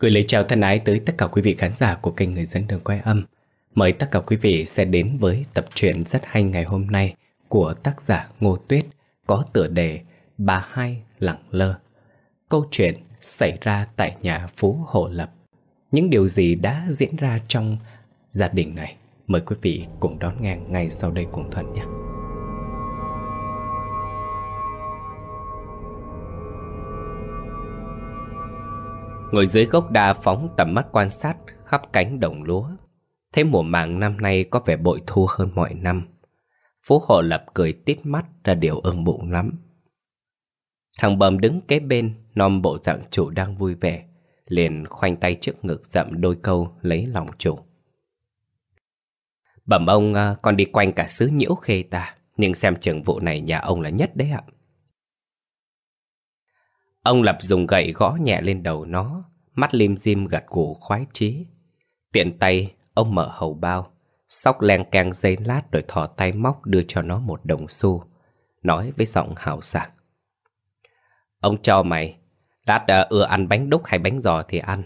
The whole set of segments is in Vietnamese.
Gửi lời chào thân ái tới tất cả quý vị khán giả của kênh Người dân đường quay âm. Mời tất cả quý vị sẽ đến với tập truyện rất hay ngày hôm nay của tác giả Ngô Tuyết có tựa đề Bà Hai Lặng Lơ. Câu chuyện xảy ra tại nhà Phú Hồ Lập. Những điều gì đã diễn ra trong gia đình này? Mời quý vị cùng đón nghe ngay sau đây cùng Thuận nhé. Ngồi dưới gốc đa phóng tầm mắt quan sát khắp cánh đồng lúa Thấy mùa màng năm nay có vẻ bội thu hơn mọi năm Phú hộ lập cười tít mắt ra điều ưng bụng lắm Thằng bầm đứng kế bên Nom bộ dạng chủ đang vui vẻ Liền khoanh tay trước ngực dậm đôi câu lấy lòng chủ Bẩm ông à, còn đi quanh cả xứ nhiễu khê ta Nhưng xem trường vụ này nhà ông là nhất đấy ạ Ông Lập dùng gậy gõ nhẹ lên đầu nó, mắt lim dim gật gù khoái chí. Tiện tay, ông mở hầu bao, sóc len keng dây lát rồi thò tay móc đưa cho nó một đồng xu, nói với giọng hào sảng. Ông cho mày, lát à, ưa ăn bánh đúc hay bánh giò thì ăn.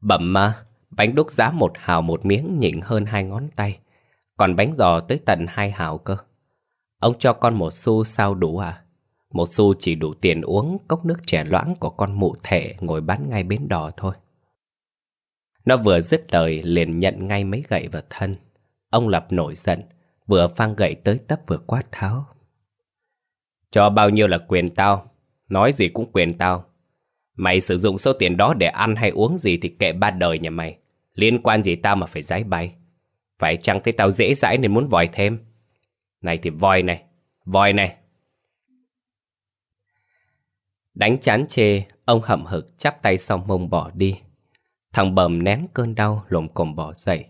Bẩm ma ờ, bánh đúc giá một hào một miếng nhịn hơn hai ngón tay, còn bánh giò tới tận hai hào cơ. Ông cho con một xu sao đủ à? Một xu chỉ đủ tiền uống cốc nước trẻ loãng của con mụ thể ngồi bán ngay bến đò thôi. Nó vừa dứt lời liền nhận ngay mấy gậy vào thân. Ông Lập nổi giận, vừa phang gậy tới tấp vừa quát tháo. Cho bao nhiêu là quyền tao, nói gì cũng quyền tao. Mày sử dụng số tiền đó để ăn hay uống gì thì kệ ba đời nhà mày. Liên quan gì tao mà phải giái bay. Phải chăng thấy tao dễ dãi nên muốn vòi thêm. Này thì vòi này, vòi này, Đánh chán chê, ông hậm hực chắp tay sau mông bỏ đi. Thằng bầm nén cơn đau lồm cồm bỏ dậy.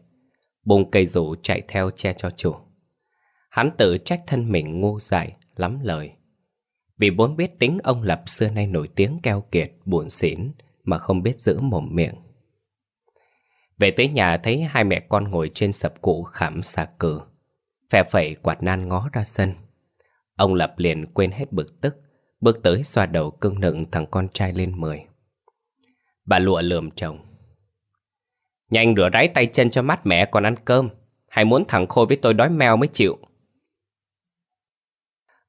Bung cây rủ chạy theo che cho chủ. Hắn tự trách thân mình ngu dại, lắm lời. Vì vốn biết tính ông Lập xưa nay nổi tiếng keo kiệt, buồn xỉn mà không biết giữ mồm miệng. Về tới nhà thấy hai mẹ con ngồi trên sập cụ khảm xà cừ, phè phẩy quạt nan ngó ra sân. Ông Lập liền quên hết bực tức, Bước tới xoa đầu cưng nựng thằng con trai lên mười Bà lụa lườm chồng Nhanh rửa ráy tay chân cho mát mẻ còn ăn cơm Hay muốn thằng Khôi với tôi đói meo mới chịu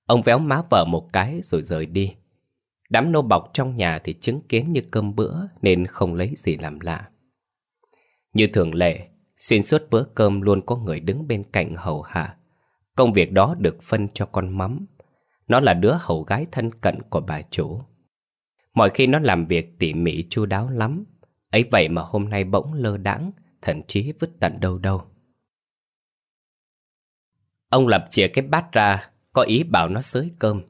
Ông véo má vợ một cái rồi rời đi Đám nô bọc trong nhà thì chứng kiến như cơm bữa Nên không lấy gì làm lạ Như thường lệ Xuyên suốt bữa cơm luôn có người đứng bên cạnh hầu hạ Công việc đó được phân cho con mắm nó là đứa hậu gái thân cận của bà chủ. Mọi khi nó làm việc tỉ mỉ chu đáo lắm, ấy vậy mà hôm nay bỗng lơ đãng, thậm chí vứt tận đâu đâu. Ông Lập chìa cái bát ra, có ý bảo nó xới cơm.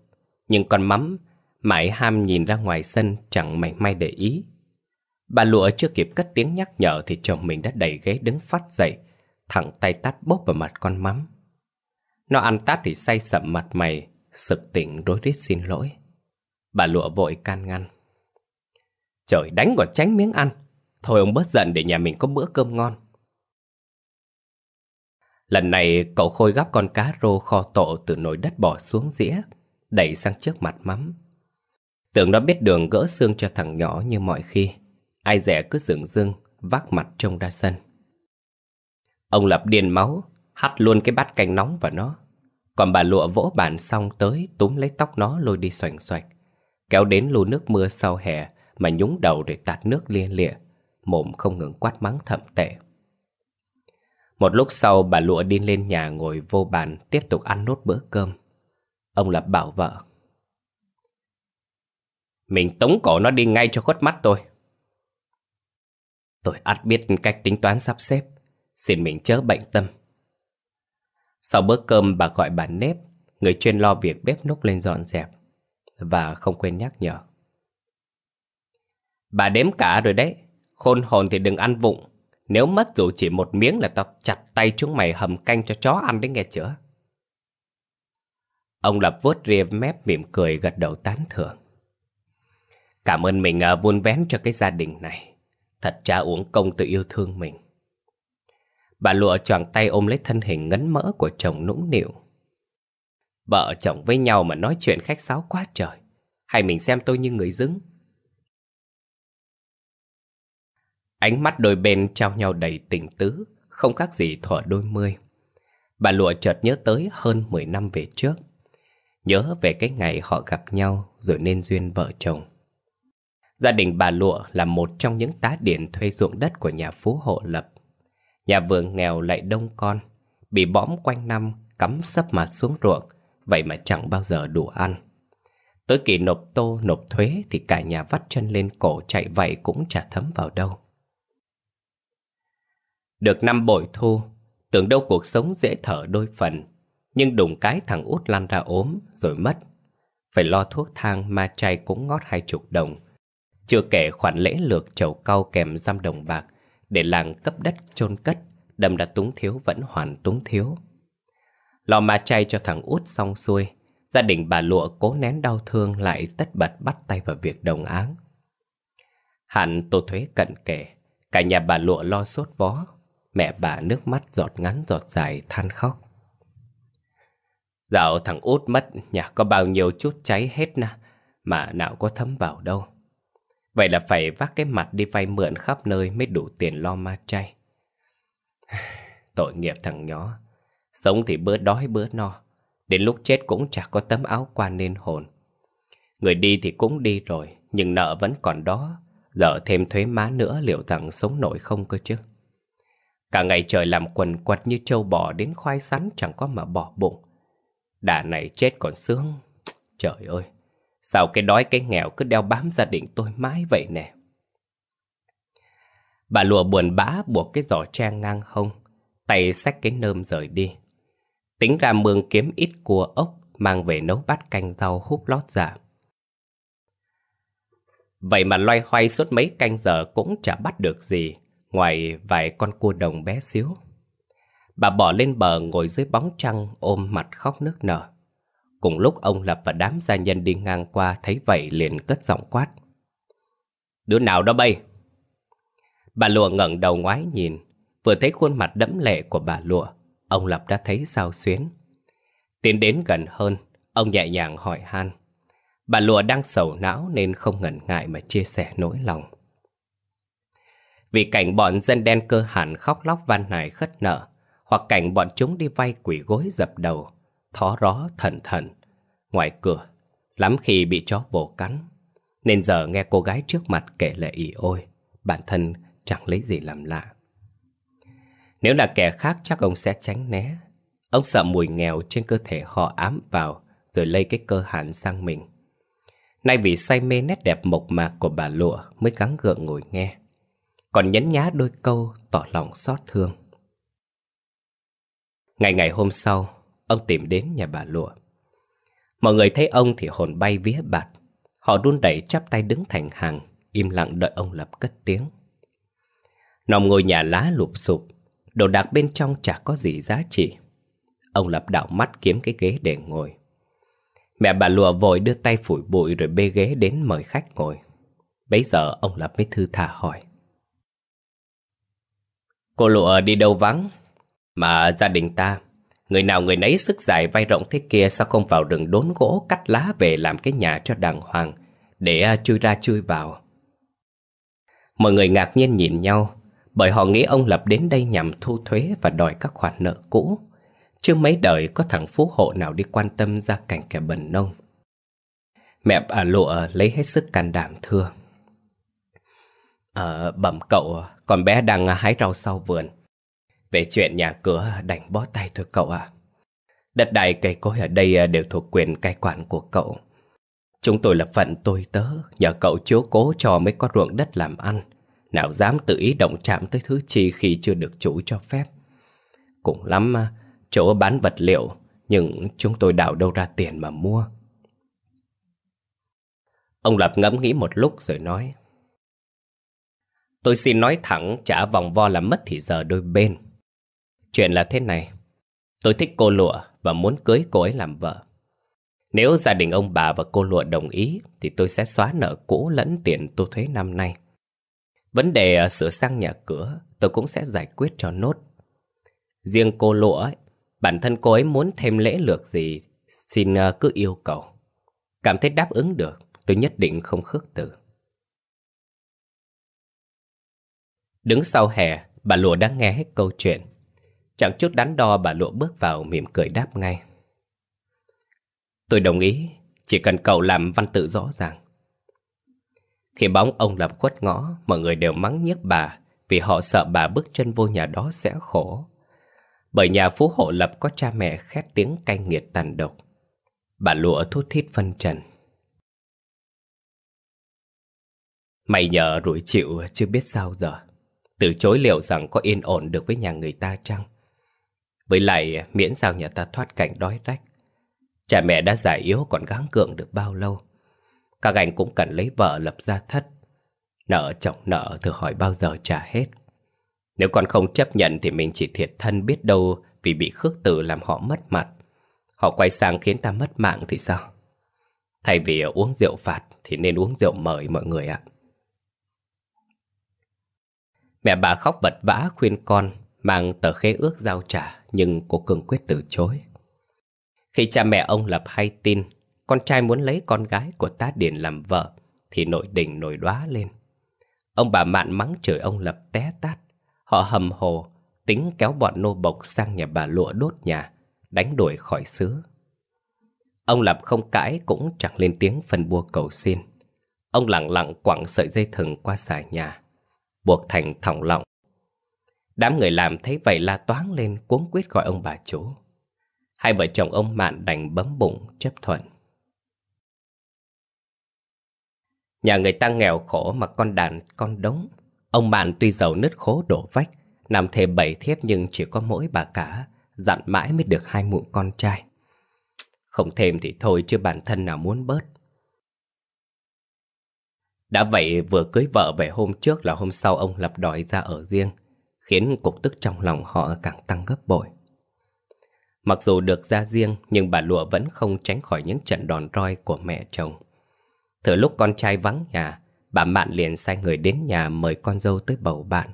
Nhưng con mắm, mãi ham nhìn ra ngoài sân chẳng mảy may để ý. Bà lụa chưa kịp cất tiếng nhắc nhở thì chồng mình đã đẩy ghế đứng phát dậy, thẳng tay tát bốp vào mặt con mắm. Nó ăn tát thì say sầm mặt mày, Sực tỉnh rối rít xin lỗi Bà lụa vội can ngăn Trời đánh còn tránh miếng ăn Thôi ông bớt giận để nhà mình có bữa cơm ngon Lần này cậu Khôi gắp con cá rô kho tổ từ nồi đất bỏ xuống dĩa Đẩy sang trước mặt mắm Tưởng nó biết đường gỡ xương cho thằng nhỏ như mọi khi Ai rẻ cứ dừng dưng Vác mặt trông ra sân Ông lập điên máu Hắt luôn cái bát canh nóng vào nó còn bà lụa vỗ bàn xong tới túm lấy tóc nó lôi đi xoành xoạch Kéo đến lù nước mưa sau hè mà nhúng đầu để tạt nước lia lịa Mồm không ngừng quát mắng thậm tệ Một lúc sau bà lụa đi lên nhà ngồi vô bàn tiếp tục ăn nốt bữa cơm Ông Lập bảo vợ Mình tống cổ nó đi ngay cho khuất mắt tôi Tôi ắt biết cách tính toán sắp xếp Xin mình chớ bệnh tâm sau bữa cơm bà gọi bà nếp, người chuyên lo việc bếp núc lên dọn dẹp và không quên nhắc nhở. Bà đếm cả rồi đấy, khôn hồn thì đừng ăn vụng, nếu mất dù chỉ một miếng là tao chặt tay chúng mày hầm canh cho chó ăn đấy nghe chữa. Ông Lập vuốt ria mép mỉm cười gật đầu tán thưởng. Cảm ơn mình à, vun vén cho cái gia đình này. Thật cha uống công tự yêu thương mình. Bà lụa choàng tay ôm lấy thân hình ngấn mỡ của chồng nũng nịu. Vợ chồng với nhau mà nói chuyện khách sáo quá trời. Hay mình xem tôi như người dưng Ánh mắt đôi bên trao nhau đầy tình tứ, không khác gì thuở đôi mươi. Bà lụa chợt nhớ tới hơn 10 năm về trước. Nhớ về cái ngày họ gặp nhau rồi nên duyên vợ chồng. Gia đình bà lụa là một trong những tá điển thuê ruộng đất của nhà phú hộ lập Nhà vườn nghèo lại đông con, bị bõm quanh năm, cắm sấp mà xuống ruộng, vậy mà chẳng bao giờ đủ ăn. Tới kỳ nộp tô, nộp thuế thì cả nhà vắt chân lên cổ chạy vậy cũng chả thấm vào đâu. Được năm bội thu, tưởng đâu cuộc sống dễ thở đôi phần, nhưng đùng cái thằng út lăn ra ốm rồi mất. Phải lo thuốc thang ma chay cũng ngót hai chục đồng. Chưa kể khoản lễ lược chầu cau kèm giam đồng bạc để làng cấp đất chôn cất, đầm đặt túng thiếu vẫn hoàn túng thiếu. Lò mà chay cho thằng út xong xuôi, gia đình bà lụa cố nén đau thương lại tất bật bắt tay vào việc đồng áng. Hạn tô thuế cận kề, cả nhà bà lụa lo sốt vó, mẹ bà nước mắt giọt ngắn giọt dài than khóc. Dạo thằng út mất nhà có bao nhiêu chút cháy hết na, mà nào có thấm vào đâu. Vậy là phải vác cái mặt đi vay mượn khắp nơi mới đủ tiền lo ma chay. Tội nghiệp thằng nhỏ Sống thì bữa đói bữa no. Đến lúc chết cũng chả có tấm áo qua nên hồn. Người đi thì cũng đi rồi, nhưng nợ vẫn còn đó. Giờ thêm thuế má nữa liệu thằng sống nổi không cơ chứ? Cả ngày trời làm quần quật như trâu bò đến khoai sắn chẳng có mà bỏ bụng. Đà này chết còn sướng. Trời ơi, Sao cái đói cái nghèo cứ đeo bám gia đình tôi mãi vậy nè? Bà lùa buồn bã buộc cái giỏ tre ngang hông, tay xách cái nơm rời đi. Tính ra mương kiếm ít cua ốc mang về nấu bát canh rau húp lót dạ. Vậy mà loay hoay suốt mấy canh giờ cũng chả bắt được gì, ngoài vài con cua đồng bé xíu. Bà bỏ lên bờ ngồi dưới bóng trăng ôm mặt khóc nức nở. Cùng lúc ông Lập và đám gia nhân đi ngang qua thấy vậy liền cất giọng quát. Đứa nào đó bay? Bà Lụa ngẩng đầu ngoái nhìn, vừa thấy khuôn mặt đẫm lệ của bà Lụa, ông Lập đã thấy sao xuyến. Tiến đến gần hơn, ông nhẹ nhàng hỏi han. Bà Lụa đang sầu não nên không ngần ngại mà chia sẻ nỗi lòng. Vì cảnh bọn dân đen cơ hẳn khóc lóc van nài khất nợ, hoặc cảnh bọn chúng đi vay quỷ gối dập đầu, thó ró thần thần. Ngoài cửa, lắm khi bị chó vồ cắn. Nên giờ nghe cô gái trước mặt kể lệ ỉ ôi, bản thân chẳng lấy gì làm lạ. Nếu là kẻ khác chắc ông sẽ tránh né. Ông sợ mùi nghèo trên cơ thể họ ám vào rồi lây cái cơ hàn sang mình. Nay vì say mê nét đẹp mộc mạc của bà lụa mới gắng gượng ngồi nghe. Còn nhấn nhá đôi câu tỏ lòng xót thương. Ngày ngày hôm sau, ông tìm đến nhà bà lụa. Mọi người thấy ông thì hồn bay vía bạt. Họ đun đẩy chắp tay đứng thành hàng, im lặng đợi ông lập cất tiếng. Nòng ngôi nhà lá lụp sụp, đồ đạc bên trong chả có gì giá trị. Ông lập đảo mắt kiếm cái ghế để ngồi. Mẹ bà lụa vội đưa tay phủi bụi rồi bê ghế đến mời khách ngồi. Bấy giờ ông lập mới thư thả hỏi. Cô lụa đi đâu vắng? Mà gia đình ta Người nào người nấy sức dài vai rộng thế kia Sao không vào rừng đốn gỗ cắt lá về làm cái nhà cho đàng hoàng Để à, chui ra chui vào Mọi người ngạc nhiên nhìn nhau Bởi họ nghĩ ông Lập đến đây nhằm thu thuế và đòi các khoản nợ cũ Chưa mấy đời có thằng phú hộ nào đi quan tâm ra cảnh kẻ bần nông Mẹ bà lụa lấy hết sức can đảm thưa Ờ, bẩm cậu, con bé đang à, hái rau sau vườn về chuyện nhà cửa đành bó tay thôi cậu ạ. À. Đất đai cây cối ở đây à, đều thuộc quyền cai quản của cậu. Chúng tôi là phận tôi tớ, nhờ cậu chiếu cố cho mấy con ruộng đất làm ăn. Nào dám tự ý động chạm tới thứ chi khi chưa được chủ cho phép. Cũng lắm, à, chỗ bán vật liệu, nhưng chúng tôi đào đâu ra tiền mà mua. Ông Lập ngẫm nghĩ một lúc rồi nói. Tôi xin nói thẳng, trả vòng vo làm mất thì giờ đôi bên. Chuyện là thế này. Tôi thích cô lụa và muốn cưới cô ấy làm vợ. Nếu gia đình ông bà và cô lụa đồng ý thì tôi sẽ xóa nợ cũ lẫn tiền tu thuế năm nay. Vấn đề sửa sang nhà cửa tôi cũng sẽ giải quyết cho nốt. Riêng cô lụa ấy, bản thân cô ấy muốn thêm lễ lược gì xin ờ, cứ yêu cầu. Cảm thấy đáp ứng được tôi nhất định không khước từ. Đứng sau hè, bà lụa đã nghe hết câu chuyện. Chẳng chút đắn đo bà lụa bước vào mỉm cười đáp ngay. Tôi đồng ý, chỉ cần cậu làm văn tự rõ ràng. Khi bóng ông lập khuất ngõ, mọi người đều mắng nhiếc bà vì họ sợ bà bước chân vô nhà đó sẽ khổ. Bởi nhà phú hộ lập có cha mẹ khét tiếng cay nghiệt tàn độc. Bà lụa thút thít phân trần. Mày nhờ rủi chịu chưa biết sao giờ. Từ chối liệu rằng có yên ổn được với nhà người ta chăng? Với lại miễn sao nhà ta thoát cảnh đói rách Cha mẹ đã già yếu còn gắng cường được bao lâu Các anh cũng cần lấy vợ lập gia thất Nợ chồng nợ thử hỏi bao giờ trả hết Nếu con không chấp nhận thì mình chỉ thiệt thân biết đâu Vì bị khước từ làm họ mất mặt Họ quay sang khiến ta mất mạng thì sao Thay vì uống rượu phạt thì nên uống rượu mời mọi người ạ Mẹ bà khóc vật vã khuyên con mang tờ khế ước giao trả nhưng cô cương quyết từ chối. Khi cha mẹ ông Lập hay tin con trai muốn lấy con gái của tá Điền làm vợ thì nội đình nổi đóa lên. Ông bà mạn mắng chửi ông Lập té tát. Họ hầm hồ, tính kéo bọn nô bộc sang nhà bà lụa đốt nhà, đánh đuổi khỏi xứ. Ông Lập không cãi cũng chẳng lên tiếng phần bua cầu xin. Ông lặng lặng quẳng sợi dây thừng qua xà nhà, buộc thành thòng lọng Đám người làm thấy vậy la toán lên cuốn quyết gọi ông bà chú. Hai vợ chồng ông Mạn đành bấm bụng chấp thuận. Nhà người ta nghèo khổ mà con đàn con đống. Ông bạn tuy giàu nứt khố đổ vách, nằm thề bảy thiếp nhưng chỉ có mỗi bà cả, dặn mãi mới được hai mụn con trai. Không thêm thì thôi chứ bản thân nào muốn bớt. Đã vậy vừa cưới vợ về hôm trước là hôm sau ông lập đòi ra ở riêng khiến cục tức trong lòng họ càng tăng gấp bội. Mặc dù được ra riêng nhưng bà lụa vẫn không tránh khỏi những trận đòn roi của mẹ chồng. Thử lúc con trai vắng nhà, bà Mạn liền sai người đến nhà mời con dâu tới bầu bạn.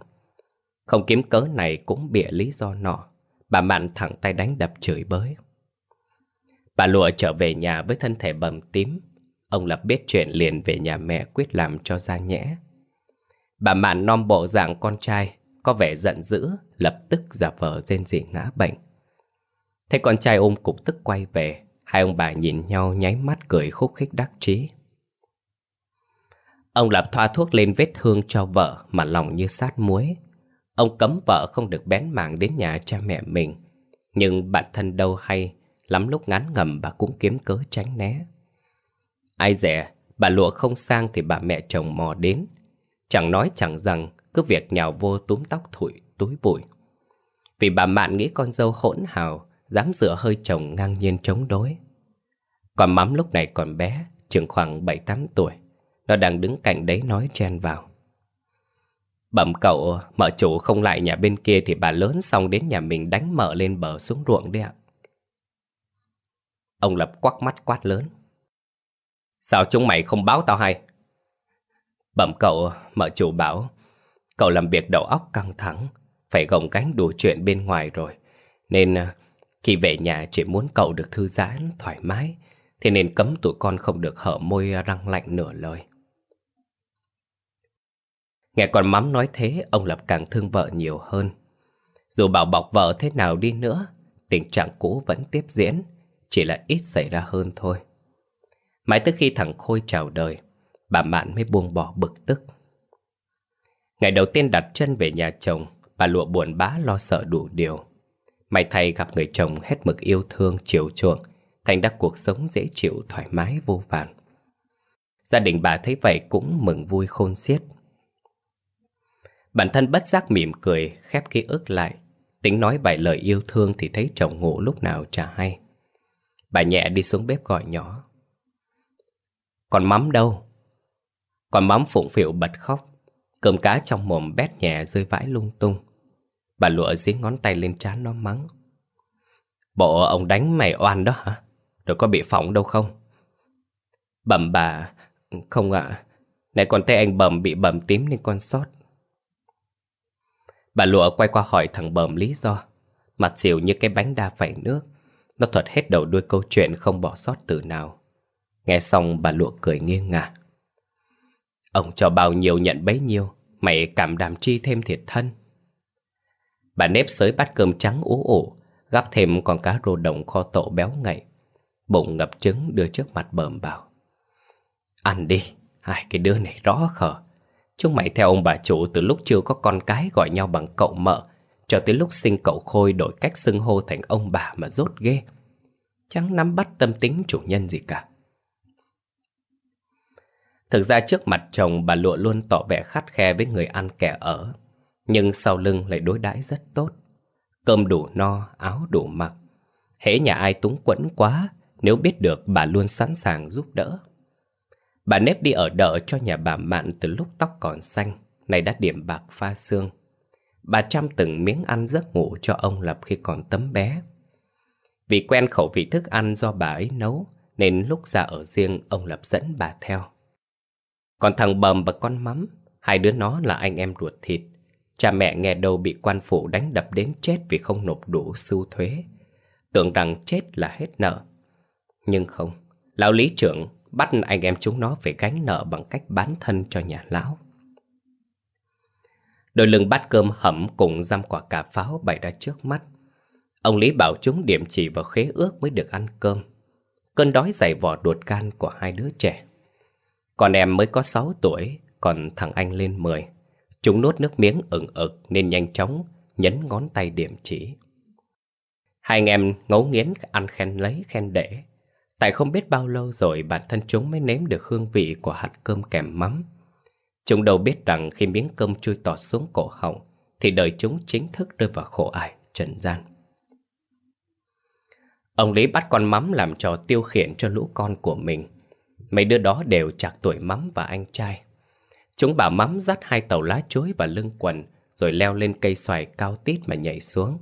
Không kiếm cớ này cũng bịa lý do nọ, bà Mạn thẳng tay đánh đập chửi bới. Bà lụa trở về nhà với thân thể bầm tím, ông Lập biết chuyện liền về nhà mẹ quyết làm cho ra nhẽ. Bà Mạn non bộ dạng con trai có vẻ giận dữ, lập tức giả vờ rên rỉ ngã bệnh. Thấy con trai ôm cục tức quay về, hai ông bà nhìn nhau nháy mắt cười khúc khích đắc chí. Ông lập thoa thuốc lên vết thương cho vợ mà lòng như sát muối. Ông cấm vợ không được bén mảng đến nhà cha mẹ mình. Nhưng bản thân đâu hay, lắm lúc ngán ngầm bà cũng kiếm cớ tránh né. Ai dè, bà lụa không sang thì bà mẹ chồng mò đến. Chẳng nói chẳng rằng, cứ việc nhào vô túm tóc thụi túi bụi. Vì bà Mạn nghĩ con dâu hỗn hào, dám dựa hơi chồng ngang nhiên chống đối. Còn mắm lúc này còn bé, chừng khoảng bảy tám tuổi, nó đang đứng cạnh đấy nói chen vào. Bẩm cậu, mợ chủ không lại nhà bên kia thì bà lớn xong đến nhà mình đánh mợ lên bờ xuống ruộng đấy ạ. Ông Lập quắc mắt quát lớn. Sao chúng mày không báo tao hay? Bẩm cậu, mợ chủ bảo Cậu làm việc đầu óc căng thẳng, phải gồng cánh đủ chuyện bên ngoài rồi. Nên à, khi về nhà chỉ muốn cậu được thư giãn, thoải mái, thì nên cấm tụi con không được hở môi răng lạnh nửa lời. Nghe con mắm nói thế, ông Lập càng thương vợ nhiều hơn. Dù bảo bọc vợ thế nào đi nữa, tình trạng cũ vẫn tiếp diễn, chỉ là ít xảy ra hơn thôi. Mãi tới khi thằng Khôi chào đời, bà Mạn mới buông bỏ bực tức. Ngày đầu tiên đặt chân về nhà chồng, bà lụa buồn bã lo sợ đủ điều. May thay gặp người chồng hết mực yêu thương chiều chuộng, thành đắc cuộc sống dễ chịu thoải mái vô vàn. Gia đình bà thấy vậy cũng mừng vui khôn xiết. Bản thân bất giác mỉm cười, khép ký ức lại. Tính nói vài lời yêu thương thì thấy chồng ngủ lúc nào chả hay. Bà nhẹ đi xuống bếp gọi nhỏ. Còn mắm đâu? Còn mắm phụng phịu bật khóc. Cơm cá trong mồm bét nhẹ rơi vãi lung tung Bà lụa dí ngón tay lên trán nó mắng Bộ ông đánh mày oan đó hả? Rồi có bị phỏng đâu không? bầm bà Không ạ à. Này còn tay anh bầm bị bầm tím nên con sót Bà lụa quay qua hỏi thằng bầm lý do Mặt xỉu như cái bánh đa phải nước Nó thuật hết đầu đuôi câu chuyện không bỏ sót từ nào Nghe xong bà lụa cười nghiêng ngả Ông cho bao nhiêu nhận bấy nhiêu, mày cảm đàm chi thêm thiệt thân. Bà nếp sới bát cơm trắng ú ủ, gắp thêm con cá rô đồng kho tộ béo ngậy. Bụng ngập trứng đưa trước mặt bờm bảo. Ăn đi, hai cái đứa này rõ khờ. Chúng mày theo ông bà chủ từ lúc chưa có con cái gọi nhau bằng cậu mợ, cho tới lúc sinh cậu Khôi đổi cách xưng hô thành ông bà mà rốt ghê. Chẳng nắm bắt tâm tính chủ nhân gì cả. Thực ra trước mặt chồng bà Lụa luôn tỏ vẻ khắt khe với người ăn kẻ ở Nhưng sau lưng lại đối đãi rất tốt Cơm đủ no, áo đủ mặc Hễ nhà ai túng quẫn quá Nếu biết được bà luôn sẵn sàng giúp đỡ Bà nếp đi ở đợ cho nhà bà Mạn từ lúc tóc còn xanh Này đã điểm bạc pha xương Bà chăm từng miếng ăn giấc ngủ cho ông Lập khi còn tấm bé Vì quen khẩu vị thức ăn do bà ấy nấu Nên lúc ra ở riêng ông Lập dẫn bà theo còn thằng Bầm và con Mắm, hai đứa nó là anh em ruột thịt. Cha mẹ nghe đâu bị quan phủ đánh đập đến chết vì không nộp đủ sưu thuế. Tưởng rằng chết là hết nợ. Nhưng không, lão lý trưởng bắt anh em chúng nó phải gánh nợ bằng cách bán thân cho nhà lão. Đôi lưng bát cơm hẩm cùng giam quả cà pháo bày ra trước mắt. Ông Lý bảo chúng điểm chỉ vào khế ước mới được ăn cơm. Cơn đói dày vò đột can của hai đứa trẻ. Còn em mới có 6 tuổi, còn thằng anh lên 10. Chúng nuốt nước miếng ửng ực nên nhanh chóng nhấn ngón tay điểm chỉ. Hai anh em ngấu nghiến ăn khen lấy khen để. Tại không biết bao lâu rồi bản thân chúng mới nếm được hương vị của hạt cơm kèm mắm. Chúng đâu biết rằng khi miếng cơm chui tọt xuống cổ họng thì đời chúng chính thức rơi vào khổ ải trần gian. Ông Lý bắt con mắm làm trò tiêu khiển cho lũ con của mình. Mấy đứa đó đều chạc tuổi mắm và anh trai. Chúng bảo mắm dắt hai tàu lá chuối và lưng quần, rồi leo lên cây xoài cao tít mà nhảy xuống.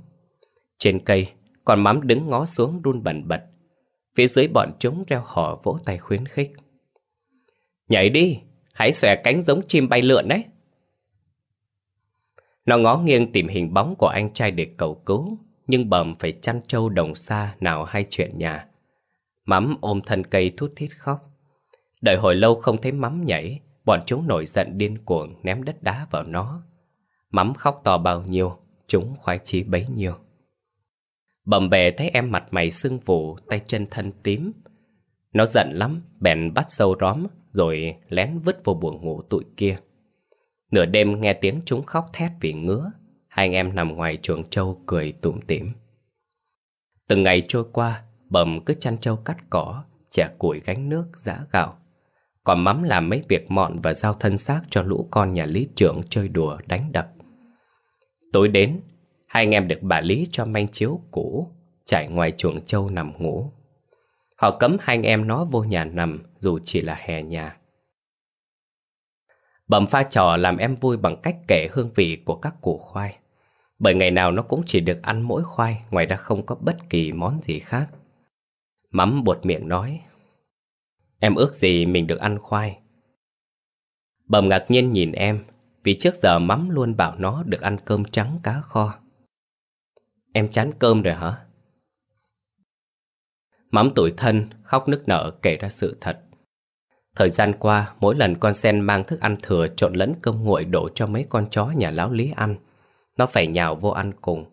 Trên cây, con mắm đứng ngó xuống run bần bật. Phía dưới bọn chúng reo hò vỗ tay khuyến khích. Nhảy đi, hãy xòe cánh giống chim bay lượn đấy. Nó ngó nghiêng tìm hình bóng của anh trai để cầu cứu, nhưng bầm phải chăn trâu đồng xa nào hay chuyện nhà. Mắm ôm thân cây thút thít khóc. Đợi hồi lâu không thấy mắm nhảy, bọn chúng nổi giận điên cuồng ném đất đá vào nó. Mắm khóc to bao nhiêu, chúng khoái chí bấy nhiêu. Bầm bè thấy em mặt mày sưng vụ, tay chân thân tím. Nó giận lắm, bèn bắt sâu róm, rồi lén vứt vô buồng ngủ tụi kia. Nửa đêm nghe tiếng chúng khóc thét vì ngứa, hai anh em nằm ngoài chuồng trâu cười tủm tỉm. Từng ngày trôi qua, bầm cứ chăn trâu cắt cỏ, chẻ củi gánh nước, giã gạo còn mắm làm mấy việc mọn và giao thân xác cho lũ con nhà lý trưởng chơi đùa đánh đập. Tối đến, hai anh em được bà Lý cho manh chiếu cũ, chạy ngoài chuồng trâu nằm ngủ. Họ cấm hai anh em nó vô nhà nằm dù chỉ là hè nhà. Bẩm pha trò làm em vui bằng cách kể hương vị của các củ khoai. Bởi ngày nào nó cũng chỉ được ăn mỗi khoai, ngoài ra không có bất kỳ món gì khác. Mắm bột miệng nói, Em ước gì mình được ăn khoai Bầm ngạc nhiên nhìn em Vì trước giờ mắm luôn bảo nó được ăn cơm trắng cá kho Em chán cơm rồi hả? Mắm tuổi thân khóc nức nở kể ra sự thật Thời gian qua, mỗi lần con sen mang thức ăn thừa trộn lẫn cơm nguội đổ cho mấy con chó nhà láo lý ăn, nó phải nhào vô ăn cùng.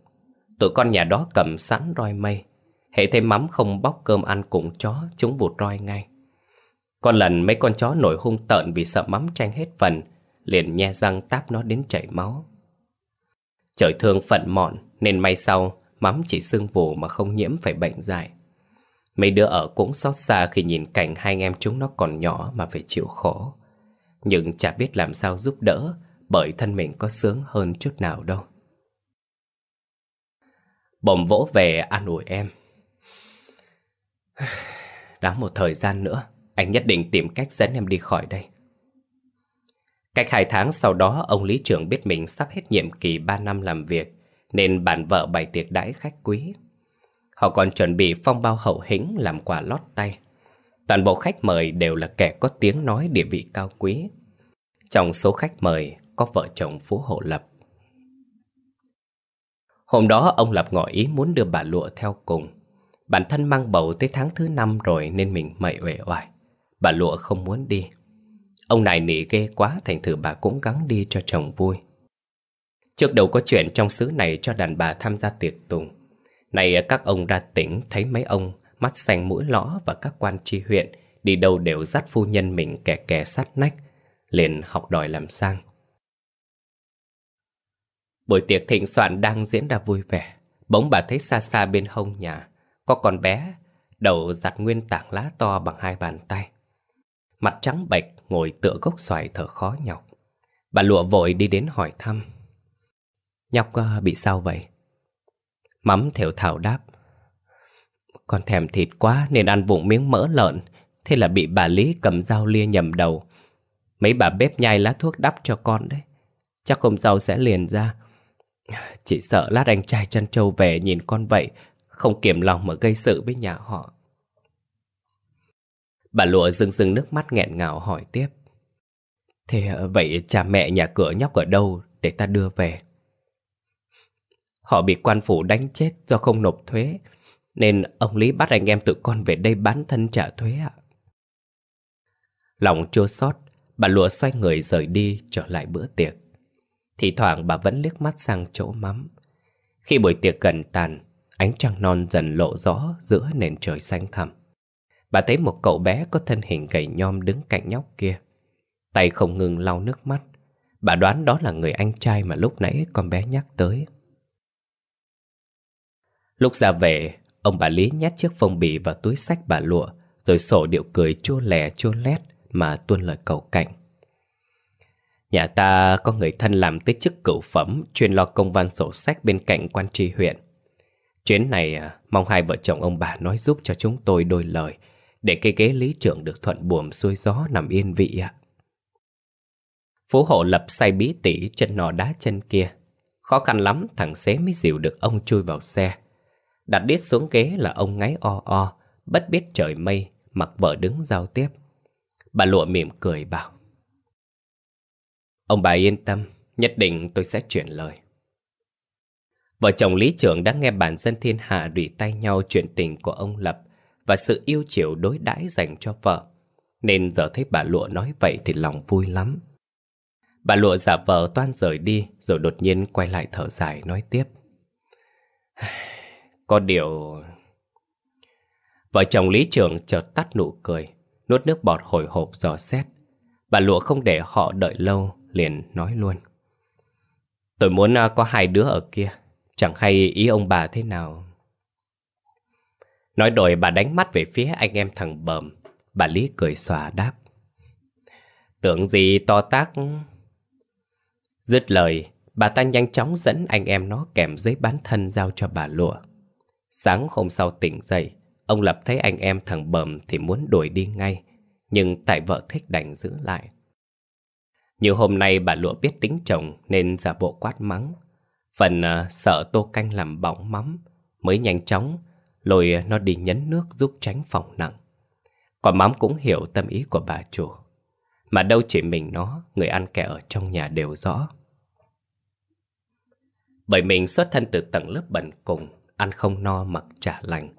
Tụi con nhà đó cầm sẵn roi mây, hệ thấy mắm không bóc cơm ăn cùng chó, chúng vụt roi ngay. Con lần mấy con chó nổi hung tợn vì sợ mắm tranh hết phần, liền nhe răng táp nó đến chảy máu. Trời thương phận mọn nên may sau mắm chỉ sưng vù mà không nhiễm phải bệnh dại. Mấy đứa ở cũng xót xa khi nhìn cảnh hai anh em chúng nó còn nhỏ mà phải chịu khổ. Nhưng chả biết làm sao giúp đỡ bởi thân mình có sướng hơn chút nào đâu. Bồng vỗ về an ủi em. Đã một thời gian nữa, anh nhất định tìm cách dẫn em đi khỏi đây. Cách hai tháng sau đó, ông lý trưởng biết mình sắp hết nhiệm kỳ 3 năm làm việc, nên bàn vợ bày tiệc đãi khách quý. Họ còn chuẩn bị phong bao hậu hĩnh làm quà lót tay. Toàn bộ khách mời đều là kẻ có tiếng nói địa vị cao quý. Trong số khách mời có vợ chồng Phú Hộ Lập. Hôm đó ông Lập ngỏ ý muốn đưa bà Lụa theo cùng. Bản thân mang bầu tới tháng thứ năm rồi nên mình mẩy uể oải. Bà Lụa không muốn đi Ông này nỉ ghê quá thành thử bà cũng gắng đi cho chồng vui Trước đầu có chuyện trong xứ này cho đàn bà tham gia tiệc tùng Này các ông ra tỉnh thấy mấy ông mắt xanh mũi lõ và các quan tri huyện đi đâu đều dắt phu nhân mình kè kè sát nách liền học đòi làm sang Buổi tiệc thịnh soạn đang diễn ra vui vẻ Bỗng bà thấy xa xa bên hông nhà Có con bé Đầu giặt nguyên tảng lá to bằng hai bàn tay mặt trắng bệch ngồi tựa gốc xoài thở khó nhọc. Bà lụa vội đi đến hỏi thăm. Nhóc à, bị sao vậy? Mắm thều thảo đáp. Con thèm thịt quá nên ăn vụng miếng mỡ lợn, thế là bị bà Lý cầm dao lia nhầm đầu. Mấy bà bếp nhai lá thuốc đắp cho con đấy. Chắc hôm sau sẽ liền ra. Chỉ sợ lát anh trai chân trâu về nhìn con vậy, không kiềm lòng mà gây sự với nhà họ. Bà lụa rưng rưng nước mắt nghẹn ngào hỏi tiếp. Thế ờ, vậy cha mẹ nhà cửa nhóc ở đâu để ta đưa về? Họ bị quan phủ đánh chết do không nộp thuế, nên ông Lý bắt anh em tự con về đây bán thân trả thuế ạ. Lòng chua xót, bà lụa xoay người rời đi trở lại bữa tiệc. Thì thoảng bà vẫn liếc mắt sang chỗ mắm. Khi buổi tiệc gần tàn, ánh trăng non dần lộ rõ giữa nền trời xanh thẳm. Bà thấy một cậu bé có thân hình gầy nhom đứng cạnh nhóc kia Tay không ngừng lau nước mắt Bà đoán đó là người anh trai mà lúc nãy con bé nhắc tới Lúc ra về, ông bà Lý nhét chiếc phong bì vào túi sách bà lụa Rồi sổ điệu cười chua lè chua lét mà tuôn lời cầu cạnh Nhà ta có người thân làm tới chức cửu phẩm chuyên lo công văn sổ sách bên cạnh quan tri huyện. Chuyến này à, mong hai vợ chồng ông bà nói giúp cho chúng tôi đôi lời để cái ghế lý trưởng được thuận buồm xuôi gió nằm yên vị ạ. Phú hộ lập say bí tỉ chân nò đá chân kia. Khó khăn lắm thằng xế mới dìu được ông chui vào xe. Đặt đít xuống ghế là ông ngáy o o, bất biết trời mây, mặc vợ đứng giao tiếp. Bà lụa mỉm cười bảo. Ông bà yên tâm, nhất định tôi sẽ chuyển lời. Vợ chồng lý trưởng đã nghe bản dân thiên hạ đủy tay nhau chuyện tình của ông Lập và sự yêu chiều đối đãi dành cho vợ. Nên giờ thấy bà Lụa nói vậy thì lòng vui lắm. Bà Lụa giả vờ toan rời đi rồi đột nhiên quay lại thở dài nói tiếp. Có điều... Vợ chồng Lý Trường chợt tắt nụ cười, nuốt nước bọt hồi hộp dò xét. Bà Lụa không để họ đợi lâu, liền nói luôn. Tôi muốn à, có hai đứa ở kia, chẳng hay ý ông bà thế nào. Nói đổi bà đánh mắt về phía anh em thằng bờm. Bà Lý cười xòa đáp. Tưởng gì to tác... Dứt lời, bà ta nhanh chóng dẫn anh em nó kèm giấy bán thân giao cho bà lụa. Sáng hôm sau tỉnh dậy, ông Lập thấy anh em thằng bờm thì muốn đuổi đi ngay, nhưng tại vợ thích đành giữ lại. Như hôm nay bà lụa biết tính chồng nên giả bộ quát mắng. Phần uh, sợ tô canh làm bỏng mắm, mới nhanh chóng Lôi nó đi nhấn nước giúp tránh phòng nặng Quả mắm cũng hiểu tâm ý của bà chủ Mà đâu chỉ mình nó Người ăn kẻ ở trong nhà đều rõ Bởi mình xuất thân từ tầng lớp bẩn cùng Ăn không no mặc trả lành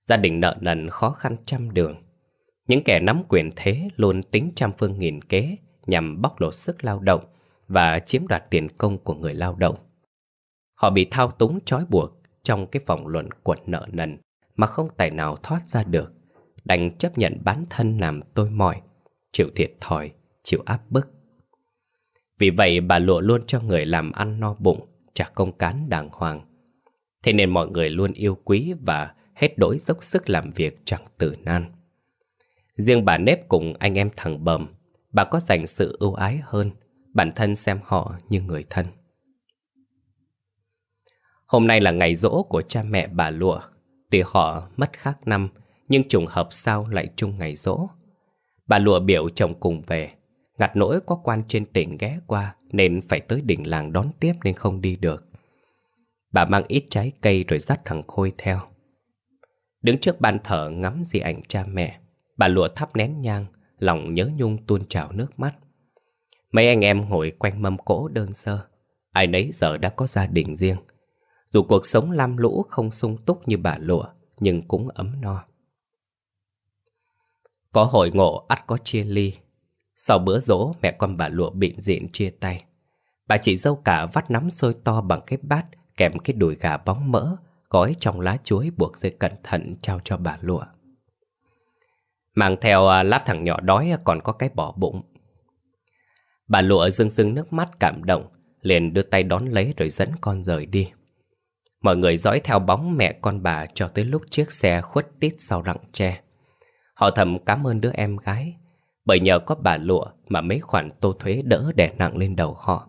Gia đình nợ nần khó khăn trăm đường Những kẻ nắm quyền thế Luôn tính trăm phương nghìn kế Nhằm bóc lột sức lao động Và chiếm đoạt tiền công của người lao động Họ bị thao túng trói buộc trong cái vòng luận quẩn nợ nần mà không tài nào thoát ra được, đành chấp nhận bán thân làm tôi mỏi, chịu thiệt thòi, chịu áp bức. Vì vậy bà lụa luôn cho người làm ăn no bụng, trả công cán đàng hoàng. Thế nên mọi người luôn yêu quý và hết đổi dốc sức làm việc chẳng từ nan. Riêng bà nếp cùng anh em thằng bầm, bà có dành sự ưu ái hơn, bản thân xem họ như người thân. Hôm nay là ngày rỗ của cha mẹ bà Lụa. Tuy họ mất khác năm, nhưng trùng hợp sao lại chung ngày rỗ. Bà Lụa biểu chồng cùng về. Ngặt nỗi có quan trên tỉnh ghé qua nên phải tới đỉnh làng đón tiếp nên không đi được. Bà mang ít trái cây rồi dắt thằng Khôi theo. Đứng trước bàn thờ ngắm di ảnh cha mẹ, bà Lụa thắp nén nhang, lòng nhớ nhung tuôn trào nước mắt. Mấy anh em ngồi quanh mâm cỗ đơn sơ, ai nấy giờ đã có gia đình riêng. Dù cuộc sống lam lũ không sung túc như bà lụa, nhưng cũng ấm no. Có hội ngộ ắt có chia ly. Sau bữa rỗ mẹ con bà lụa bịn diện chia tay. Bà chị dâu cả vắt nắm sôi to bằng cái bát kèm cái đùi gà bóng mỡ gói trong lá chuối buộc dây cẩn thận trao cho bà lụa. Mang theo à, lát thằng nhỏ đói à, còn có cái bỏ bụng. Bà lụa rưng rưng nước mắt cảm động, liền đưa tay đón lấy rồi dẫn con rời đi. Mọi người dõi theo bóng mẹ con bà cho tới lúc chiếc xe khuất tít sau rặng tre. Họ thầm cảm ơn đứa em gái, bởi nhờ có bà lụa mà mấy khoản tô thuế đỡ đè nặng lên đầu họ.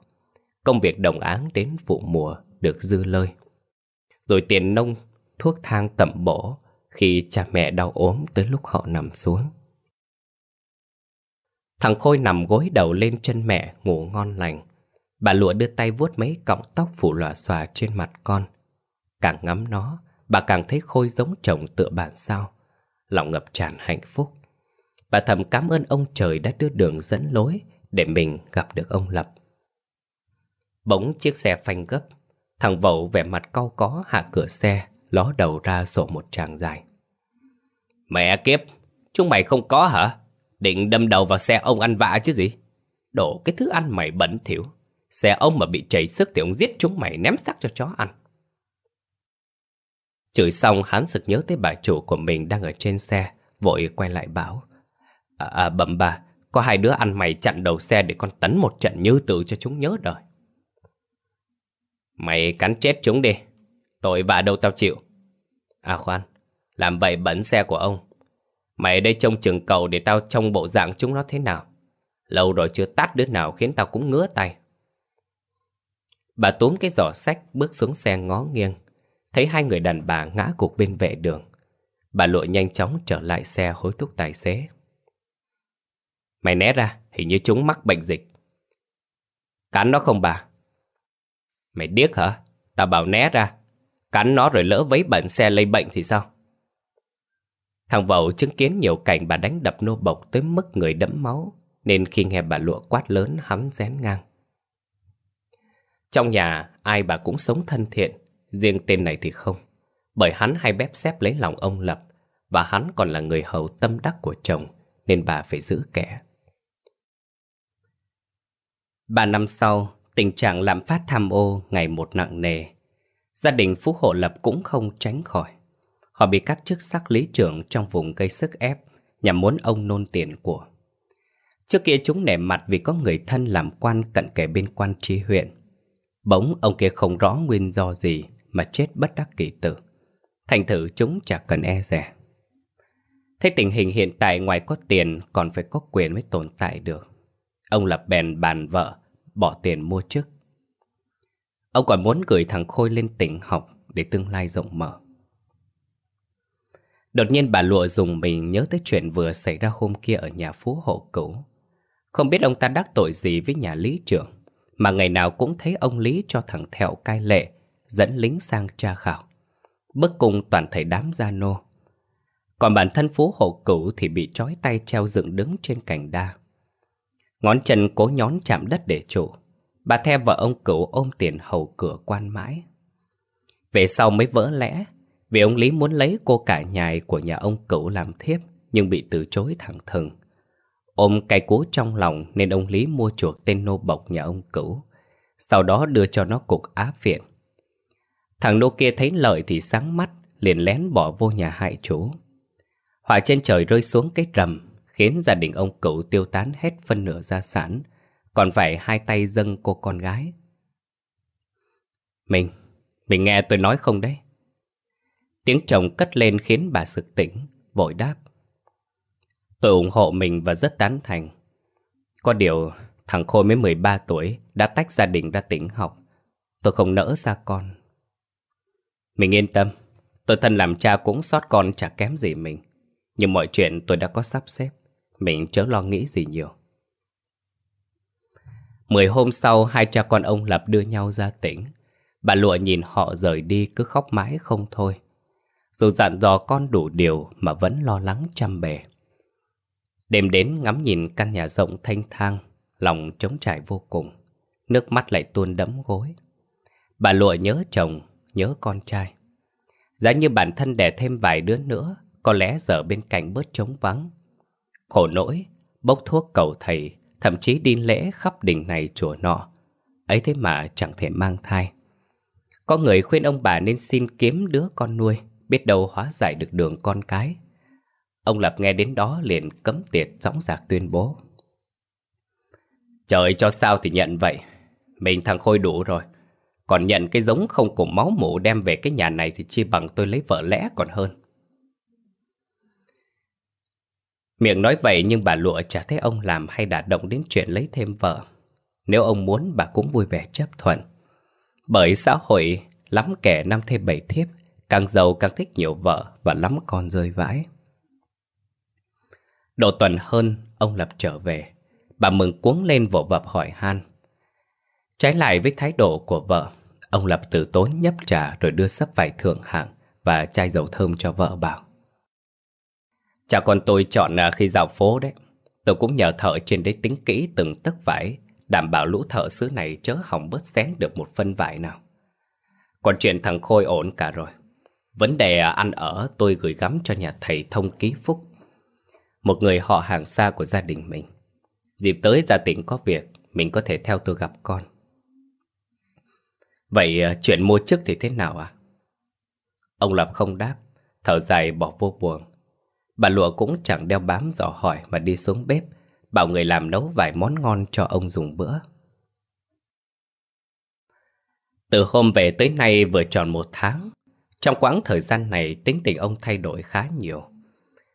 Công việc đồng áng đến vụ mùa được dư lơi. Rồi tiền nông, thuốc thang tẩm bổ khi cha mẹ đau ốm tới lúc họ nằm xuống. Thằng Khôi nằm gối đầu lên chân mẹ ngủ ngon lành. Bà lụa đưa tay vuốt mấy cọng tóc phủ lòa xòa trên mặt con. Càng ngắm nó, bà càng thấy Khôi giống chồng tựa bản sao. Lòng ngập tràn hạnh phúc. Bà thầm cảm ơn ông trời đã đưa đường dẫn lối để mình gặp được ông Lập. Bỗng chiếc xe phanh gấp, thằng Vậu vẻ mặt cau có hạ cửa xe, ló đầu ra sổ một tràng dài. Mẹ kiếp, chúng mày không có hả? Định đâm đầu vào xe ông ăn vạ chứ gì? Đổ cái thứ ăn mày bẩn thỉu. Xe ông mà bị chảy sức thì ông giết chúng mày ném xác cho chó ăn. Chửi xong hắn sực nhớ tới bà chủ của mình đang ở trên xe, vội quay lại bảo. À, à bẩm bà, có hai đứa ăn mày chặn đầu xe để con tấn một trận như tử cho chúng nhớ đời. Mày cắn chết chúng đi, tội vạ đâu tao chịu. À khoan, làm vậy bẩn xe của ông. Mày đây trông trường cầu để tao trông bộ dạng chúng nó thế nào. Lâu rồi chưa tát đứa nào khiến tao cũng ngứa tay. Bà túm cái giỏ sách bước xuống xe ngó nghiêng thấy hai người đàn bà ngã gục bên vệ đường. Bà lụa nhanh chóng trở lại xe hối thúc tài xế. Mày né ra, hình như chúng mắc bệnh dịch. Cắn nó không bà? Mày điếc hả? Tao bảo né ra. Cắn nó rồi lỡ vấy bệnh xe lây bệnh thì sao? Thằng Vậu chứng kiến nhiều cảnh bà đánh đập nô bộc tới mức người đẫm máu, nên khi nghe bà lụa quát lớn hắn rén ngang. Trong nhà, ai bà cũng sống thân thiện, Riêng tên này thì không, bởi hắn hay bép xép lấy lòng ông Lập và hắn còn là người hầu tâm đắc của chồng nên bà phải giữ kẻ. Ba năm sau, tình trạng lạm phát tham ô ngày một nặng nề. Gia đình Phú Hộ Lập cũng không tránh khỏi. Họ bị các chức sắc lý trưởng trong vùng gây sức ép nhằm muốn ông nôn tiền của. Trước kia chúng nể mặt vì có người thân làm quan cận kề bên quan tri huyện. Bỗng ông kia không rõ nguyên do gì mà chết bất đắc kỳ tử. Thành thử chúng chả cần e rè. Thế tình hình hiện tại ngoài có tiền còn phải có quyền mới tồn tại được. Ông Lập bèn bàn vợ, bỏ tiền mua chức. Ông còn muốn gửi thằng Khôi lên tỉnh học để tương lai rộng mở. Đột nhiên bà Lụa dùng mình nhớ tới chuyện vừa xảy ra hôm kia ở nhà Phú Hộ cũ, Không biết ông ta đắc tội gì với nhà lý trưởng, mà ngày nào cũng thấy ông Lý cho thằng Thẹo cai lệ dẫn lính sang tra khảo, bức cùng toàn thể đám gia nô. Còn bản thân phú hộ cửu thì bị trói tay treo dựng đứng trên cành đa. Ngón chân cố nhón chạm đất để trụ, bà the vợ ông cửu ôm tiền hầu cửa quan mãi. Về sau mới vỡ lẽ, vì ông Lý muốn lấy cô cả nhài của nhà ông cửu làm thiếp nhưng bị từ chối thẳng thừng. Ôm cái cú trong lòng nên ông Lý mua chuộc tên nô bộc nhà ông cửu, sau đó đưa cho nó cục á viện. Thằng nô kia thấy lợi thì sáng mắt, liền lén bỏ vô nhà hại chú. Hỏa trên trời rơi xuống cái rầm, khiến gia đình ông cựu tiêu tán hết phân nửa gia sản, còn phải hai tay dâng cô con gái. Mình, mình nghe tôi nói không đấy? Tiếng chồng cất lên khiến bà sực tỉnh, vội đáp. Tôi ủng hộ mình và rất tán thành. Có điều, thằng Khôi mới 13 tuổi đã tách gia đình ra tỉnh học. Tôi không nỡ xa con mình yên tâm, tôi thân làm cha cũng sót con chả kém gì mình. Nhưng mọi chuyện tôi đã có sắp xếp, mình chớ lo nghĩ gì nhiều. Mười hôm sau, hai cha con ông Lập đưa nhau ra tỉnh. Bà Lụa nhìn họ rời đi cứ khóc mãi không thôi. Dù dặn dò con đủ điều mà vẫn lo lắng chăm bề. Đêm đến ngắm nhìn căn nhà rộng thanh thang, lòng trống trải vô cùng. Nước mắt lại tuôn đẫm gối. Bà Lụa nhớ chồng, nhớ con trai. Giá như bản thân đẻ thêm vài đứa nữa, có lẽ giờ bên cạnh bớt trống vắng. Khổ nỗi, bốc thuốc cầu thầy, thậm chí đi lễ khắp đỉnh này chùa nọ. Ấy thế mà chẳng thể mang thai. Có người khuyên ông bà nên xin kiếm đứa con nuôi, biết đâu hóa giải được đường con cái. Ông Lập nghe đến đó liền cấm tiệt dõng dạc tuyên bố. Trời cho sao thì nhận vậy, mình thằng Khôi đủ rồi, còn nhận cái giống không cùng máu mủ đem về cái nhà này thì chia bằng tôi lấy vợ lẽ còn hơn. Miệng nói vậy nhưng bà lụa chả thấy ông làm hay đả động đến chuyện lấy thêm vợ. Nếu ông muốn bà cũng vui vẻ chấp thuận. Bởi xã hội lắm kẻ năm thêm bảy thiếp, càng giàu càng thích nhiều vợ và lắm con rơi vãi. Độ tuần hơn, ông lập trở về. Bà mừng cuống lên vỗ vập hỏi han. Trái lại với thái độ của vợ, ông Lập từ tốn nhấp trà rồi đưa sắp vải thượng hạng và chai dầu thơm cho vợ bảo. Cha con tôi chọn à, khi dạo phố đấy. Tôi cũng nhờ thợ trên đấy tính kỹ từng tấc vải, đảm bảo lũ thợ xứ này chớ hỏng bớt xén được một phân vải nào. Còn chuyện thằng Khôi ổn cả rồi. Vấn đề à, ăn ở tôi gửi gắm cho nhà thầy Thông Ký Phúc, một người họ hàng xa của gia đình mình. Dịp tới gia tỉnh có việc, mình có thể theo tôi gặp con. Vậy ờ, chuyện mua trước thì thế nào ạ? À? Ông Lập không đáp, thở dài bỏ vô buồn. Bà Lụa cũng chẳng đeo bám dò hỏi mà đi xuống bếp, bảo người làm nấu vài món ngon cho ông dùng bữa. Từ hôm về tới nay vừa tròn một tháng, trong quãng thời gian này tính tình ông thay đổi khá nhiều.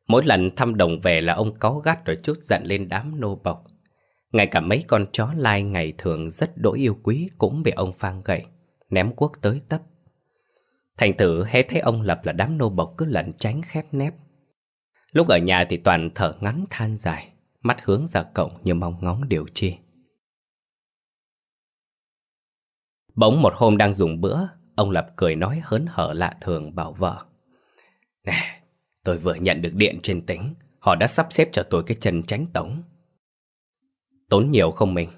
Mỗi lần thăm đồng về là ông có gắt rồi chút giận lên đám nô bộc Ngay cả mấy con chó lai ngày thường rất đỗi yêu quý cũng bị ông phang gậy ném quốc tới tấp. Thành tử hé thấy ông Lập là đám nô bộc cứ lẩn tránh khép nép. Lúc ở nhà thì toàn thở ngắn than dài, mắt hướng ra cổng như mong ngóng điều chi. Bỗng một hôm đang dùng bữa, ông Lập cười nói hớn hở lạ thường bảo vợ. Nè, tôi vừa nhận được điện trên tính, họ đã sắp xếp cho tôi cái chân tránh tống. Tốn nhiều không mình?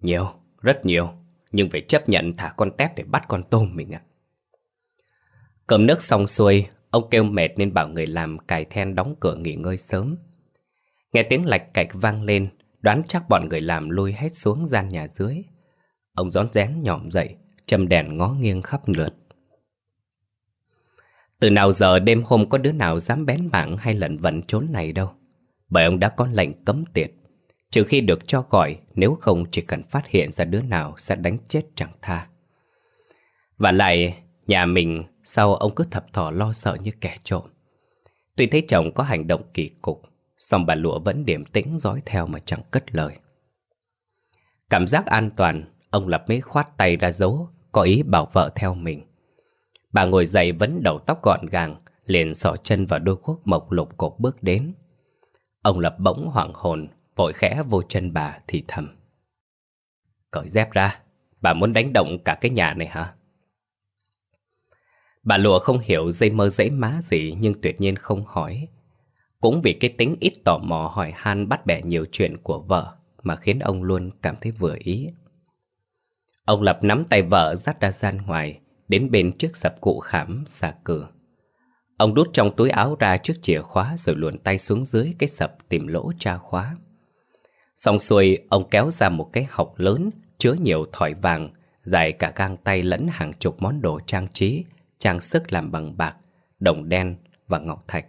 Nhiều, rất nhiều nhưng phải chấp nhận thả con tép để bắt con tôm mình ạ. Cầm nước xong xuôi, ông kêu mệt nên bảo người làm cài then đóng cửa nghỉ ngơi sớm. Nghe tiếng lạch cạch vang lên, đoán chắc bọn người làm lôi hết xuống gian nhà dưới. Ông rón rén nhỏm dậy, châm đèn ngó nghiêng khắp lượt. Từ nào giờ đêm hôm có đứa nào dám bén mảng hay lẩn vẩn trốn này đâu. Bởi ông đã có lệnh cấm tiệt Trừ khi được cho gọi, nếu không chỉ cần phát hiện ra đứa nào sẽ đánh chết chẳng tha. Và lại, nhà mình sao ông cứ thập thò lo sợ như kẻ trộm. Tuy thấy chồng có hành động kỳ cục, song bà lụa vẫn điềm tĩnh dõi theo mà chẳng cất lời. Cảm giác an toàn, ông lập mấy khoát tay ra dấu, có ý bảo vợ theo mình. Bà ngồi dậy vẫn đầu tóc gọn gàng, liền sỏ chân vào đôi guốc mộc lục cột bước đến. Ông lập bỗng hoảng hồn, vội khẽ vô chân bà thì thầm. Cởi dép ra, bà muốn đánh động cả cái nhà này hả? Bà lụa không hiểu dây mơ dễ má gì nhưng tuyệt nhiên không hỏi. Cũng vì cái tính ít tò mò hỏi han bắt bẻ nhiều chuyện của vợ mà khiến ông luôn cảm thấy vừa ý. Ông Lập nắm tay vợ dắt ra gian ngoài, đến bên trước sập cụ khảm xà cửa. Ông đút trong túi áo ra chiếc chìa khóa rồi luồn tay xuống dưới cái sập tìm lỗ tra khóa. Xong xuôi, ông kéo ra một cái hộc lớn chứa nhiều thỏi vàng, dài cả gang tay lẫn hàng chục món đồ trang trí, trang sức làm bằng bạc, đồng đen và ngọc thạch.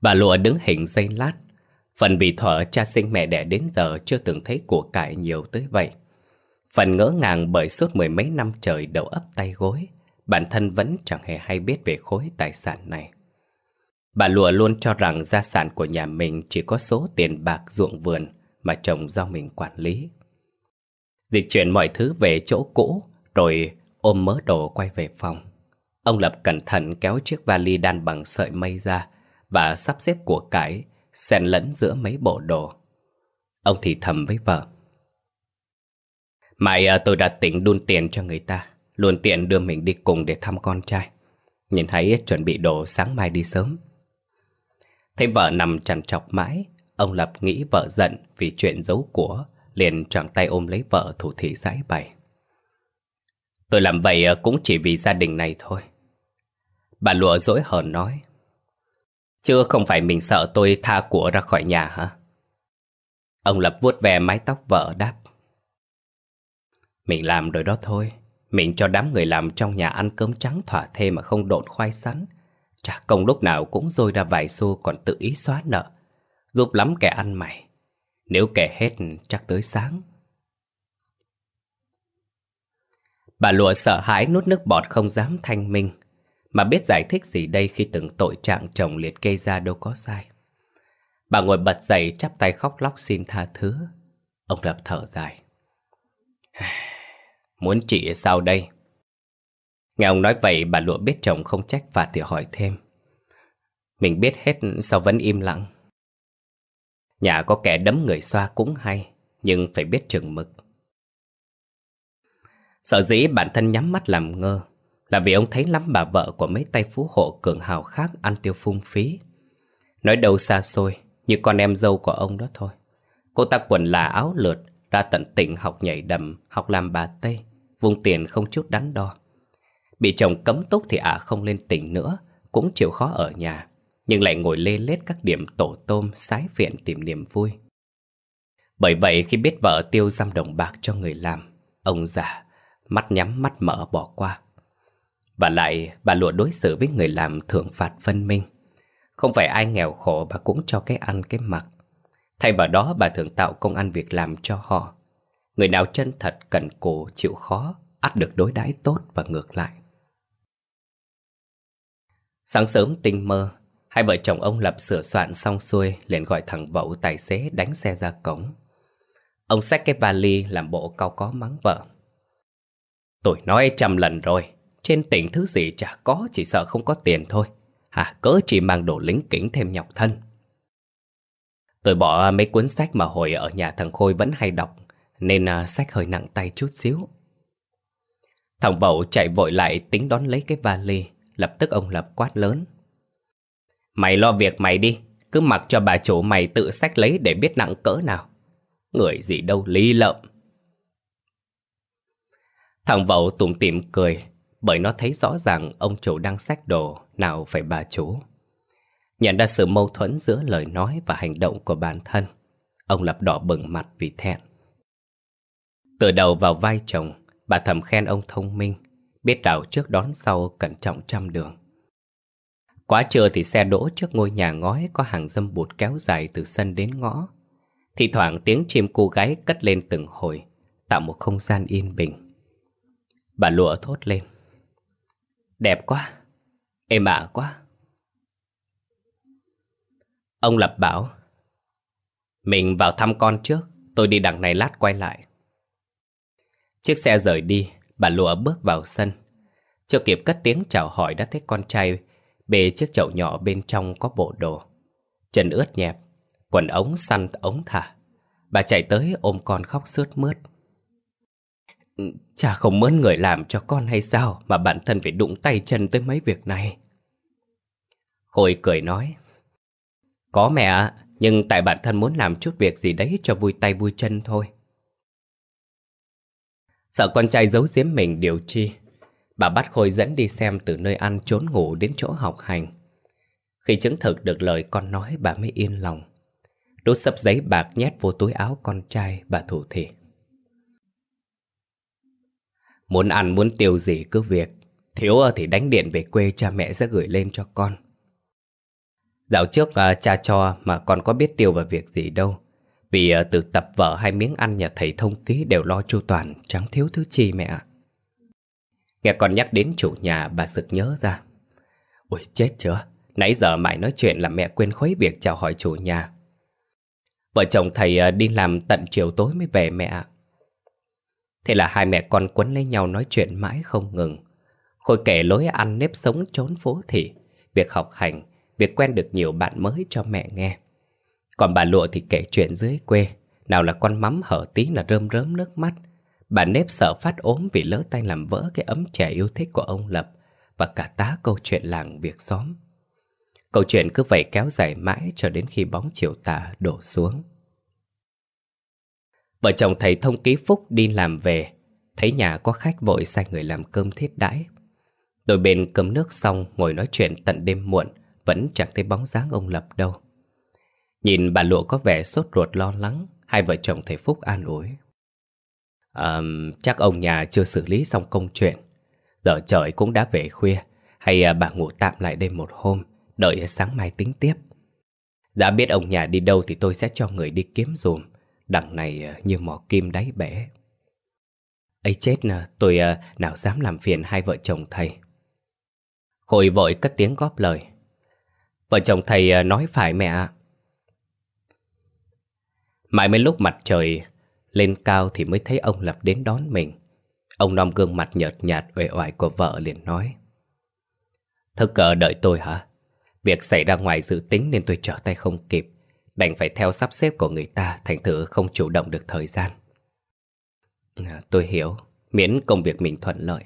Bà lụa đứng hình giây lát, phần bị thở cha sinh mẹ đẻ đến giờ chưa từng thấy của cải nhiều tới vậy. Phần ngỡ ngàng bởi suốt mười mấy năm trời đầu ấp tay gối, bản thân vẫn chẳng hề hay biết về khối tài sản này. Bà lùa luôn cho rằng gia sản của nhà mình chỉ có số tiền bạc ruộng vườn mà chồng do mình quản lý. Dịch chuyển mọi thứ về chỗ cũ, rồi ôm mớ đồ quay về phòng. Ông Lập cẩn thận kéo chiếc vali đan bằng sợi mây ra và sắp xếp của cải, xen lẫn giữa mấy bộ đồ. Ông thì thầm với vợ. Mai à, tôi đã tính đun tiền cho người ta, luôn tiện đưa mình đi cùng để thăm con trai. Nhìn hãy chuẩn bị đồ sáng mai đi sớm Thấy vợ nằm chằn chọc mãi, ông Lập nghĩ vợ giận vì chuyện giấu của, liền choàng tay ôm lấy vợ thủ thị giải bày. Tôi làm vậy ờ, cũng chỉ vì gia đình này thôi. Bà lụa dỗi hờn nói. chưa không phải mình sợ tôi tha của ra khỏi nhà hả? Ông Lập vuốt ve mái tóc vợ đáp. Mình làm rồi đó thôi. Mình cho đám người làm trong nhà ăn cơm trắng thỏa thê mà không độn khoai sắn. Trả công lúc nào cũng rôi ra vài xô còn tự ý xóa nợ. Giúp lắm kẻ ăn mày. Nếu kẻ hết chắc tới sáng. Bà lụa sợ hãi nuốt nước bọt không dám thanh minh. Mà biết giải thích gì đây khi từng tội trạng chồng liệt kê ra đâu có sai. Bà ngồi bật dậy chắp tay khóc lóc xin tha thứ. Ông Lập thở dài. Muốn chị sao đây? Nghe ông nói vậy bà lụa biết chồng không trách phạt thì hỏi thêm Mình biết hết sao vẫn im lặng Nhà có kẻ đấm người xoa cũng hay Nhưng phải biết chừng mực Sợ dĩ bản thân nhắm mắt làm ngơ Là vì ông thấy lắm bà vợ của mấy tay phú hộ cường hào khác ăn tiêu phung phí Nói đâu xa xôi Như con em dâu của ông đó thôi Cô ta quần là áo lượt Ra tận tỉnh học nhảy đầm Học làm bà Tây Vùng tiền không chút đắn đo Bị chồng cấm túc thì ả à không lên tỉnh nữa Cũng chịu khó ở nhà Nhưng lại ngồi lê lết các điểm tổ tôm Sái phiện tìm niềm vui Bởi vậy khi biết vợ tiêu giam đồng bạc cho người làm Ông già Mắt nhắm mắt mở bỏ qua Và lại bà lụa đối xử với người làm thưởng phạt phân minh Không phải ai nghèo khổ bà cũng cho cái ăn cái mặc Thay vào đó bà thường tạo công ăn việc làm cho họ Người nào chân thật cần cù chịu khó ắt được đối đãi tốt và ngược lại Sáng sớm tinh mơ, hai vợ chồng ông Lập sửa soạn xong xuôi liền gọi thằng Vậu tài xế đánh xe ra cổng. Ông xách cái vali làm bộ cao có mắng vợ. Tôi nói trăm lần rồi, trên tỉnh thứ gì chả có chỉ sợ không có tiền thôi. Hả, cỡ chỉ mang đồ lính kính thêm nhọc thân. Tôi bỏ mấy cuốn sách mà hồi ở nhà thằng Khôi vẫn hay đọc, nên à, sách hơi nặng tay chút xíu. Thằng Bậu chạy vội lại tính đón lấy cái vali, Lập tức ông Lập quát lớn Mày lo việc mày đi Cứ mặc cho bà chủ mày tự sách lấy để biết nặng cỡ nào Người gì đâu lý lợm Thằng vậu tủm tỉm cười Bởi nó thấy rõ ràng ông chủ đang sách đồ Nào phải bà chủ Nhận ra sự mâu thuẫn giữa lời nói và hành động của bản thân Ông Lập đỏ bừng mặt vì thẹn Từ đầu vào vai chồng Bà thầm khen ông thông minh biết đảo trước đón sau cẩn trọng trăm đường. Quá trưa thì xe đỗ trước ngôi nhà ngói có hàng dâm bụt kéo dài từ sân đến ngõ. Thì thoảng tiếng chim cô gái cất lên từng hồi, tạo một không gian yên bình. Bà lụa thốt lên. Đẹp quá, êm ả quá. Ông Lập bảo, mình vào thăm con trước, tôi đi đằng này lát quay lại. Chiếc xe rời đi, Bà lụa bước vào sân Chưa kịp cất tiếng chào hỏi đã thấy con trai Bê chiếc chậu nhỏ bên trong có bộ đồ Chân ướt nhẹp Quần ống săn ống thả Bà chạy tới ôm con khóc sướt mướt ừ, Cha không mớn người làm cho con hay sao Mà bản thân phải đụng tay chân tới mấy việc này Khôi cười nói Có mẹ Nhưng tại bản thân muốn làm chút việc gì đấy cho vui tay vui chân thôi Sợ con trai giấu giếm mình điều chi Bà bắt Khôi dẫn đi xem từ nơi ăn trốn ngủ đến chỗ học hành Khi chứng thực được lời con nói bà mới yên lòng Đốt sấp giấy bạc nhét vô túi áo con trai bà thủ thị Muốn ăn muốn tiêu gì cứ việc Thiếu thì đánh điện về quê cha mẹ sẽ gửi lên cho con Dạo trước à, cha cho mà con có biết tiêu vào việc gì đâu vì ờ, từ tập vợ hai miếng ăn nhà thầy thông ký đều lo chu toàn, chẳng thiếu thứ chi mẹ ạ. Nghe con nhắc đến chủ nhà bà sực nhớ ra. Ôi chết chưa, nãy giờ mãi nói chuyện là mẹ quên khuấy việc chào hỏi chủ nhà. Vợ chồng thầy ờ, đi làm tận chiều tối mới về mẹ ạ. Thế là hai mẹ con quấn lấy nhau nói chuyện mãi không ngừng. Khôi kể lối ăn nếp sống trốn phố thị, việc học hành, việc quen được nhiều bạn mới cho mẹ nghe. Còn bà lụa thì kể chuyện dưới quê Nào là con mắm hở tí là rơm rớm nước mắt Bà nếp sợ phát ốm vì lỡ tay làm vỡ cái ấm trẻ yêu thích của ông Lập Và cả tá câu chuyện làng việc xóm Câu chuyện cứ vậy kéo dài mãi cho đến khi bóng chiều tà đổ xuống Vợ chồng thầy thông ký Phúc đi làm về Thấy nhà có khách vội sai người làm cơm thiết đãi Đôi bên cơm nước xong ngồi nói chuyện tận đêm muộn Vẫn chẳng thấy bóng dáng ông Lập đâu Nhìn bà Lụa có vẻ sốt ruột lo lắng, hai vợ chồng thầy Phúc an ủi. À, chắc ông nhà chưa xử lý xong công chuyện. Giờ trời cũng đã về khuya, hay à, bà ngủ tạm lại đêm một hôm, đợi sáng mai tính tiếp. Đã dạ biết ông nhà đi đâu thì tôi sẽ cho người đi kiếm dùm, đằng này à, như mò kim đáy bể. ấy chết, à, tôi nào dám làm phiền hai vợ chồng thầy. Khôi vội cất tiếng góp lời. Vợ chồng thầy nói phải mẹ ạ. Mãi mấy lúc mặt trời lên cao thì mới thấy ông Lập đến đón mình. Ông nom gương mặt nhợt nhạt uể oải của vợ liền nói. Thức cờ đợi tôi hả? Việc xảy ra ngoài dự tính nên tôi trở tay không kịp. Đành phải theo sắp xếp của người ta thành thử không chủ động được thời gian. À, tôi hiểu, miễn công việc mình thuận lợi.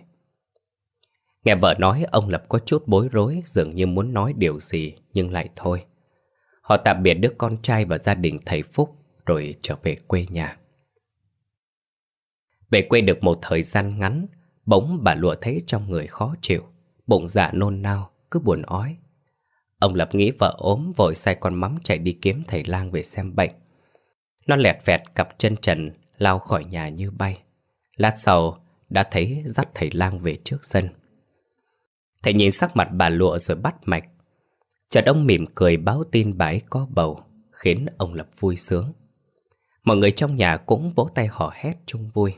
Nghe vợ nói ông Lập có chút bối rối dường như muốn nói điều gì nhưng lại thôi. Họ tạm biệt đứa con trai và gia đình thầy Phúc rồi trở về quê nhà. Về quê được một thời gian ngắn, bỗng bà lụa thấy trong người khó chịu, bụng dạ nôn nao, cứ buồn ói. Ông Lập nghĩ vợ ốm vội sai con mắm chạy đi kiếm thầy lang về xem bệnh. Nó lẹt vẹt cặp chân trần, lao khỏi nhà như bay. Lát sau, đã thấy dắt thầy lang về trước sân. Thầy nhìn sắc mặt bà lụa rồi bắt mạch. Chợt ông mỉm cười báo tin bà ấy có bầu, khiến ông Lập vui sướng. Mọi người trong nhà cũng vỗ tay hò hét chung vui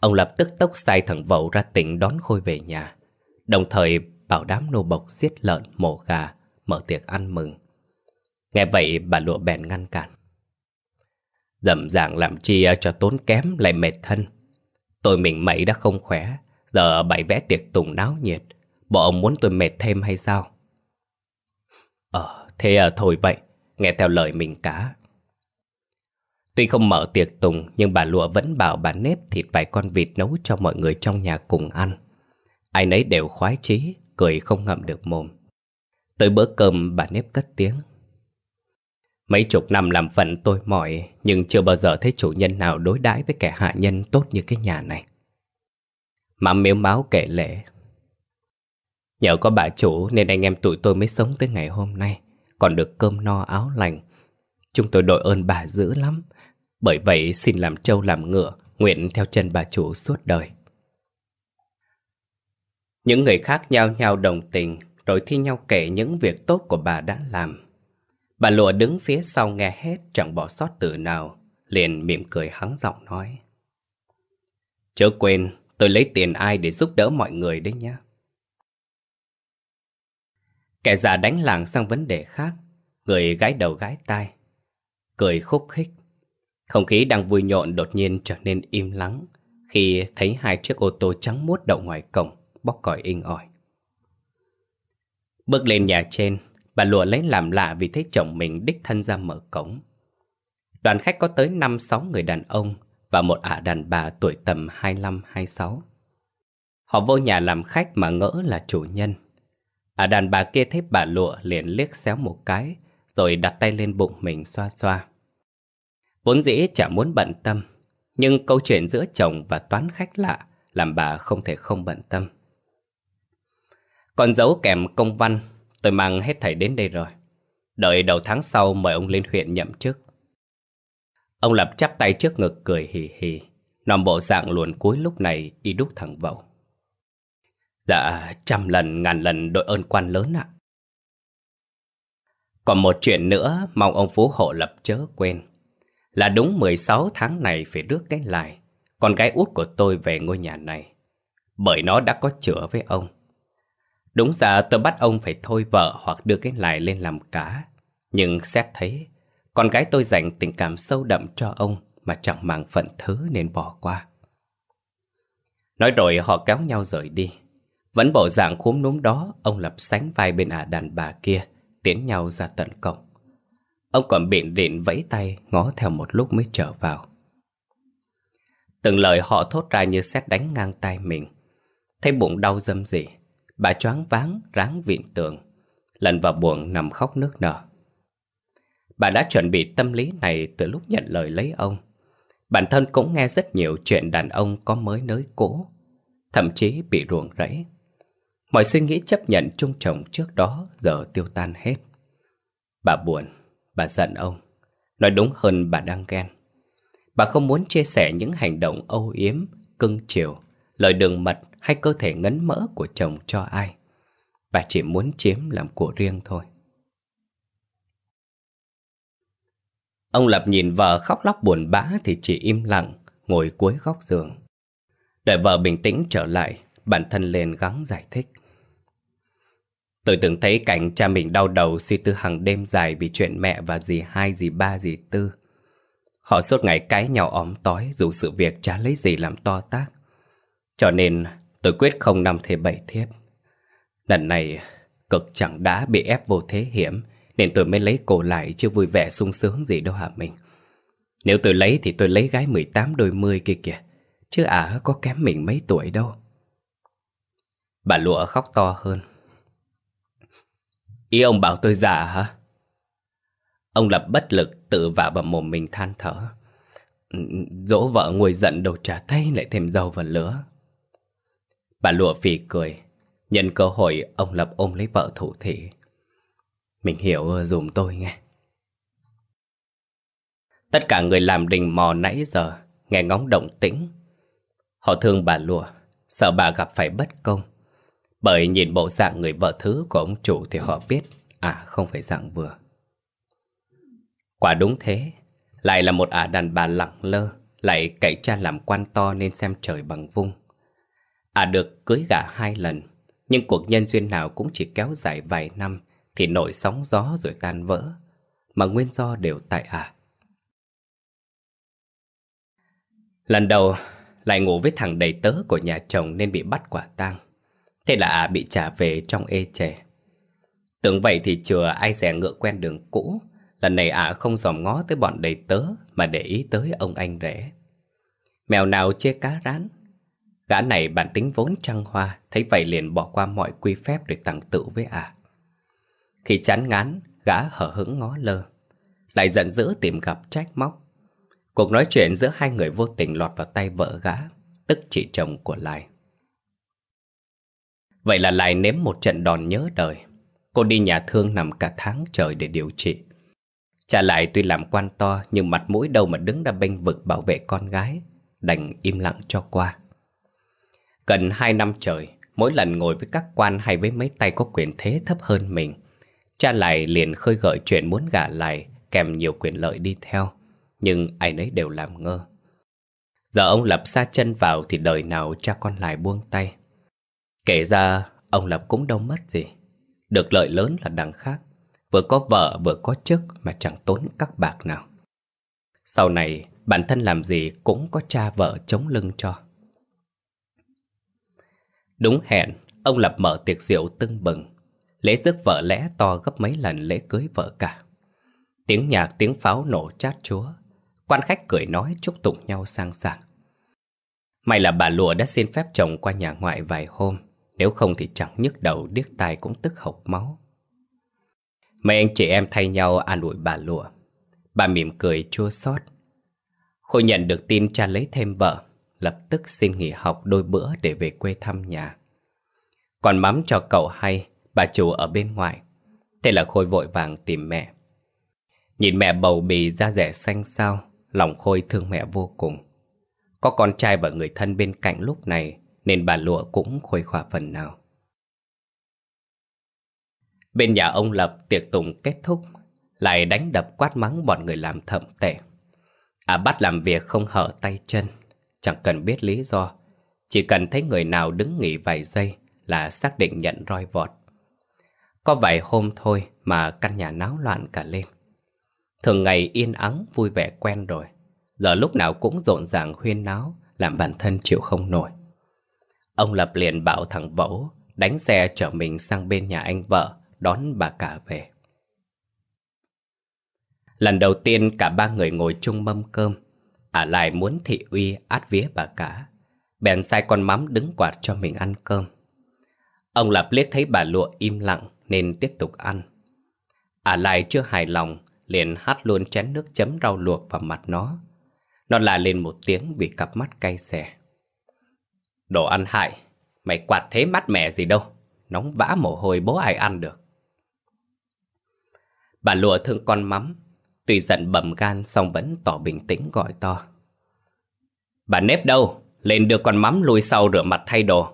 Ông lập tức tốc sai thằng Vậu ra tỉnh đón Khôi về nhà Đồng thời bảo đám nô bộc giết lợn, mổ gà, mở tiệc ăn mừng Nghe vậy bà lụa bèn ngăn cản dậm dàng làm chi cho tốn kém lại mệt thân Tôi mình mẩy đã không khỏe Giờ bày vẽ tiệc tùng náo nhiệt Bộ ông muốn tôi mệt thêm hay sao? Ờ, thế à, thôi vậy Nghe theo lời mình cả Tuy không mở tiệc tùng nhưng bà Lụa vẫn bảo bà nếp thịt vài con vịt nấu cho mọi người trong nhà cùng ăn. Ai nấy đều khoái chí, cười không ngậm được mồm. Tới bữa cơm bà nếp cất tiếng. Mấy chục năm làm phận tôi mỏi nhưng chưa bao giờ thấy chủ nhân nào đối đãi với kẻ hạ nhân tốt như cái nhà này. Mà miếu máu kể lệ. Nhờ có bà chủ nên anh em tụi tôi mới sống tới ngày hôm nay, còn được cơm no áo lành. Chúng tôi đội ơn bà dữ lắm, bởi vậy xin làm trâu làm ngựa, nguyện theo chân bà chủ suốt đời. Những người khác nhao nhao đồng tình, rồi thi nhau kể những việc tốt của bà đã làm. Bà lụa đứng phía sau nghe hết chẳng bỏ sót từ nào, liền mỉm cười hắng giọng nói. Chớ quên, tôi lấy tiền ai để giúp đỡ mọi người đấy nhé. Kẻ già đánh làng sang vấn đề khác, người gái đầu gái tai, cười khúc khích. Không khí đang vui nhộn đột nhiên trở nên im lắng khi thấy hai chiếc ô tô trắng muốt đậu ngoài cổng, bóc còi inh ỏi. Bước lên nhà trên, bà lụa lấy làm lạ vì thấy chồng mình đích thân ra mở cổng. Đoàn khách có tới 5-6 người đàn ông và một ả đàn bà tuổi tầm 25-26. Họ vô nhà làm khách mà ngỡ là chủ nhân. Ả đàn bà kia thấy bà lụa liền liếc xéo một cái rồi đặt tay lên bụng mình xoa xoa. Vốn dĩ chả muốn bận tâm Nhưng câu chuyện giữa chồng và toán khách lạ Làm bà không thể không bận tâm Còn dấu kèm công văn Tôi mang hết thầy đến đây rồi Đợi đầu tháng sau mời ông lên huyện nhậm chức Ông Lập chắp tay trước ngực cười hì hì Nòm bộ dạng luồn cuối lúc này y đúc thẳng vào Dạ trăm lần ngàn lần đội ơn quan lớn ạ Còn một chuyện nữa mong ông Phú Hộ Lập chớ quên là đúng 16 tháng này phải rước cái lại Con gái út của tôi về ngôi nhà này Bởi nó đã có chữa với ông Đúng ra tôi bắt ông phải thôi vợ hoặc đưa cái lại lên làm cá Nhưng xét thấy Con gái tôi dành tình cảm sâu đậm cho ông Mà chẳng màng phận thứ nên bỏ qua Nói rồi họ kéo nhau rời đi Vẫn bộ dạng khúm núm đó Ông lập sánh vai bên ả à đàn bà kia Tiến nhau ra tận cổng Ông còn bịn địn vẫy tay ngó theo một lúc mới trở vào Từng lời họ thốt ra như xét đánh ngang tay mình Thấy bụng đau dâm dị Bà choáng váng ráng vịn tường Lần vào buồn nằm khóc nước nở Bà đã chuẩn bị tâm lý này từ lúc nhận lời lấy ông Bản thân cũng nghe rất nhiều chuyện đàn ông có mới nới cũ Thậm chí bị ruồng rẫy Mọi suy nghĩ chấp nhận chung chồng trước đó giờ tiêu tan hết Bà buồn Bà giận ông Nói đúng hơn bà đang ghen Bà không muốn chia sẻ những hành động âu yếm Cưng chiều Lời đường mật hay cơ thể ngấn mỡ của chồng cho ai Bà chỉ muốn chiếm làm của riêng thôi Ông Lập nhìn vợ khóc lóc buồn bã thì chỉ im lặng, ngồi cuối góc giường. Đợi vợ bình tĩnh trở lại, bản thân lên gắng giải thích. Tôi từng thấy cảnh cha mình đau đầu suy tư hàng đêm dài vì chuyện mẹ và dì hai, dì ba, dì tư. Họ suốt ngày cãi nhau óm tối dù sự việc cha lấy gì làm to tác. Cho nên tôi quyết không nằm thế bảy thiếp. Lần này cực chẳng đã bị ép vô thế hiểm nên tôi mới lấy cổ lại chứ vui vẻ sung sướng gì đâu hả mình. Nếu tôi lấy thì tôi lấy gái 18 đôi mươi kia kìa, chứ ả à, có kém mình mấy tuổi đâu. Bà lụa khóc to hơn, Ý ông bảo tôi giả hả? Ông Lập bất lực tự vả vào mồm mình than thở. Dỗ vợ ngồi giận đầu trà tay lại thêm dầu vào lửa. Bà lụa phì cười. Nhân cơ hội ông Lập ôm lấy vợ thủ thị. Mình hiểu dùm tôi nghe. Tất cả người làm đình mò nãy giờ, nghe ngóng động tĩnh. Họ thương bà lụa, sợ bà gặp phải bất công. Bởi nhìn bộ dạng người vợ thứ của ông chủ thì họ biết, à không phải dạng vừa. Quả đúng thế, lại là một ả à đàn bà lẳng lơ, lại cậy cha làm quan to nên xem trời bằng vung. Ả à được cưới gả hai lần, nhưng cuộc nhân duyên nào cũng chỉ kéo dài vài năm thì nổi sóng gió rồi tan vỡ, mà nguyên do đều tại ả. À. Lần đầu, lại ngủ với thằng đầy tớ của nhà chồng nên bị bắt quả tang. Thế là bị trả về trong ê chề Tưởng vậy thì chừa ai rẻ ngựa quen đường cũ Lần này ả à không dòm ngó tới bọn đầy tớ Mà để ý tới ông anh rể Mèo nào chê cá rán Gã này bản tính vốn trăng hoa Thấy vậy liền bỏ qua mọi quy phép để tặng tự với ả à. Khi chán ngán Gã hở hứng ngó lơ Lại giận dữ tìm gặp trách móc Cuộc nói chuyện giữa hai người vô tình lọt vào tay vợ gã Tức chị chồng của Lai Vậy là lại nếm một trận đòn nhớ đời Cô đi nhà thương nằm cả tháng trời để điều trị Cha lại tuy làm quan to Nhưng mặt mũi đâu mà đứng ra bênh vực bảo vệ con gái Đành im lặng cho qua Gần hai năm trời Mỗi lần ngồi với các quan hay với mấy tay có quyền thế thấp hơn mình Cha lại liền khơi gợi chuyện muốn gả lại Kèm nhiều quyền lợi đi theo Nhưng ai nấy đều làm ngơ Giờ ông lập xa chân vào thì đời nào cha con lại buông tay Kể ra, ông Lập cũng đâu mất gì. Được lợi lớn là đằng khác. Vừa có vợ vừa có chức mà chẳng tốn các bạc nào. Sau này, bản thân làm gì cũng có cha vợ chống lưng cho. Đúng hẹn, ông Lập mở tiệc rượu tưng bừng. Lễ rước vợ lẽ to gấp mấy lần lễ cưới vợ cả. Tiếng nhạc tiếng pháo nổ chát chúa. Quan khách cười nói chúc tụng nhau sang sảng. May là bà lụa đã xin phép chồng qua nhà ngoại vài hôm. Nếu không thì chẳng nhức đầu điếc tai cũng tức hộc máu Mấy anh chị em thay nhau an ủi bà lụa Bà mỉm cười chua xót Khôi nhận được tin cha lấy thêm vợ Lập tức xin nghỉ học đôi bữa để về quê thăm nhà Còn mắm cho cậu hay Bà chủ ở bên ngoài Thế là Khôi vội vàng tìm mẹ Nhìn mẹ bầu bì da rẻ xanh xao Lòng Khôi thương mẹ vô cùng Có con trai và người thân bên cạnh lúc này nên bà lụa cũng khôi khỏa phần nào. Bên nhà ông Lập tiệc tùng kết thúc, lại đánh đập quát mắng bọn người làm thậm tệ. À bắt làm việc không hở tay chân, chẳng cần biết lý do, chỉ cần thấy người nào đứng nghỉ vài giây là xác định nhận roi vọt. Có vài hôm thôi mà căn nhà náo loạn cả lên. Thường ngày yên ắng vui vẻ quen rồi, giờ lúc nào cũng rộn ràng huyên náo làm bản thân chịu không nổi. Ông Lập liền bảo thằng Vẫu đánh xe chở mình sang bên nhà anh vợ đón bà cả về. Lần đầu tiên cả ba người ngồi chung mâm cơm. Ả à lại muốn thị uy át vía bà cả. Bèn sai con mắm đứng quạt cho mình ăn cơm. Ông lập liếc thấy bà lụa im lặng nên tiếp tục ăn. Ả à lại chưa hài lòng, liền hát luôn chén nước chấm rau luộc vào mặt nó. Nó là lên một tiếng vì cặp mắt cay xè. Đồ ăn hại, mày quạt thế mát mẻ gì đâu, nóng vã mồ hôi bố ai ăn được. Bà lùa thương con mắm, tuy giận bầm gan song vẫn tỏ bình tĩnh gọi to. Bà nếp đâu, lên đưa con mắm lui sau rửa mặt thay đồ.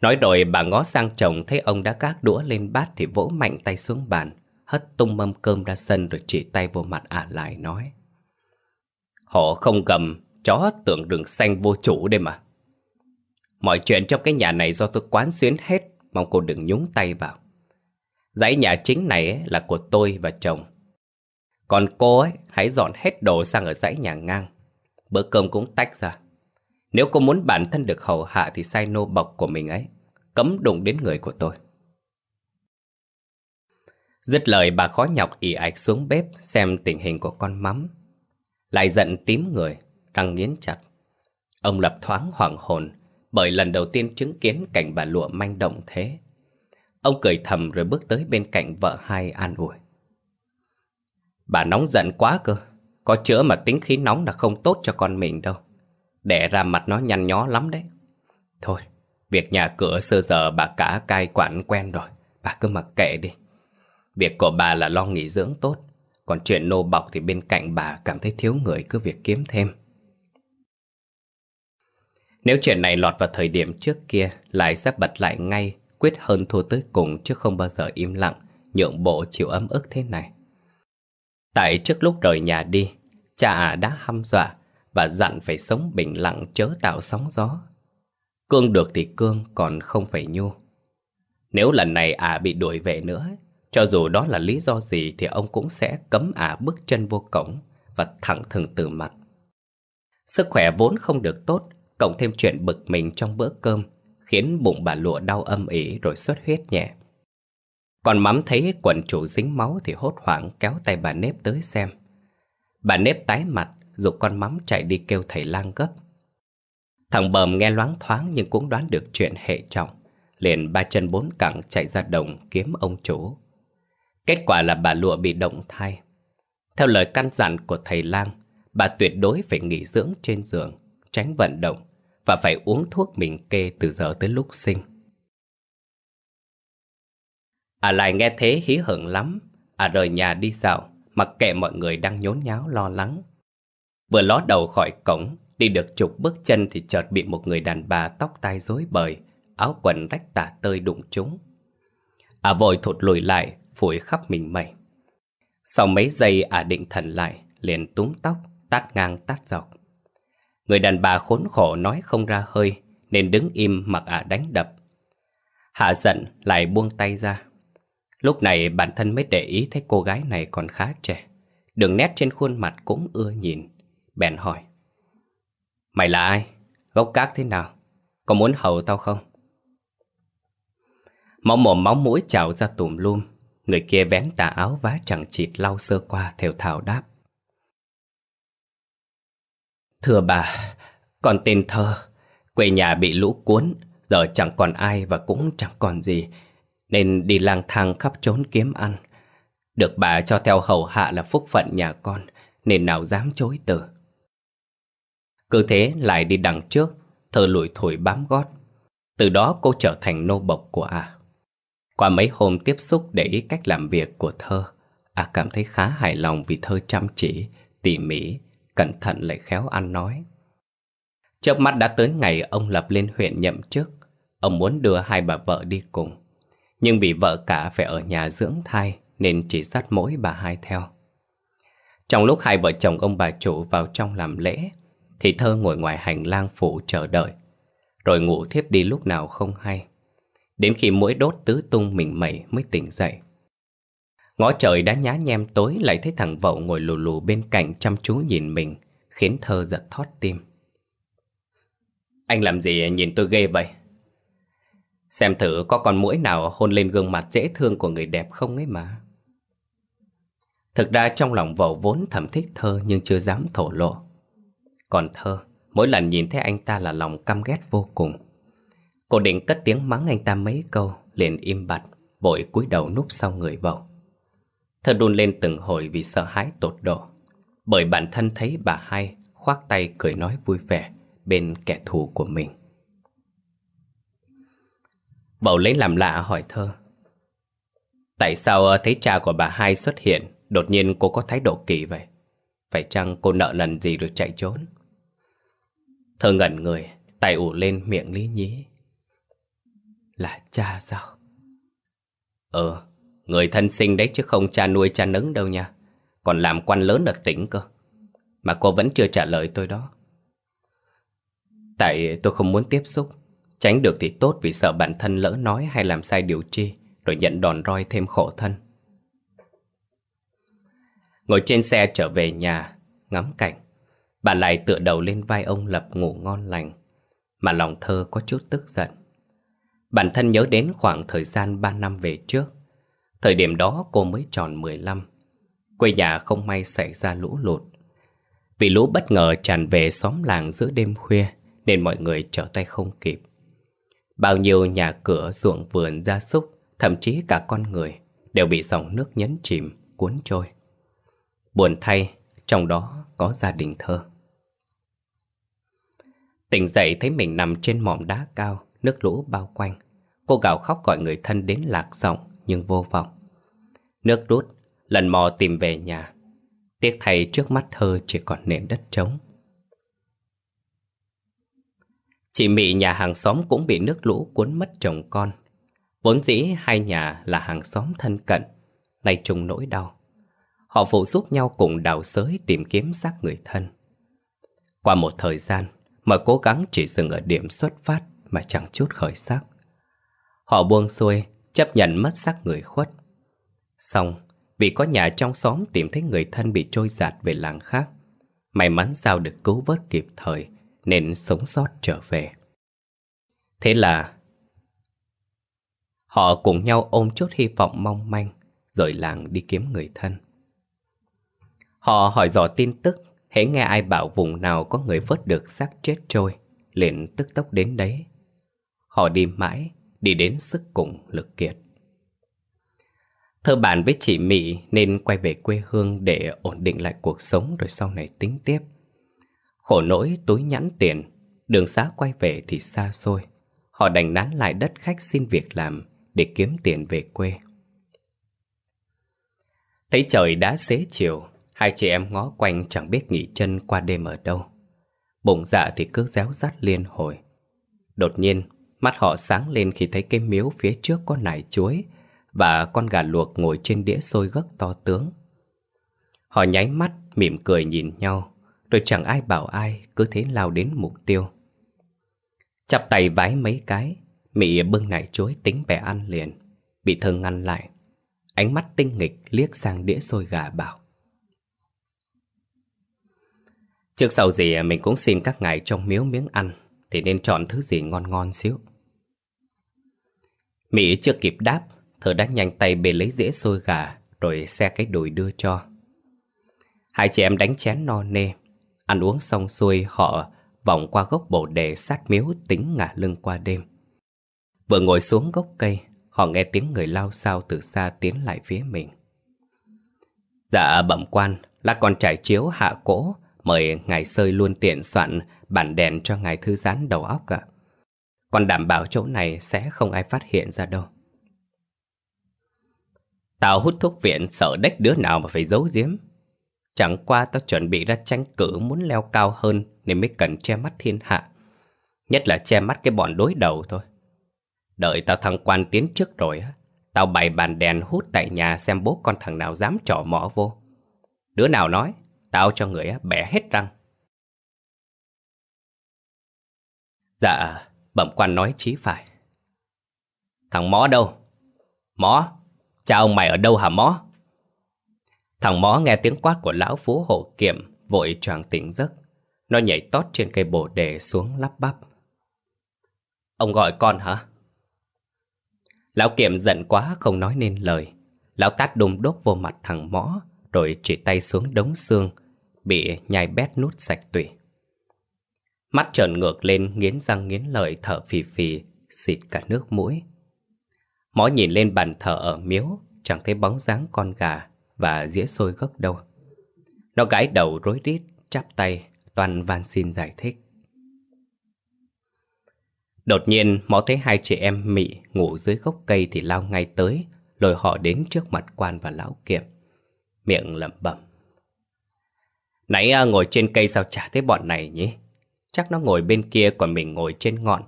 Nói rồi bà ngó sang chồng thấy ông đã gác đũa lên bát thì vỗ mạnh tay xuống bàn, hất tung mâm cơm ra sân rồi chỉ tay vô mặt ả lại nói. Họ không gầm, chó tưởng đường xanh vô chủ đây mà. Mọi chuyện trong cái nhà này do tôi quán xuyến hết Mong cô đừng nhúng tay vào Dãy nhà chính này ấy, là của tôi và chồng Còn cô ấy hãy dọn hết đồ sang ở dãy nhà ngang Bữa cơm cũng tách ra Nếu cô muốn bản thân được hầu hạ Thì sai nô bọc của mình ấy Cấm đụng đến người của tôi Dứt lời bà khó nhọc ỉ ạch xuống bếp Xem tình hình của con mắm Lại giận tím người Răng nghiến chặt Ông Lập thoáng hoảng hồn bởi lần đầu tiên chứng kiến cảnh bà lụa manh động thế. Ông cười thầm rồi bước tới bên cạnh vợ hai an ủi. Bà nóng giận quá cơ, có chữa mà tính khí nóng là không tốt cho con mình đâu. Để ra mặt nó nhăn nhó lắm đấy. Thôi, việc nhà cửa sơ giờ bà cả cai quản quen rồi, bà cứ mặc kệ đi. Việc của bà là lo nghỉ dưỡng tốt, còn chuyện nô bọc thì bên cạnh bà cảm thấy thiếu người cứ việc kiếm thêm. Nếu chuyện này lọt vào thời điểm trước kia Lại sẽ bật lại ngay Quyết hơn thua tới cùng chứ không bao giờ im lặng Nhượng bộ chịu ấm ức thế này Tại trước lúc rời nhà đi Cha à đã hăm dọa Và dặn phải sống bình lặng chớ tạo sóng gió Cương được thì cương còn không phải nhu Nếu lần này à bị đuổi về nữa Cho dù đó là lý do gì Thì ông cũng sẽ cấm à bước chân vô cổng Và thẳng thừng từ mặt Sức khỏe vốn không được tốt Cộng thêm chuyện bực mình trong bữa cơm Khiến bụng bà lụa đau âm ỉ rồi xuất huyết nhẹ Còn mắm thấy quần chủ dính máu Thì hốt hoảng kéo tay bà nếp tới xem Bà nếp tái mặt Dục con mắm chạy đi kêu thầy lang gấp Thằng bờm nghe loáng thoáng Nhưng cũng đoán được chuyện hệ trọng Liền ba chân bốn cẳng chạy ra đồng kiếm ông chủ Kết quả là bà lụa bị động thai Theo lời căn dặn của thầy lang Bà tuyệt đối phải nghỉ dưỡng trên giường Tránh vận động và phải uống thuốc mình kê từ giờ tới lúc sinh. À lại nghe thế hí hưởng lắm, à rời nhà đi dạo, mặc kệ mọi người đang nhốn nháo lo lắng. Vừa ló đầu khỏi cổng, đi được chục bước chân thì chợt bị một người đàn bà tóc tai rối bời, áo quần rách tả tơi đụng trúng. À vội thụt lùi lại, phủi khắp mình mẩy. Sau mấy giây à định thần lại, liền túm tóc, tát ngang tát dọc. Người đàn bà khốn khổ nói không ra hơi Nên đứng im mặc ả đánh đập Hạ giận lại buông tay ra Lúc này bản thân mới để ý thấy cô gái này còn khá trẻ Đường nét trên khuôn mặt cũng ưa nhìn Bèn hỏi Mày là ai? Gốc cát thế nào? Có muốn hầu tao không? Máu mồm máu mũi trào ra tùm lum Người kia vén tà áo vá chẳng chịt lau sơ qua theo thảo đáp Thưa bà, con tên Thơ, quê nhà bị lũ cuốn, giờ chẳng còn ai và cũng chẳng còn gì, nên đi lang thang khắp trốn kiếm ăn. Được bà cho theo hầu hạ là phúc phận nhà con, nên nào dám chối từ. Cứ thế lại đi đằng trước, Thơ lủi thủi bám gót. Từ đó cô trở thành nô bộc của ả. À. Qua mấy hôm tiếp xúc để ý cách làm việc của Thơ, ả à cảm thấy khá hài lòng vì Thơ chăm chỉ, tỉ mỉ cẩn thận lại khéo ăn nói. Chớp mắt đã tới ngày ông Lập lên huyện nhậm chức, ông muốn đưa hai bà vợ đi cùng. Nhưng vì vợ cả phải ở nhà dưỡng thai nên chỉ dắt mỗi bà hai theo. Trong lúc hai vợ chồng ông bà chủ vào trong làm lễ, thì Thơ ngồi ngoài hành lang phủ chờ đợi, rồi ngủ thiếp đi lúc nào không hay. Đến khi mũi đốt tứ tung mình mẩy mới tỉnh dậy. Ngõ trời đã nhá nhem tối lại thấy thằng Vậu ngồi lù lù bên cạnh chăm chú nhìn mình, khiến thơ giật thót tim. Anh làm gì nhìn tôi ghê vậy? Xem thử có con mũi nào hôn lên gương mặt dễ thương của người đẹp không ấy mà. Thực ra trong lòng Vậu vốn thầm thích thơ nhưng chưa dám thổ lộ. Còn thơ, mỗi lần nhìn thấy anh ta là lòng căm ghét vô cùng. Cô định cất tiếng mắng anh ta mấy câu, liền im bặt, vội cúi đầu núp sau người Vậu. Thơ đun lên từng hồi vì sợ hãi tột độ Bởi bản thân thấy bà hai khoác tay cười nói vui vẻ bên kẻ thù của mình Bầu lấy làm lạ hỏi thơ Tại sao ờ, thấy cha của bà hai xuất hiện Đột nhiên cô có thái độ kỳ vậy Phải chăng cô nợ nần gì rồi chạy trốn Thơ ngẩn người Tài ủ lên miệng lý nhí Là cha sao Ờ Người thân sinh đấy chứ không cha nuôi cha nấng đâu nha Còn làm quan lớn ở tỉnh cơ Mà cô vẫn chưa trả lời tôi đó Tại tôi không muốn tiếp xúc Tránh được thì tốt vì sợ bản thân lỡ nói hay làm sai điều chi Rồi nhận đòn roi thêm khổ thân Ngồi trên xe trở về nhà Ngắm cảnh Bà lại tựa đầu lên vai ông Lập ngủ ngon lành Mà lòng thơ có chút tức giận Bản thân nhớ đến khoảng thời gian 3 năm về trước Thời điểm đó cô mới tròn 15 Quê nhà không may xảy ra lũ lụt Vì lũ bất ngờ tràn về xóm làng giữa đêm khuya Nên mọi người trở tay không kịp Bao nhiêu nhà cửa, ruộng vườn, gia súc Thậm chí cả con người Đều bị dòng nước nhấn chìm, cuốn trôi Buồn thay, trong đó có gia đình thơ Tỉnh dậy thấy mình nằm trên mỏm đá cao Nước lũ bao quanh Cô gào khóc gọi người thân đến lạc giọng nhưng vô vọng. Nước rút, lần mò tìm về nhà. Tiếc thay trước mắt thơ chỉ còn nền đất trống. Chị Mỹ nhà hàng xóm cũng bị nước lũ cuốn mất chồng con. Vốn dĩ hai nhà là hàng xóm thân cận, nay chung nỗi đau. Họ phụ giúp nhau cùng đào sới tìm kiếm xác người thân. Qua một thời gian, mà cố gắng chỉ dừng ở điểm xuất phát mà chẳng chút khởi sắc. Họ buông xuôi, chấp nhận mất xác người khuất. Xong, vì có nhà trong xóm tìm thấy người thân bị trôi giạt về làng khác. May mắn sao được cứu vớt kịp thời nên sống sót trở về. Thế là họ cùng nhau ôm chút hy vọng mong manh rời làng đi kiếm người thân. Họ hỏi dò tin tức, hễ nghe ai bảo vùng nào có người vớt được xác chết trôi, liền tức tốc đến đấy. Họ đi mãi, đi đến sức cùng lực kiệt. Thơ bản với chị Mỹ nên quay về quê hương để ổn định lại cuộc sống rồi sau này tính tiếp. Khổ nỗi túi nhẵn tiền, đường xá quay về thì xa xôi. Họ đành nán lại đất khách xin việc làm để kiếm tiền về quê. Thấy trời đã xế chiều, hai chị em ngó quanh chẳng biết nghỉ chân qua đêm ở đâu. Bụng dạ thì cứ réo rắt liên hồi. Đột nhiên, Mắt họ sáng lên khi thấy cái miếu phía trước có nải chuối và con gà luộc ngồi trên đĩa sôi gấc to tướng. Họ nháy mắt, mỉm cười nhìn nhau, rồi chẳng ai bảo ai, cứ thế lao đến mục tiêu. Chắp tay vái mấy cái, Mỹ bưng nải chuối tính bẻ ăn liền, bị Thơ ngăn lại. Ánh mắt tinh nghịch liếc sang đĩa sôi gà bảo. Trước sau gì mình cũng xin các ngài trong miếu miếng ăn, thì nên chọn thứ gì ngon ngon xíu. Mỹ chưa kịp đáp, thợ đã nhanh tay bề lấy dĩa xôi gà, rồi xe cái đùi đưa cho. Hai chị em đánh chén no nê, ăn uống xong xuôi họ vòng qua gốc bồ đề sát miếu tính ngả lưng qua đêm. Vừa ngồi xuống gốc cây, họ nghe tiếng người lao sao từ xa tiến lại phía mình. Dạ bẩm quan, là con trải chiếu hạ cỗ, mời ngài sơi luôn tiện soạn bản đèn cho ngài thư giãn đầu óc ạ. À. Còn đảm bảo chỗ này sẽ không ai phát hiện ra đâu Tao hút thuốc viện sợ đếch đứa nào mà phải giấu giếm Chẳng qua tao chuẩn bị ra tranh cử muốn leo cao hơn Nên mới cần che mắt thiên hạ Nhất là che mắt cái bọn đối đầu thôi Đợi tao thăng quan tiến trước rồi Tao bày bàn đèn hút tại nhà xem bố con thằng nào dám trỏ mỏ vô Đứa nào nói Tao cho người bẻ hết răng Dạ Bẩm quan nói chí phải Thằng mó đâu Mó Cha ông mày ở đâu hả mó Thằng mó nghe tiếng quát của lão phú hộ kiệm Vội choàng tỉnh giấc Nó nhảy tót trên cây bồ đề xuống lắp bắp Ông gọi con hả Lão kiệm giận quá không nói nên lời Lão tát đùng đốt vô mặt thằng mõ Rồi chỉ tay xuống đống xương Bị nhai bét nút sạch tủy Mắt trợn ngược lên nghiến răng nghiến lợi thở phì phì, xịt cả nước mũi. Mõ nhìn lên bàn thờ ở miếu, chẳng thấy bóng dáng con gà và dĩa sôi gốc đâu. Nó gãi đầu rối rít, chắp tay, toàn van xin giải thích. Đột nhiên, mõ thấy hai chị em mị ngủ dưới gốc cây thì lao ngay tới, lôi họ đến trước mặt quan và lão kiệm. Miệng lẩm bẩm. Nãy à, ngồi trên cây sao chả thấy bọn này nhỉ? Chắc nó ngồi bên kia còn mình ngồi trên ngọn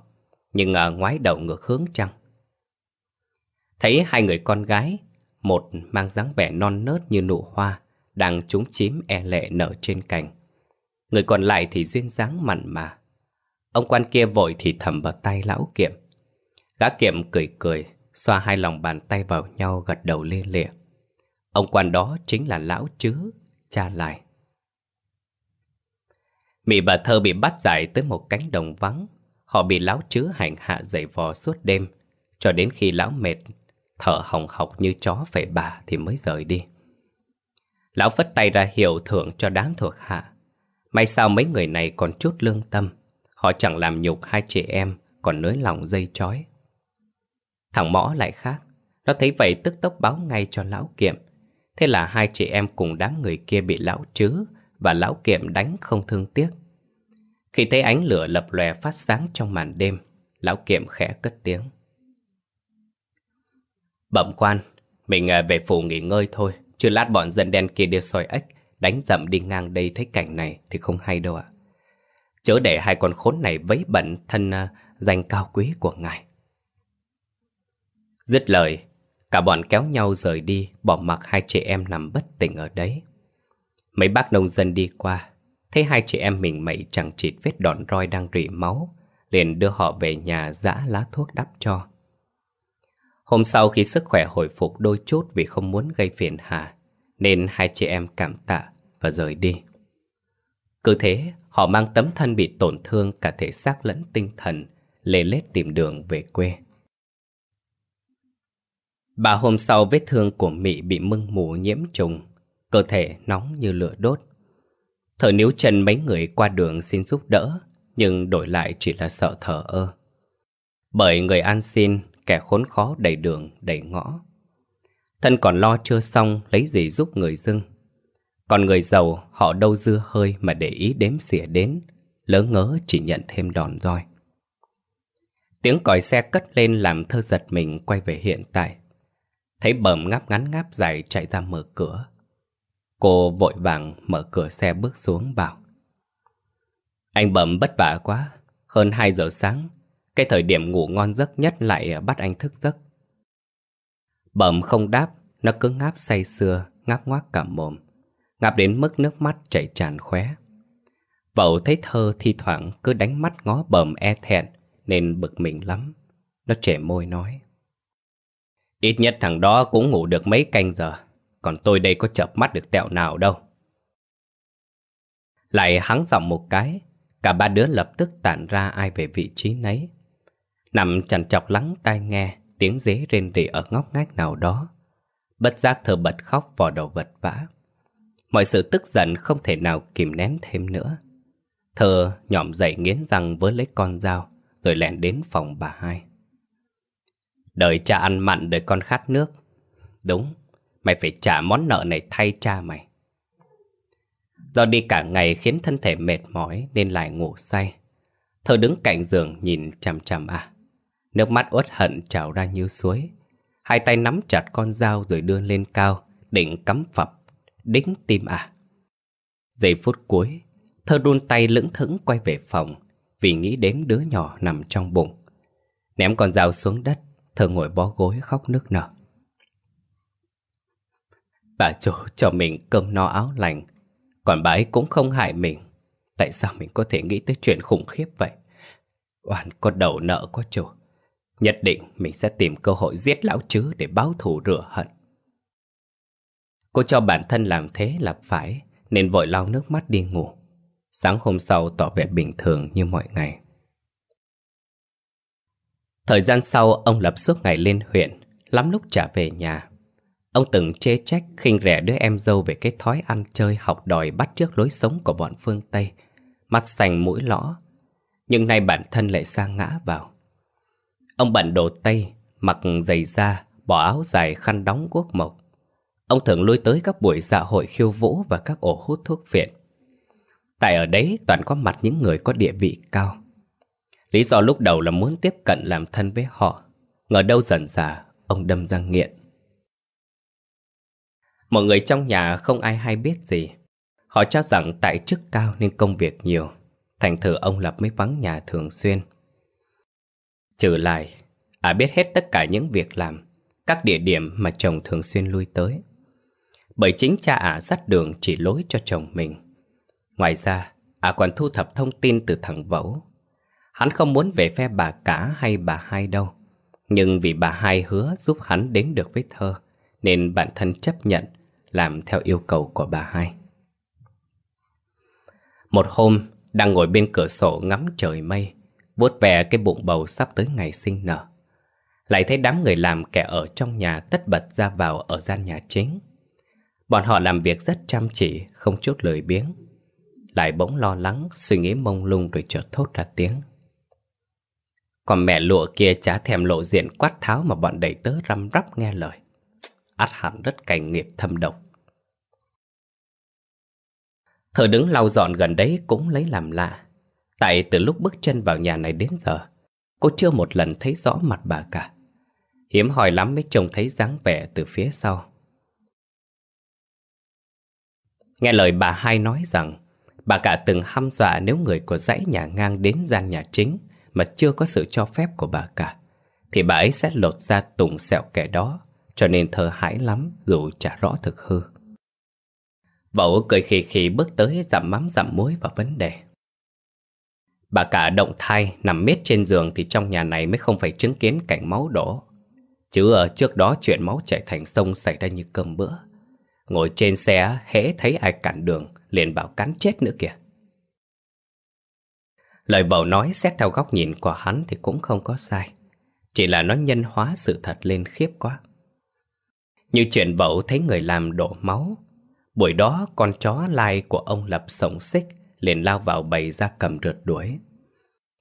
Nhưng à, ngoái đầu ngược hướng trăng Thấy hai người con gái Một mang dáng vẻ non nớt như nụ hoa Đang trúng chím e lệ nở trên cành Người còn lại thì duyên dáng mặn mà Ông quan kia vội thì thầm vào tay lão kiệm Gã kiệm cười cười Xoa hai lòng bàn tay vào nhau gật đầu lê lịa Ông quan đó chính là lão chứ Cha lại Mỹ và Thơ bị bắt giải tới một cánh đồng vắng. Họ bị lão chứa hành hạ dày vò suốt đêm, cho đến khi lão mệt, thở hồng hộc như chó phải bà thì mới rời đi. Lão phất tay ra hiệu thưởng cho đám thuộc hạ. May sao mấy người này còn chút lương tâm, họ chẳng làm nhục hai chị em, còn nới lòng dây chói. Thằng mõ lại khác, nó thấy vậy tức tốc báo ngay cho lão kiệm. Thế là hai chị em cùng đám người kia bị lão chứa và lão kiệm đánh không thương tiếc. Khi thấy ánh lửa lập lòe phát sáng trong màn đêm, lão kiệm khẽ cất tiếng. Bẩm quan, mình à, về phủ nghỉ ngơi thôi, chứ lát bọn dân đen kia đi soi ếch, đánh dậm đi ngang đây thấy cảnh này thì không hay đâu ạ. Chớ để hai con khốn này vấy bẩn thân uh, danh cao quý của ngài. Dứt lời, cả bọn kéo nhau rời đi, bỏ mặc hai chị em nằm bất tỉnh ở đấy. Mấy bác nông dân đi qua, thấy hai chị em mình mẩy chẳng chịt vết đòn roi đang rỉ máu, liền đưa họ về nhà giã lá thuốc đắp cho. Hôm sau khi sức khỏe hồi phục đôi chút vì không muốn gây phiền hà, nên hai chị em cảm tạ và rời đi. Cứ thế, họ mang tấm thân bị tổn thương cả thể xác lẫn tinh thần, lê lết tìm đường về quê. Bà hôm sau vết thương của Mỹ bị mưng mù nhiễm trùng, cơ thể nóng như lửa đốt. Thở níu chân mấy người qua đường xin giúp đỡ, nhưng đổi lại chỉ là sợ thở ơ. Bởi người ăn xin, kẻ khốn khó đầy đường, đầy ngõ. Thân còn lo chưa xong, lấy gì giúp người dưng. Còn người giàu, họ đâu dư hơi mà để ý đếm xỉa đến, lỡ ngớ chỉ nhận thêm đòn roi. Tiếng còi xe cất lên làm thơ giật mình quay về hiện tại. Thấy bẩm ngáp ngắn ngáp dài chạy ra mở cửa. Cô vội vàng mở cửa xe bước xuống bảo Anh bẩm bất vả quá Hơn 2 giờ sáng Cái thời điểm ngủ ngon giấc nhất lại bắt anh thức giấc Bẩm không đáp Nó cứ ngáp say sưa Ngáp ngoác cả mồm Ngáp đến mức nước mắt chảy tràn khóe Vậu thấy thơ thi thoảng cứ đánh mắt ngó bẩm e thẹn Nên bực mình lắm Nó trẻ môi nói Ít nhất thằng đó cũng ngủ được mấy canh giờ còn tôi đây có chợp mắt được tẹo nào đâu. Lại hắng giọng một cái, cả ba đứa lập tức tản ra ai về vị trí nấy. Nằm chằn chọc lắng tai nghe, tiếng dế rên rỉ ở ngóc ngách nào đó. Bất giác thở bật khóc vò đầu vật vã. Mọi sự tức giận không thể nào kìm nén thêm nữa. Thơ nhỏm dậy nghiến răng với lấy con dao, rồi lẻn đến phòng bà hai. Đợi cha ăn mặn đợi con khát nước. Đúng, Mày phải trả món nợ này thay cha mày Do đi cả ngày khiến thân thể mệt mỏi nên lại ngủ say Thơ đứng cạnh giường nhìn chằm chằm à Nước mắt uất hận trào ra như suối Hai tay nắm chặt con dao rồi đưa lên cao Định cắm phập Đính tim à Giây phút cuối Thơ đun tay lững thững quay về phòng Vì nghĩ đến đứa nhỏ nằm trong bụng Ném con dao xuống đất Thơ ngồi bó gối khóc nức nở Bà chủ cho mình cơm no áo lành Còn bà ấy cũng không hại mình Tại sao mình có thể nghĩ tới chuyện khủng khiếp vậy Oan có đầu nợ quá chủ Nhất định mình sẽ tìm cơ hội giết lão chứ để báo thù rửa hận Cô cho bản thân làm thế là phải Nên vội lau nước mắt đi ngủ Sáng hôm sau tỏ vẻ bình thường như mọi ngày Thời gian sau ông Lập suốt ngày lên huyện Lắm lúc trả về nhà Ông từng chê trách khinh rẻ đứa em dâu về cái thói ăn chơi học đòi bắt chước lối sống của bọn phương Tây, mắt sành mũi lõ, nhưng nay bản thân lại sa ngã vào. Ông bận đồ Tây, mặc giày da, bỏ áo dài khăn đóng quốc mộc. Ông thường lui tới các buổi dạ hội khiêu vũ và các ổ hút thuốc phiện. Tại ở đấy toàn có mặt những người có địa vị cao. Lý do lúc đầu là muốn tiếp cận làm thân với họ, ngờ đâu dần dà ông đâm ra nghiện. Mọi người trong nhà không ai hay biết gì Họ cho rằng tại chức cao nên công việc nhiều Thành thử ông Lập mới vắng nhà thường xuyên Trừ lại À biết hết tất cả những việc làm Các địa điểm mà chồng thường xuyên lui tới Bởi chính cha ả à dắt đường chỉ lối cho chồng mình Ngoài ra à còn thu thập thông tin từ thằng Vẫu Hắn không muốn về phe bà cả hay bà hai đâu Nhưng vì bà hai hứa giúp hắn đến được với thơ Nên bản thân chấp nhận làm theo yêu cầu của bà hai. Một hôm, đang ngồi bên cửa sổ ngắm trời mây, vuốt về cái bụng bầu sắp tới ngày sinh nở. Lại thấy đám người làm kẻ ở trong nhà tất bật ra vào ở gian nhà chính. Bọn họ làm việc rất chăm chỉ, không chút lười biếng. Lại bỗng lo lắng, suy nghĩ mông lung rồi chợt thốt ra tiếng. Còn mẹ lụa kia chả thèm lộ diện quát tháo mà bọn đầy tớ răm rắp nghe lời ắt hẳn rất cay nghiệp thâm độc. Thợ đứng lau dọn gần đấy cũng lấy làm lạ. Tại từ lúc bước chân vào nhà này đến giờ, cô chưa một lần thấy rõ mặt bà cả. Hiếm hỏi lắm mới trông thấy dáng vẻ từ phía sau. Nghe lời bà hai nói rằng, bà cả từng hăm dọa nếu người của dãy nhà ngang đến gian nhà chính mà chưa có sự cho phép của bà cả, thì bà ấy sẽ lột ra tùng sẹo kẻ đó cho nên thơ hãi lắm dù chả rõ thực hư Vẩu cười khì khì bước tới giảm mắm giảm muối vào vấn đề Bà cả động thai nằm mết trên giường Thì trong nhà này mới không phải chứng kiến cảnh máu đổ Chứ ở trước đó chuyện máu chảy thành sông xảy ra như cơm bữa Ngồi trên xe hễ thấy ai cản đường liền bảo cắn chết nữa kìa Lời vẩu nói xét theo góc nhìn của hắn thì cũng không có sai Chỉ là nó nhân hóa sự thật lên khiếp quá như chuyện bậu thấy người làm đổ máu. Buổi đó con chó lai của ông Lập sổng xích liền lao vào bầy ra cầm rượt đuổi.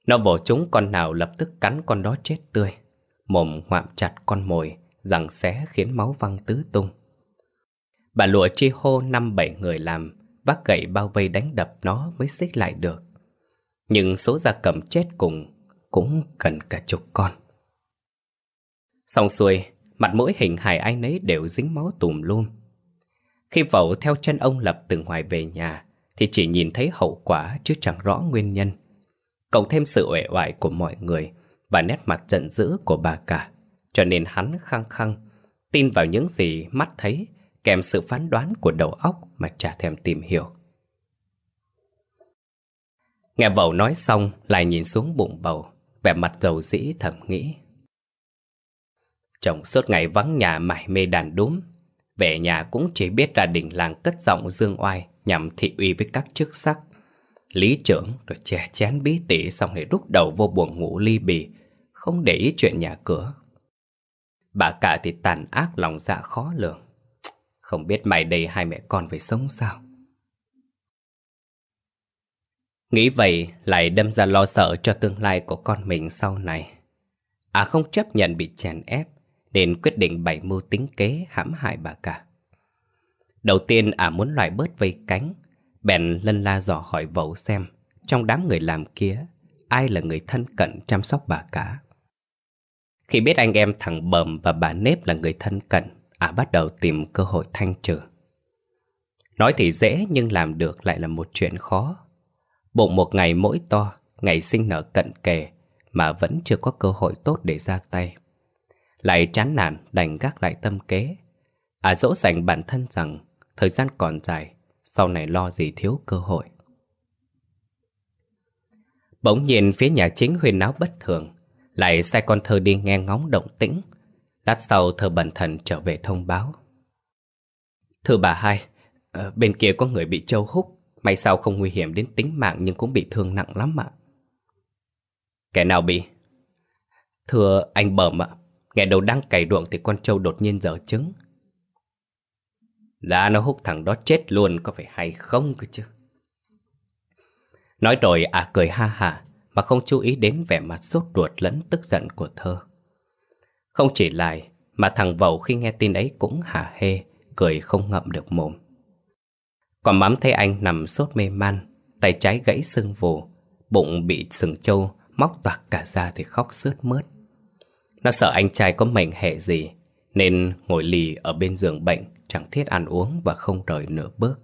Nó vỗ chúng con nào lập tức cắn con đó chết tươi. Mồm ngoạm chặt con mồi, rằng xé khiến máu văng tứ tung. Bà lụa chi hô năm bảy người làm, vác gậy bao vây đánh đập nó mới xích lại được. Nhưng số gia cầm chết cùng cũng cần cả chục con. Xong xuôi, mặt mũi hình hài anh ấy đều dính máu tùm luôn. Khi vẩu theo chân ông Lập từ ngoài về nhà, thì chỉ nhìn thấy hậu quả chứ chẳng rõ nguyên nhân. Cộng thêm sự uể oải của mọi người và nét mặt giận dữ của bà cả, cho nên hắn khăng khăng, tin vào những gì mắt thấy, kèm sự phán đoán của đầu óc mà chả thèm tìm hiểu. Nghe vẩu nói xong lại nhìn xuống bụng bầu, vẻ mặt dầu dĩ thầm nghĩ. Chồng suốt ngày vắng nhà mải mê đàn đúm Về nhà cũng chỉ biết ra đình làng cất giọng dương oai Nhằm thị uy với các chức sắc Lý trưởng rồi chè chén bí tỉ Xong lại rút đầu vô buồn ngủ ly bì Không để ý chuyện nhà cửa Bà cả thì tàn ác lòng dạ khó lường Không biết mày đây hai mẹ con phải sống sao Nghĩ vậy lại đâm ra lo sợ cho tương lai của con mình sau này À không chấp nhận bị chèn ép nên quyết định bày mưu tính kế hãm hại bà cả. Đầu tiên ả à muốn loại bớt vây cánh, bèn lân la dò hỏi vẩu xem trong đám người làm kia ai là người thân cận chăm sóc bà cả. Khi biết anh em thằng Bầm và bà Nếp là người thân cận, ả à bắt đầu tìm cơ hội thanh trừ. Nói thì dễ nhưng làm được lại là một chuyện khó. Bụng một ngày mỗi to, ngày sinh nở cận kề mà vẫn chưa có cơ hội tốt để ra tay. Lại chán nản đành gác lại tâm kế À dỗ dành bản thân rằng Thời gian còn dài Sau này lo gì thiếu cơ hội Bỗng nhìn phía nhà chính huyền náo bất thường Lại sai con thơ đi nghe ngóng động tĩnh Lát sau thơ bẩn thần trở về thông báo Thưa bà hai ờ, Bên kia có người bị trâu hút May sao không nguy hiểm đến tính mạng Nhưng cũng bị thương nặng lắm ạ Kẻ nào bị Thưa anh Bẩm ạ Ngày đầu đang cày ruộng thì con trâu đột nhiên dở trứng Đã nó hút thằng đó chết luôn có phải hay không cơ chứ Nói rồi à cười ha hà Mà không chú ý đến vẻ mặt sốt ruột lẫn tức giận của thơ Không chỉ lại Mà thằng vầu khi nghe tin ấy cũng hả hê Cười không ngậm được mồm Còn mắm thấy anh nằm sốt mê man Tay trái gãy sưng vù Bụng bị sừng trâu Móc toạc cả ra thì khóc sướt mướt nó sợ anh trai có mệnh hệ gì Nên ngồi lì ở bên giường bệnh Chẳng thiết ăn uống và không rời nửa bước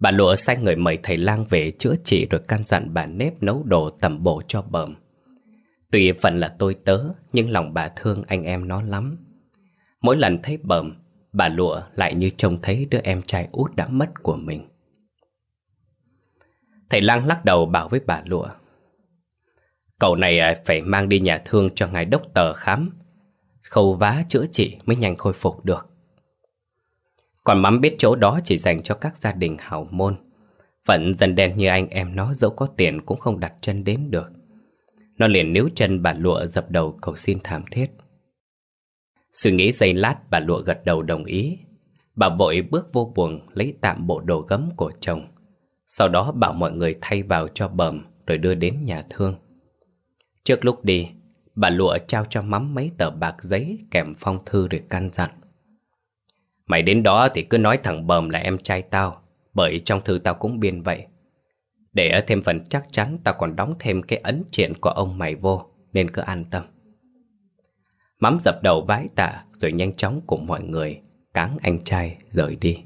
Bà lụa sai người mời thầy lang về chữa trị Rồi can dặn bà nếp nấu đồ tẩm bổ cho bờm tuy phận là tôi tớ Nhưng lòng bà thương anh em nó lắm Mỗi lần thấy bờm Bà lụa lại như trông thấy đứa em trai út đã mất của mình Thầy lang lắc đầu bảo với bà lụa Cậu này à, phải mang đi nhà thương cho ngài đốc tờ khám Khâu vá chữa trị mới nhanh khôi phục được Còn mắm biết chỗ đó chỉ dành cho các gia đình hảo môn Phận dân đen như anh em nó dẫu có tiền cũng không đặt chân đến được Nó liền níu chân bà lụa dập đầu cầu xin thảm thiết Suy nghĩ giây lát bà lụa gật đầu đồng ý Bà vội bước vô buồng lấy tạm bộ đồ gấm của chồng Sau đó bảo mọi người thay vào cho bầm rồi đưa đến nhà thương Trước lúc đi, bà lụa trao cho mắm mấy tờ bạc giấy kèm phong thư rồi căn dặn. Mày đến đó thì cứ nói thẳng bờm là em trai tao, bởi trong thư tao cũng biên vậy. Để thêm phần chắc chắn tao còn đóng thêm cái ấn chuyện của ông mày vô, nên cứ an tâm. Mắm dập đầu vái tạ rồi nhanh chóng cùng mọi người cáng anh trai rời đi.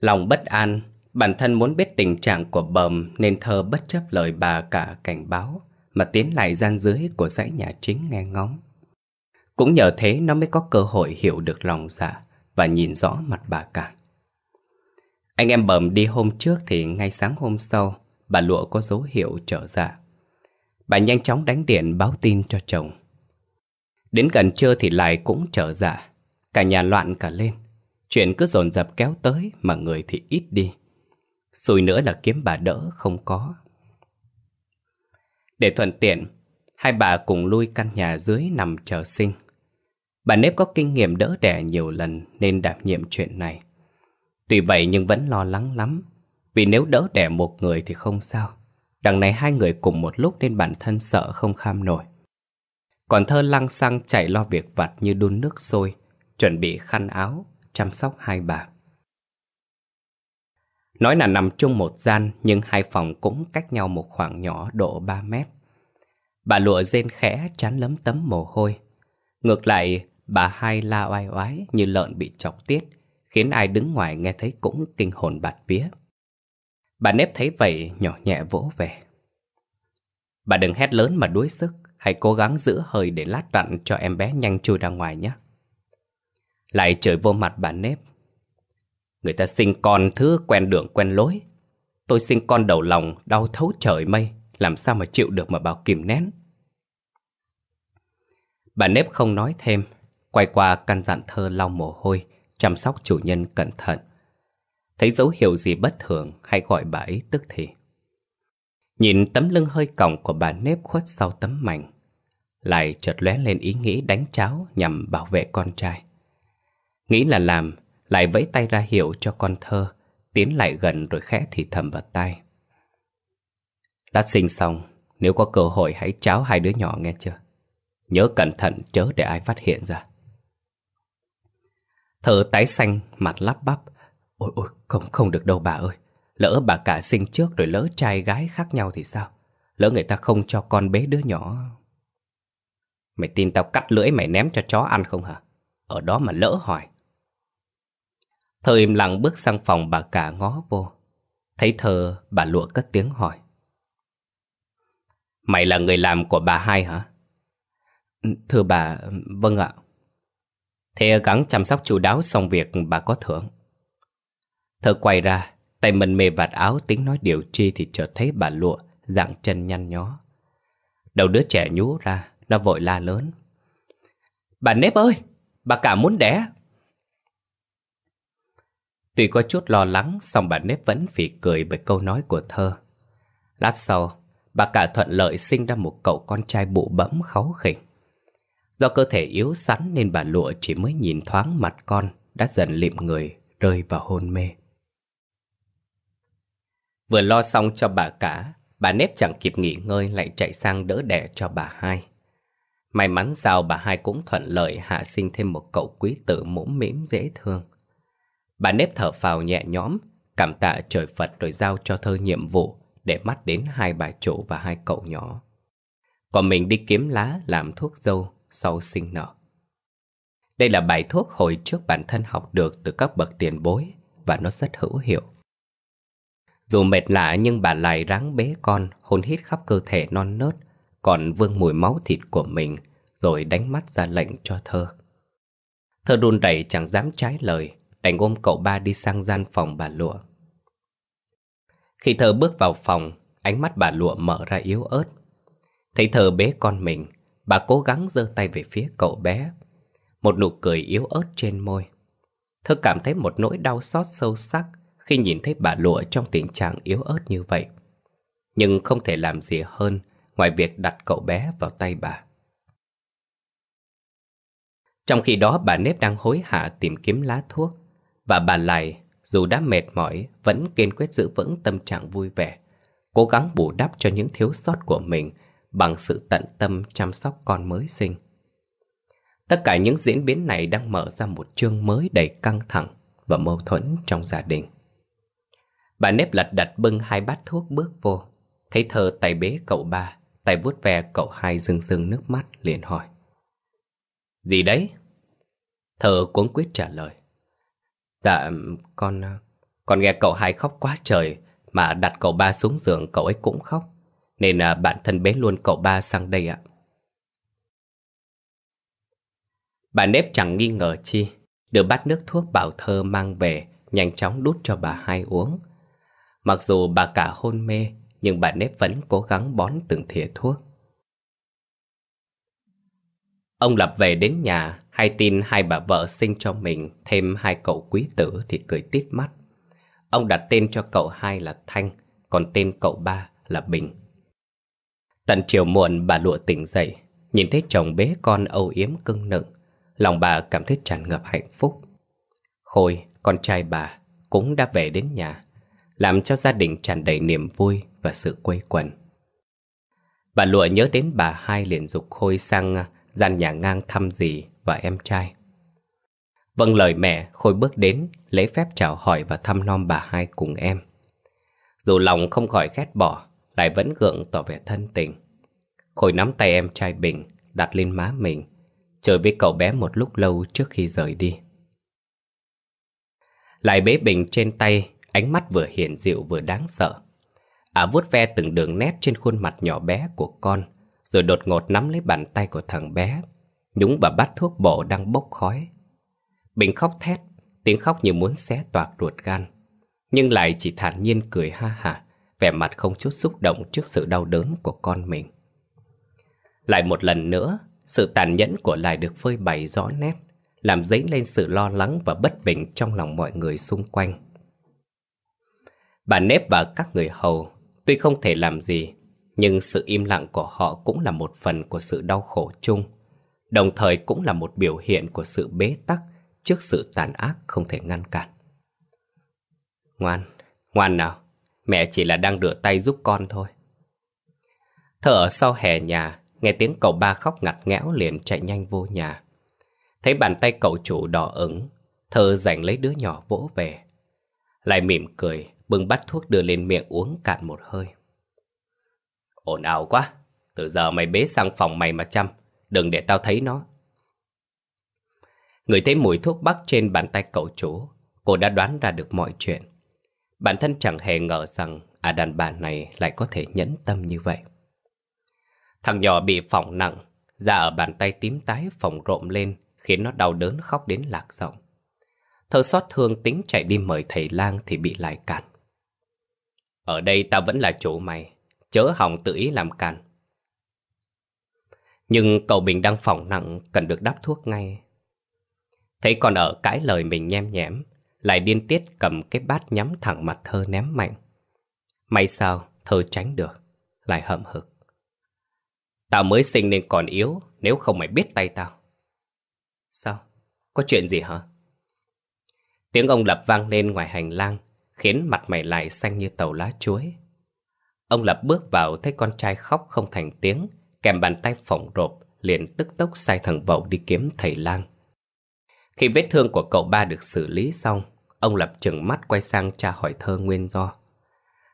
Lòng bất an Bản thân muốn biết tình trạng của bầm nên thơ bất chấp lời bà cả cảnh báo mà tiến lại gian dưới của dãy nhà chính nghe ngóng. Cũng nhờ thế nó mới có cơ hội hiểu được lòng dạ và nhìn rõ mặt bà cả. Anh em bầm đi hôm trước thì ngay sáng hôm sau bà lụa có dấu hiệu trở dạ. Bà nhanh chóng đánh điện báo tin cho chồng. Đến gần trưa thì lại cũng trở dạ. Cả nhà loạn cả lên. Chuyện cứ dồn dập kéo tới mà người thì ít đi. Xui nữa là kiếm bà đỡ không có Để thuận tiện Hai bà cùng lui căn nhà dưới nằm chờ sinh Bà nếp có kinh nghiệm đỡ đẻ nhiều lần Nên đảm nhiệm chuyện này Tuy vậy nhưng vẫn lo lắng lắm Vì nếu đỡ đẻ một người thì không sao Đằng này hai người cùng một lúc Nên bản thân sợ không kham nổi Còn thơ lăng xăng chạy lo việc vặt như đun nước sôi Chuẩn bị khăn áo Chăm sóc hai bà Nói là nằm chung một gian nhưng hai phòng cũng cách nhau một khoảng nhỏ độ 3 mét. Bà lụa rên khẽ chán lấm tấm mồ hôi. Ngược lại, bà hai la oai oái như lợn bị chọc tiết, khiến ai đứng ngoài nghe thấy cũng kinh hồn bạt vía. Bà nếp thấy vậy nhỏ nhẹ vỗ về. Bà đừng hét lớn mà đuối sức, hãy cố gắng giữ hơi để lát rặn cho em bé nhanh chui ra ngoài nhé. Lại trời vô mặt bà nếp, Người ta sinh con thứ quen đường quen lối Tôi sinh con đầu lòng đau thấu trời mây Làm sao mà chịu được mà bảo kìm nén Bà nếp không nói thêm Quay qua căn dặn thơ lau mồ hôi Chăm sóc chủ nhân cẩn thận Thấy dấu hiệu gì bất thường Hãy gọi bà ấy tức thì Nhìn tấm lưng hơi còng của bà nếp khuất sau tấm mảnh Lại chợt lóe lên ý nghĩ đánh cháo nhằm bảo vệ con trai Nghĩ là làm lại vẫy tay ra hiệu cho con thơ, tiến lại gần rồi khẽ thì thầm vào tai. Lát sinh xong, nếu có cơ hội hãy cháo hai đứa nhỏ nghe chưa? Nhớ cẩn thận chớ để ai phát hiện ra. Thơ tái xanh, mặt lắp bắp. Ôi ôi, không không được đâu bà ơi. Lỡ bà cả sinh trước rồi lỡ trai gái khác nhau thì sao? Lỡ người ta không cho con bế đứa nhỏ. Mày tin tao cắt lưỡi mày ném cho chó ăn không hả? Ở đó mà lỡ hỏi, Thơ im lặng bước sang phòng bà cả ngó vô. Thấy thơ, bà lụa cất tiếng hỏi. Mày là người làm của bà hai hả? Thưa bà, vâng ạ. Thế gắng chăm sóc chú đáo xong việc bà có thưởng. Thơ quay ra, tay mình mề vạt áo tính nói điều chi thì chợt thấy bà lụa, dạng chân nhăn nhó. Đầu đứa trẻ nhú ra, nó vội la lớn. Bà nếp ơi, bà cả muốn đẻ, Tuy có chút lo lắng, song bà nếp vẫn phỉ cười bởi câu nói của thơ. Lát sau, bà cả thuận lợi sinh ra một cậu con trai bụ bẫm kháu khỉnh. Do cơ thể yếu sẵn nên bà lụa chỉ mới nhìn thoáng mặt con đã dần lịm người, rơi vào hôn mê. Vừa lo xong cho bà cả, bà nếp chẳng kịp nghỉ ngơi lại chạy sang đỡ đẻ cho bà hai. May mắn sao bà hai cũng thuận lợi hạ sinh thêm một cậu quý tử mũm mĩm dễ thương. Bà nếp thở phào nhẹ nhõm, cảm tạ trời Phật rồi giao cho thơ nhiệm vụ để mắt đến hai bà chủ và hai cậu nhỏ. Còn mình đi kiếm lá làm thuốc dâu sau sinh nở. Đây là bài thuốc hồi trước bản thân học được từ các bậc tiền bối và nó rất hữu hiệu. Dù mệt lạ nhưng bà lại ráng bế con, hôn hít khắp cơ thể non nớt, còn vương mùi máu thịt của mình, rồi đánh mắt ra lệnh cho thơ. Thơ run rẩy chẳng dám trái lời, đành ôm cậu ba đi sang gian phòng bà lụa. Khi thờ bước vào phòng, ánh mắt bà lụa mở ra yếu ớt. Thấy thờ bế con mình, bà cố gắng giơ tay về phía cậu bé. Một nụ cười yếu ớt trên môi. Thơ cảm thấy một nỗi đau xót sâu sắc khi nhìn thấy bà lụa trong tình trạng yếu ớt như vậy. Nhưng không thể làm gì hơn ngoài việc đặt cậu bé vào tay bà. Trong khi đó bà nếp đang hối hả tìm kiếm lá thuốc và bà Lại, dù đã mệt mỏi, vẫn kiên quyết giữ vững tâm trạng vui vẻ, cố gắng bù đắp cho những thiếu sót của mình bằng sự tận tâm chăm sóc con mới sinh. Tất cả những diễn biến này đang mở ra một chương mới đầy căng thẳng và mâu thuẫn trong gia đình. Bà nếp lật đặt bưng hai bát thuốc bước vô, thấy thờ tay bế cậu ba, tay vuốt ve cậu hai rưng rưng nước mắt liền hỏi. Gì đấy? Thờ cuốn quyết trả lời. Dạ, con... Con nghe cậu hai khóc quá trời, mà đặt cậu ba xuống giường cậu ấy cũng khóc. Nên à, bạn thân bế luôn cậu ba sang đây ạ. Bà nếp chẳng nghi ngờ chi, đưa bát nước thuốc bảo thơ mang về, nhanh chóng đút cho bà hai uống. Mặc dù bà cả hôn mê, nhưng bà nếp vẫn cố gắng bón từng thìa thuốc. Ông Lập về đến nhà, hay tin hai bà vợ sinh cho mình thêm hai cậu quý tử thì cười tít mắt. Ông đặt tên cho cậu hai là Thanh, còn tên cậu ba là Bình. Tận chiều muộn bà lụa tỉnh dậy, nhìn thấy chồng bế con âu yếm cưng nựng. Lòng bà cảm thấy tràn ngập hạnh phúc. Khôi, con trai bà, cũng đã về đến nhà, làm cho gia đình tràn đầy niềm vui và sự quây quần. Bà lụa nhớ đến bà hai liền dục Khôi sang gian nhà ngang thăm dì và em trai. Vâng lời mẹ, Khôi bước đến, lễ phép chào hỏi và thăm nom bà hai cùng em. Dù lòng không khỏi ghét bỏ, lại vẫn gượng tỏ vẻ thân tình. Khôi nắm tay em trai Bình, đặt lên má mình, chơi với cậu bé một lúc lâu trước khi rời đi. Lại bế Bình trên tay, ánh mắt vừa hiền dịu vừa đáng sợ. Ả vuốt ve từng đường nét trên khuôn mặt nhỏ bé của con, rồi đột ngột nắm lấy bàn tay của thằng bé nhúng vào bát thuốc bổ đang bốc khói. Bình khóc thét, tiếng khóc như muốn xé toạc ruột gan, nhưng lại chỉ thản nhiên cười ha hả, vẻ mặt không chút xúc động trước sự đau đớn của con mình. Lại một lần nữa, sự tàn nhẫn của lại được phơi bày rõ nét, làm dấy lên sự lo lắng và bất bình trong lòng mọi người xung quanh. Bà Nếp và các người hầu tuy không thể làm gì, nhưng sự im lặng của họ cũng là một phần của sự đau khổ chung đồng thời cũng là một biểu hiện của sự bế tắc trước sự tàn ác không thể ngăn cản. Ngoan, ngoan nào, mẹ chỉ là đang rửa tay giúp con thôi. Thở sau hè nhà, nghe tiếng cậu ba khóc ngặt nghẽo liền chạy nhanh vô nhà. Thấy bàn tay cậu chủ đỏ ửng, thơ giành lấy đứa nhỏ vỗ về. Lại mỉm cười, bưng bát thuốc đưa lên miệng uống cạn một hơi. ổn ào quá, từ giờ mày bế sang phòng mày mà chăm, đừng để tao thấy nó. Người thấy mùi thuốc bắc trên bàn tay cậu chủ, cô đã đoán ra được mọi chuyện. Bản thân chẳng hề ngờ rằng à đàn bà này lại có thể nhẫn tâm như vậy. Thằng nhỏ bị phỏng nặng, da ở bàn tay tím tái phỏng rộm lên khiến nó đau đớn khóc đến lạc giọng. Thơ xót thương tính chạy đi mời thầy lang thì bị lại cản. Ở đây tao vẫn là chủ mày, chớ hỏng tự ý làm cản. Nhưng cậu Bình đang phỏng nặng cần được đắp thuốc ngay. Thấy còn ở cãi lời mình nhem nhém lại điên tiết cầm cái bát nhắm thẳng mặt thơ ném mạnh. May sao thơ tránh được, lại hậm hực. Tao mới sinh nên còn yếu, nếu không mày biết tay tao. Sao? Có chuyện gì hả? Tiếng ông Lập vang lên ngoài hành lang, khiến mặt mày lại xanh như tàu lá chuối. Ông Lập bước vào thấy con trai khóc không thành tiếng, kèm bàn tay phỏng rộp, liền tức tốc sai thằng Vậu đi kiếm thầy lang. Khi vết thương của cậu ba được xử lý xong, ông lập chừng mắt quay sang cha hỏi thơ nguyên do.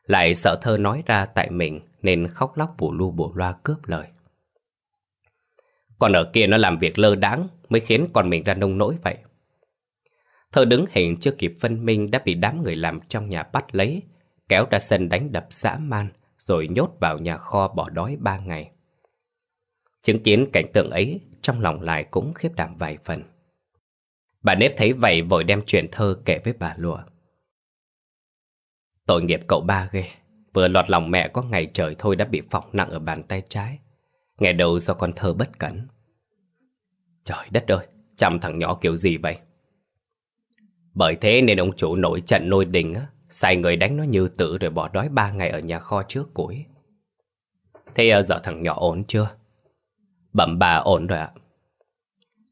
Lại sợ thơ nói ra tại mình nên khóc lóc bù lu bù loa cướp lời. Còn ở kia nó làm việc lơ đãng mới khiến con mình ra nông nỗi vậy. Thơ đứng hình chưa kịp phân minh đã bị đám người làm trong nhà bắt lấy, kéo ra sân đánh đập dã man rồi nhốt vào nhà kho bỏ đói ba ngày. Chứng kiến cảnh tượng ấy, trong lòng lại cũng khiếp đảm vài phần. Bà nếp thấy vậy vội đem chuyện thơ kể với bà lùa. Tội nghiệp cậu ba ghê, vừa lọt lòng mẹ có ngày trời thôi đã bị phỏng nặng ở bàn tay trái. Ngày đầu do con thơ bất cẩn. Trời đất ơi, chăm thằng nhỏ kiểu gì vậy? Bởi thế nên ông chủ nổi trận nôi đình, xài người đánh nó như tử rồi bỏ đói ba ngày ở nhà kho trước củi. Thế ờ, giờ thằng nhỏ ổn chưa? Bẩm bà ổn rồi ạ.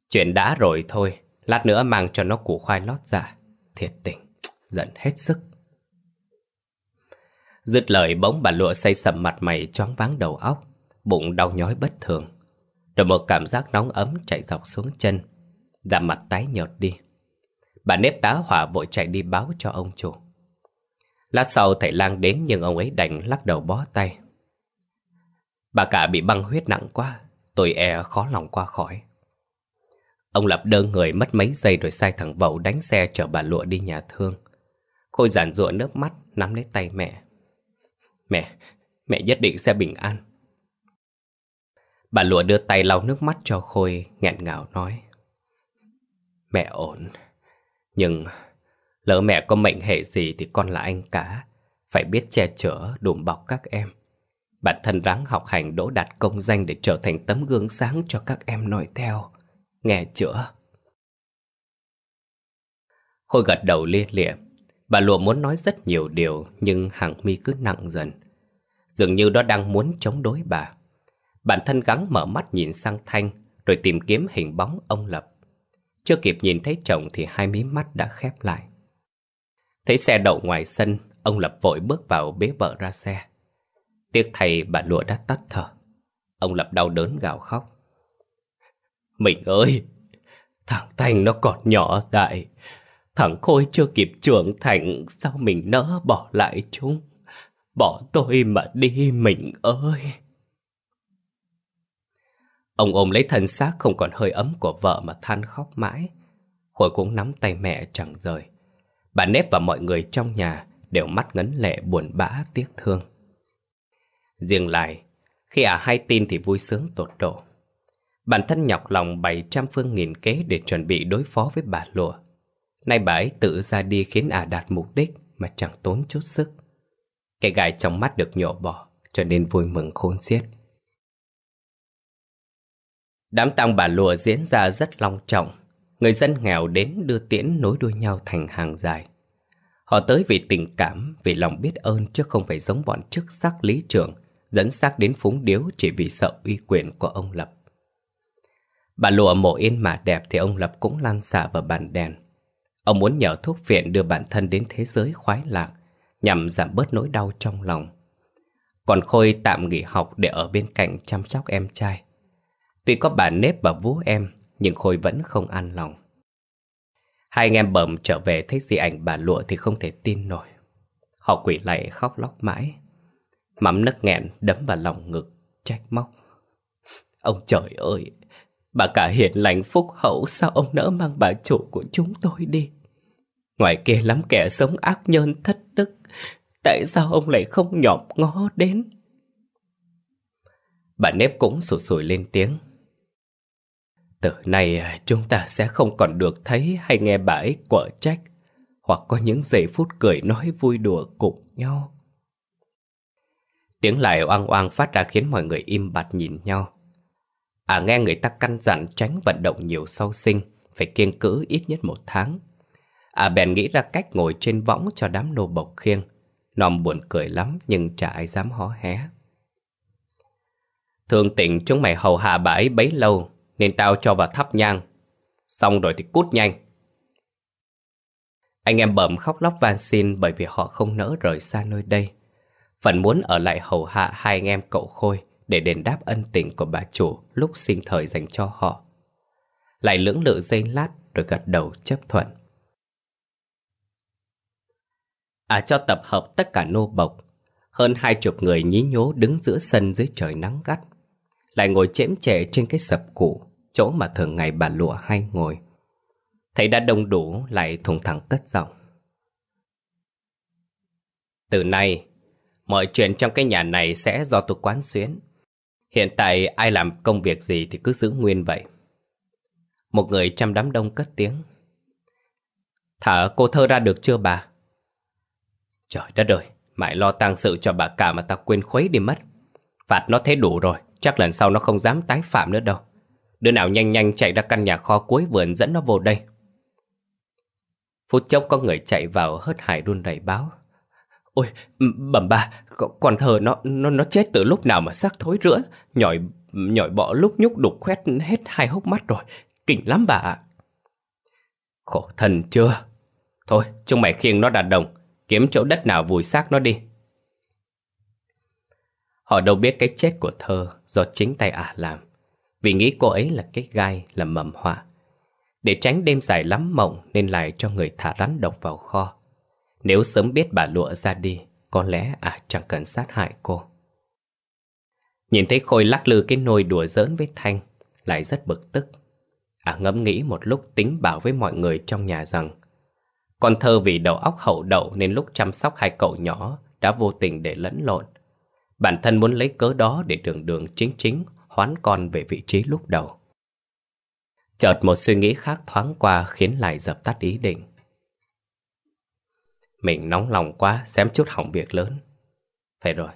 Chuyện đã rồi thôi, lát nữa mang cho nó củ khoai lót ra. Thiệt tình, giận hết sức. Dứt lời bỗng bà lụa say sầm mặt mày choáng váng đầu óc, bụng đau nhói bất thường. Rồi một cảm giác nóng ấm chạy dọc xuống chân, da mặt tái nhợt đi. Bà nếp tá hỏa vội chạy đi báo cho ông chủ. Lát sau thầy lang đến nhưng ông ấy đành lắc đầu bó tay. Bà cả bị băng huyết nặng quá, tôi e khó lòng qua khỏi. Ông Lập đơn người mất mấy giây rồi sai thằng Vẩu đánh xe chở bà Lụa đi nhà thương. Khôi giản rụa nước mắt, nắm lấy tay mẹ. Mẹ, mẹ nhất định sẽ bình an. Bà Lụa đưa tay lau nước mắt cho Khôi, nghẹn ngào nói. Mẹ ổn, nhưng lỡ mẹ có mệnh hệ gì thì con là anh cả, phải biết che chở, đùm bọc các em. Bản thân ráng học hành đỗ đạt công danh để trở thành tấm gương sáng cho các em noi theo. Nghe chữa. Khôi gật đầu lia lịa. Bà lụa muốn nói rất nhiều điều nhưng hàng mi cứ nặng dần. Dường như đó đang muốn chống đối bà. Bản thân gắng mở mắt nhìn sang Thanh rồi tìm kiếm hình bóng ông Lập. Chưa kịp nhìn thấy chồng thì hai mí mắt đã khép lại. Thấy xe đậu ngoài sân, ông Lập vội bước vào bế vợ ra xe. Tiếc thầy bà lụa đã tắt thở Ông Lập đau đớn gào khóc Mình ơi Thằng thanh nó còn nhỏ dại Thằng Khôi chưa kịp trưởng thành Sao mình nỡ bỏ lại chúng Bỏ tôi mà đi mình ơi Ông ôm lấy thân xác không còn hơi ấm của vợ mà than khóc mãi Khôi cũng nắm tay mẹ chẳng rời Bà nếp và mọi người trong nhà đều mắt ngấn lệ buồn bã tiếc thương Riêng lại, khi ả à hay tin thì vui sướng tột độ. Bản thân nhọc lòng bảy trăm phương nghìn kế để chuẩn bị đối phó với bà lùa. Nay bà ấy tự ra đi khiến ả à đạt mục đích mà chẳng tốn chút sức. Cái gai trong mắt được nhổ bỏ, cho nên vui mừng khôn xiết. Đám tang bà lùa diễn ra rất long trọng. Người dân nghèo đến đưa tiễn nối đuôi nhau thành hàng dài. Họ tới vì tình cảm, vì lòng biết ơn chứ không phải giống bọn chức sắc lý trưởng dẫn xác đến phúng điếu chỉ vì sợ uy quyền của ông Lập. Bà lụa mổ yên mà đẹp thì ông Lập cũng lan xả vào bàn đèn. Ông muốn nhờ thuốc viện đưa bản thân đến thế giới khoái lạc, nhằm giảm bớt nỗi đau trong lòng. Còn Khôi tạm nghỉ học để ở bên cạnh chăm sóc em trai. Tuy có bà nếp và vú em, nhưng Khôi vẫn không an lòng. Hai anh em bẩm trở về thấy di ảnh bà lụa thì không thể tin nổi. Họ quỷ lạy khóc lóc mãi. Mắm nấc nghẹn đấm vào lòng ngực Trách móc Ông trời ơi Bà cả hiền lành phúc hậu Sao ông nỡ mang bà chủ của chúng tôi đi Ngoài kia lắm kẻ sống ác nhân thất đức Tại sao ông lại không nhòm ngó đến Bà nếp cũng sụt sùi lên tiếng từ nay à, chúng ta sẽ không còn được thấy hay nghe bà ấy quở trách Hoặc có những giây phút cười nói vui đùa cùng nhau Tiếng lại oang oang phát ra khiến mọi người im bặt nhìn nhau. À nghe người ta căn dặn tránh vận động nhiều sau sinh, phải kiêng cữ ít nhất một tháng. À bèn nghĩ ra cách ngồi trên võng cho đám nô bộc khiêng. Nòm buồn cười lắm nhưng chả ai dám hó hé. thường tình chúng mày hầu hạ bà ấy bấy lâu nên tao cho vào thắp nhang. Xong rồi thì cút nhanh. Anh em bẩm khóc lóc van xin bởi vì họ không nỡ rời xa nơi đây. Phần muốn ở lại hầu hạ hai anh em cậu Khôi Để đền đáp ân tình của bà chủ lúc sinh thời dành cho họ Lại lưỡng lự giây lát rồi gật đầu chấp thuận À cho tập hợp tất cả nô bộc Hơn hai chục người nhí nhố đứng giữa sân dưới trời nắng gắt Lại ngồi chễm chệ trên cái sập cũ Chỗ mà thường ngày bà lụa hay ngồi Thấy đã đông đủ lại thùng thẳng cất giọng Từ nay Mọi chuyện trong cái nhà này sẽ do tôi quán xuyến. Hiện tại ai làm công việc gì thì cứ giữ nguyên vậy. Một người trong đám đông cất tiếng. Thả cô thơ ra được chưa bà? Trời đất ơi, mãi lo tang sự cho bà cả mà ta quên khuấy đi mất. Phạt nó thế đủ rồi, chắc lần sau nó không dám tái phạm nữa đâu. Đứa nào nhanh nhanh chạy ra căn nhà kho cuối vườn dẫn nó vô đây. Phút chốc có người chạy vào hớt hải run rẩy báo. Ôi, ừ, bẩm bà, còn thờ nó nó nó chết từ lúc nào mà xác thối rữa, nhỏi nhỏi bọ lúc nhúc đục khoét hết hai hốc mắt rồi, kinh lắm bà ạ. Khổ thần chưa? Thôi, chúng mày khiêng nó đạt đồng, kiếm chỗ đất nào vùi xác nó đi. Họ đâu biết cái chết của thơ do chính tay ả làm, vì nghĩ cô ấy là cái gai là mầm họa. Để tránh đêm dài lắm mộng nên lại cho người thả rắn độc vào kho. Nếu sớm biết bà lụa ra đi, có lẽ à chẳng cần sát hại cô. Nhìn thấy Khôi lắc lư cái nồi đùa giỡn với Thanh, lại rất bực tức. À ngẫm nghĩ một lúc tính bảo với mọi người trong nhà rằng con thơ vì đầu óc hậu đậu nên lúc chăm sóc hai cậu nhỏ đã vô tình để lẫn lộn. Bản thân muốn lấy cớ đó để đường đường chính chính hoán con về vị trí lúc đầu. Chợt một suy nghĩ khác thoáng qua khiến lại dập tắt ý định. Mình nóng lòng quá xém chút hỏng việc lớn Phải rồi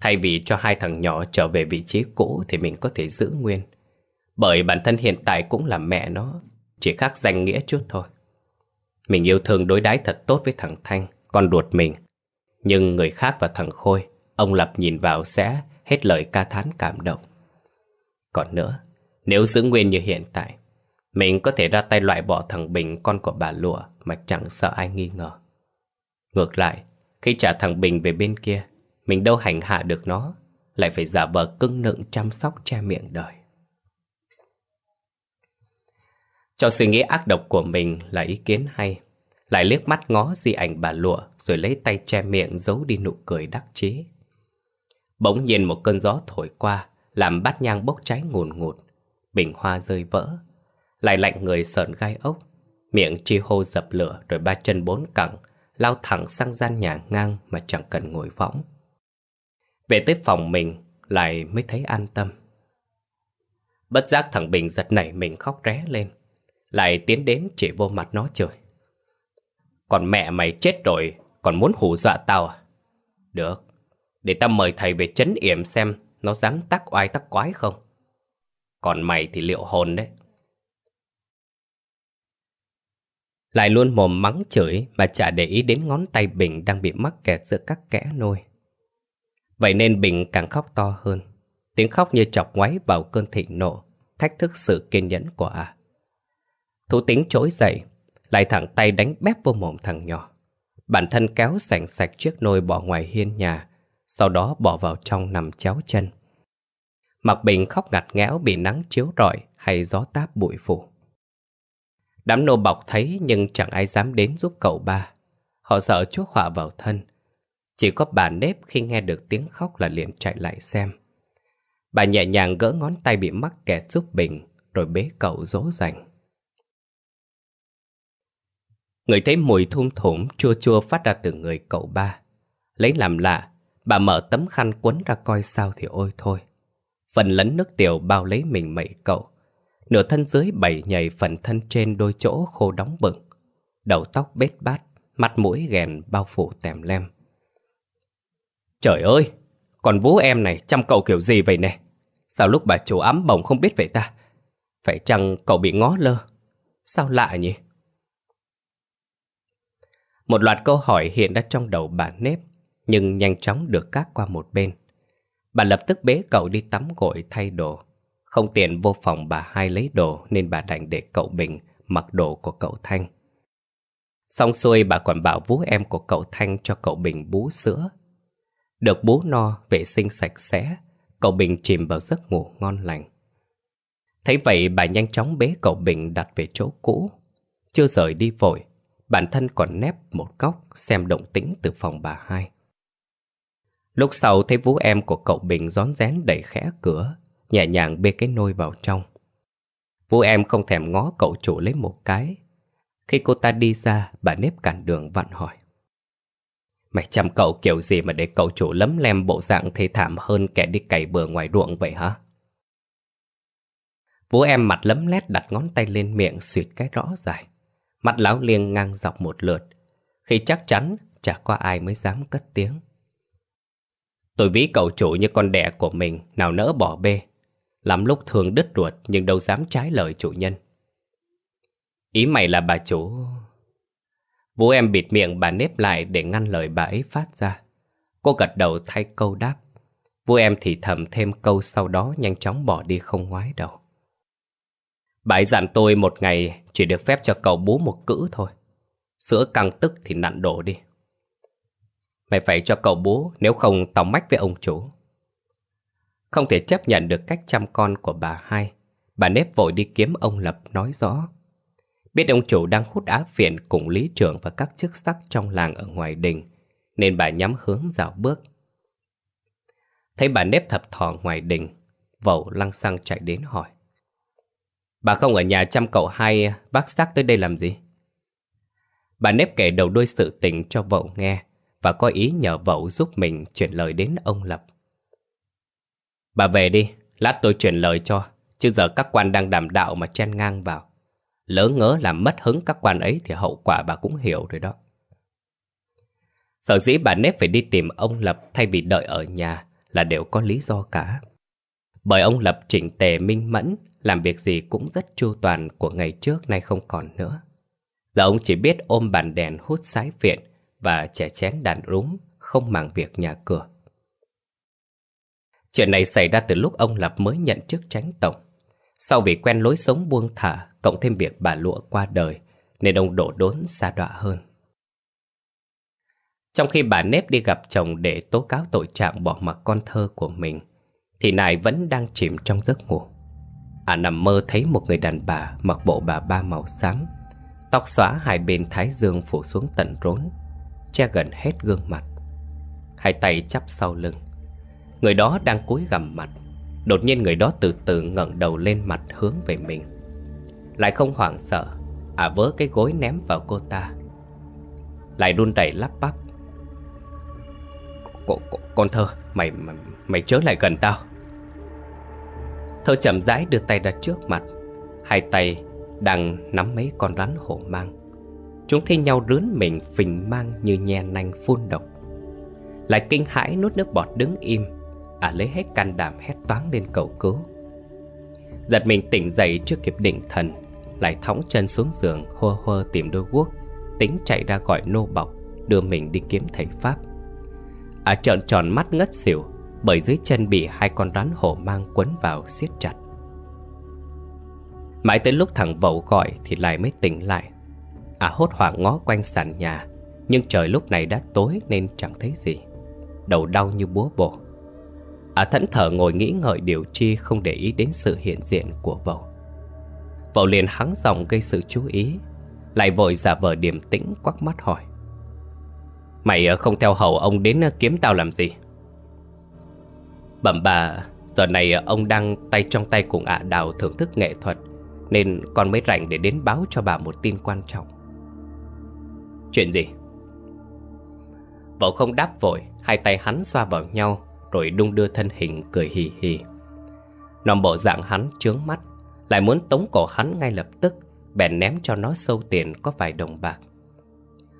Thay vì cho hai thằng nhỏ trở về vị trí cũ Thì mình có thể giữ nguyên Bởi bản thân hiện tại cũng là mẹ nó Chỉ khác danh nghĩa chút thôi Mình yêu thương đối đãi thật tốt với thằng Thanh Con ruột mình Nhưng người khác và thằng Khôi Ông Lập nhìn vào sẽ hết lời ca thán cảm động Còn nữa Nếu giữ nguyên như hiện tại Mình có thể ra tay loại bỏ thằng Bình Con của bà Lụa Mà chẳng sợ ai nghi ngờ Ngược lại, khi trả thằng Bình về bên kia, mình đâu hành hạ được nó, lại phải giả vờ cưng nựng chăm sóc che miệng đời. Cho suy nghĩ ác độc của mình là ý kiến hay, lại liếc mắt ngó di ảnh bà lụa rồi lấy tay che miệng giấu đi nụ cười đắc chế Bỗng nhiên một cơn gió thổi qua, làm bát nhang bốc cháy ngùn ngụt, bình hoa rơi vỡ. Lại lạnh người sờn gai ốc, miệng chi hô dập lửa rồi ba chân bốn cẳng, lao thẳng sang gian nhà ngang mà chẳng cần ngồi võng. Về tới phòng mình lại mới thấy an tâm. Bất giác thằng Bình giật nảy mình khóc ré lên, lại tiến đến chỉ vô mặt nó chửi. Còn mẹ mày chết rồi, còn muốn hù dọa tao à? Được, để tao mời thầy về chấn yểm xem nó dám tắc oai tắc quái không. Còn mày thì liệu hồn đấy, Lại luôn mồm mắng chửi mà chả để ý đến ngón tay Bình đang bị mắc kẹt giữa các kẽ nôi. Vậy nên Bình càng khóc to hơn. Tiếng khóc như chọc ngoáy vào cơn thịnh nộ, thách thức sự kiên nhẫn của ả. À. Thú tính trỗi dậy, lại thẳng tay đánh bép vô mồm thằng nhỏ. Bản thân kéo sành sạch chiếc nôi bỏ ngoài hiên nhà, sau đó bỏ vào trong nằm chéo chân. Mặc Bình khóc ngặt ngẽo bị nắng chiếu rọi hay gió táp bụi phủ. Đám nô bọc thấy nhưng chẳng ai dám đến giúp cậu ba. Họ sợ chuốc họa vào thân. Chỉ có bà nếp khi nghe được tiếng khóc là liền chạy lại xem. Bà nhẹ nhàng gỡ ngón tay bị mắc kẹt giúp Bình, rồi bế cậu dỗ dành. Người thấy mùi thum thủm chua chua phát ra từ người cậu ba. Lấy làm lạ, bà mở tấm khăn quấn ra coi sao thì ôi thôi. Phần lấn nước tiểu bao lấy mình mẩy cậu. Nửa thân dưới bảy nhảy phần thân trên đôi chỗ khô đóng bừng Đầu tóc bết bát, mặt mũi ghèn bao phủ tèm lem Trời ơi, còn vũ em này chăm cậu kiểu gì vậy nè Sao lúc bà chủ ấm bồng không biết vậy ta Phải chăng cậu bị ngó lơ Sao lạ nhỉ Một loạt câu hỏi hiện ra trong đầu bà nếp Nhưng nhanh chóng được cắt qua một bên Bà lập tức bế cậu đi tắm gội thay đồ không tiện vô phòng bà hai lấy đồ nên bà đành để cậu Bình mặc đồ của cậu Thanh. Xong xuôi bà còn bảo vú em của cậu Thanh cho cậu Bình bú sữa. Được bú no, vệ sinh sạch sẽ, cậu Bình chìm vào giấc ngủ ngon lành. Thấy vậy bà nhanh chóng bế cậu Bình đặt về chỗ cũ. Chưa rời đi vội, bản thân còn nép một góc xem động tĩnh từ phòng bà hai. Lúc sau thấy vú em của cậu Bình rón rén đẩy khẽ cửa, nhẹ nhàng bê cái nôi vào trong. Vũ em không thèm ngó cậu chủ lấy một cái. Khi cô ta đi ra, bà nếp cản đường vặn hỏi. Mày chăm cậu kiểu gì mà để cậu chủ lấm lem bộ dạng thê thảm hơn kẻ đi cày bừa ngoài ruộng vậy hả? Vũ em mặt lấm lét đặt ngón tay lên miệng xịt cái rõ dài. Mặt láo liêng ngang dọc một lượt. Khi chắc chắn, chả có ai mới dám cất tiếng. Tôi ví cậu chủ như con đẻ của mình, nào nỡ bỏ bê, lắm lúc thường đứt ruột nhưng đâu dám trái lời chủ nhân. Ý mày là bà chủ... Vũ em bịt miệng bà nếp lại để ngăn lời bà ấy phát ra. Cô gật đầu thay câu đáp. Vũ em thì thầm thêm câu sau đó nhanh chóng bỏ đi không ngoái đầu. Bà ấy dặn tôi một ngày chỉ được phép cho cậu bú một cữ thôi. Sữa căng tức thì nặn đổ đi. Mày phải cho cậu bú nếu không tòng mách với ông chủ. Không thể chấp nhận được cách chăm con của bà hai, bà nếp vội đi kiếm ông Lập nói rõ. Biết ông chủ đang hút á phiện cùng lý trưởng và các chức sắc trong làng ở ngoài đình, nên bà nhắm hướng dạo bước. Thấy bà nếp thập thò ngoài đình, vẩu lăng xăng chạy đến hỏi. Bà không ở nhà chăm cậu hai bác sắc tới đây làm gì? Bà nếp kể đầu đuôi sự tình cho vậu nghe và có ý nhờ vậu giúp mình chuyển lời đến ông Lập. Bà về đi, lát tôi chuyển lời cho, chứ giờ các quan đang đàm đạo mà chen ngang vào. Lỡ ngớ làm mất hứng các quan ấy thì hậu quả bà cũng hiểu rồi đó. Sở dĩ bà nếp phải đi tìm ông Lập thay vì đợi ở nhà là đều có lý do cả. Bởi ông Lập chỉnh tề minh mẫn, làm việc gì cũng rất chu toàn của ngày trước nay không còn nữa. Giờ ông chỉ biết ôm bàn đèn hút sái phiện và chè chén đàn rúng, không màng việc nhà cửa. Chuyện này xảy ra từ lúc ông Lập mới nhận chức tránh tổng. Sau vì quen lối sống buông thả, cộng thêm việc bà lụa qua đời, nên ông đổ đốn xa đọa hơn. Trong khi bà nếp đi gặp chồng để tố cáo tội trạng bỏ mặc con thơ của mình, thì Nài vẫn đang chìm trong giấc ngủ. À nằm mơ thấy một người đàn bà mặc bộ bà ba màu xám, tóc xóa hai bên thái dương phủ xuống tận rốn, che gần hết gương mặt. Hai tay chắp sau lưng, Người đó đang cúi gằm mặt Đột nhiên người đó từ từ ngẩng đầu lên mặt hướng về mình Lại không hoảng sợ À vớ cái gối ném vào cô ta Lại đun đẩy lắp bắp con, con thơ mày, mày mày chớ lại gần tao Thơ chậm rãi đưa tay ra trước mặt Hai tay đang nắm mấy con rắn hổ mang Chúng thi nhau rướn mình phình mang như nhe nanh phun độc Lại kinh hãi nuốt nước bọt đứng im Ả à, lấy hết can đảm hét toáng lên cầu cứu Giật mình tỉnh dậy chưa kịp định thần Lại thõng chân xuống giường hô hô tìm đôi guốc Tính chạy ra gọi nô bọc Đưa mình đi kiếm thầy Pháp Ả à, trợn tròn mắt ngất xỉu Bởi dưới chân bị hai con rắn hổ mang quấn vào siết chặt Mãi tới lúc thằng vẩu gọi thì lại mới tỉnh lại ả à, hốt hoảng ngó quanh sàn nhà Nhưng trời lúc này đã tối nên chẳng thấy gì Đầu đau như búa bổ Ả à, thẫn thờ ngồi nghĩ ngợi điều chi không để ý đến sự hiện diện của Vầu Vầu liền hắng giọng gây sự chú ý Lại vội giả vờ điềm tĩnh quắc mắt hỏi Mày à, không theo hầu ông đến à, kiếm tao làm gì Bẩm bà Giờ này ông đang tay trong tay cùng Ả Đào thưởng thức nghệ thuật Nên con mới rảnh để đến báo cho bà một tin quan trọng Chuyện gì Vợ không đáp vội Hai tay hắn xoa vào nhau rồi đung đưa thân hình cười hì hì Nòm bộ dạng hắn chướng mắt Lại muốn tống cổ hắn ngay lập tức Bèn ném cho nó sâu tiền có vài đồng bạc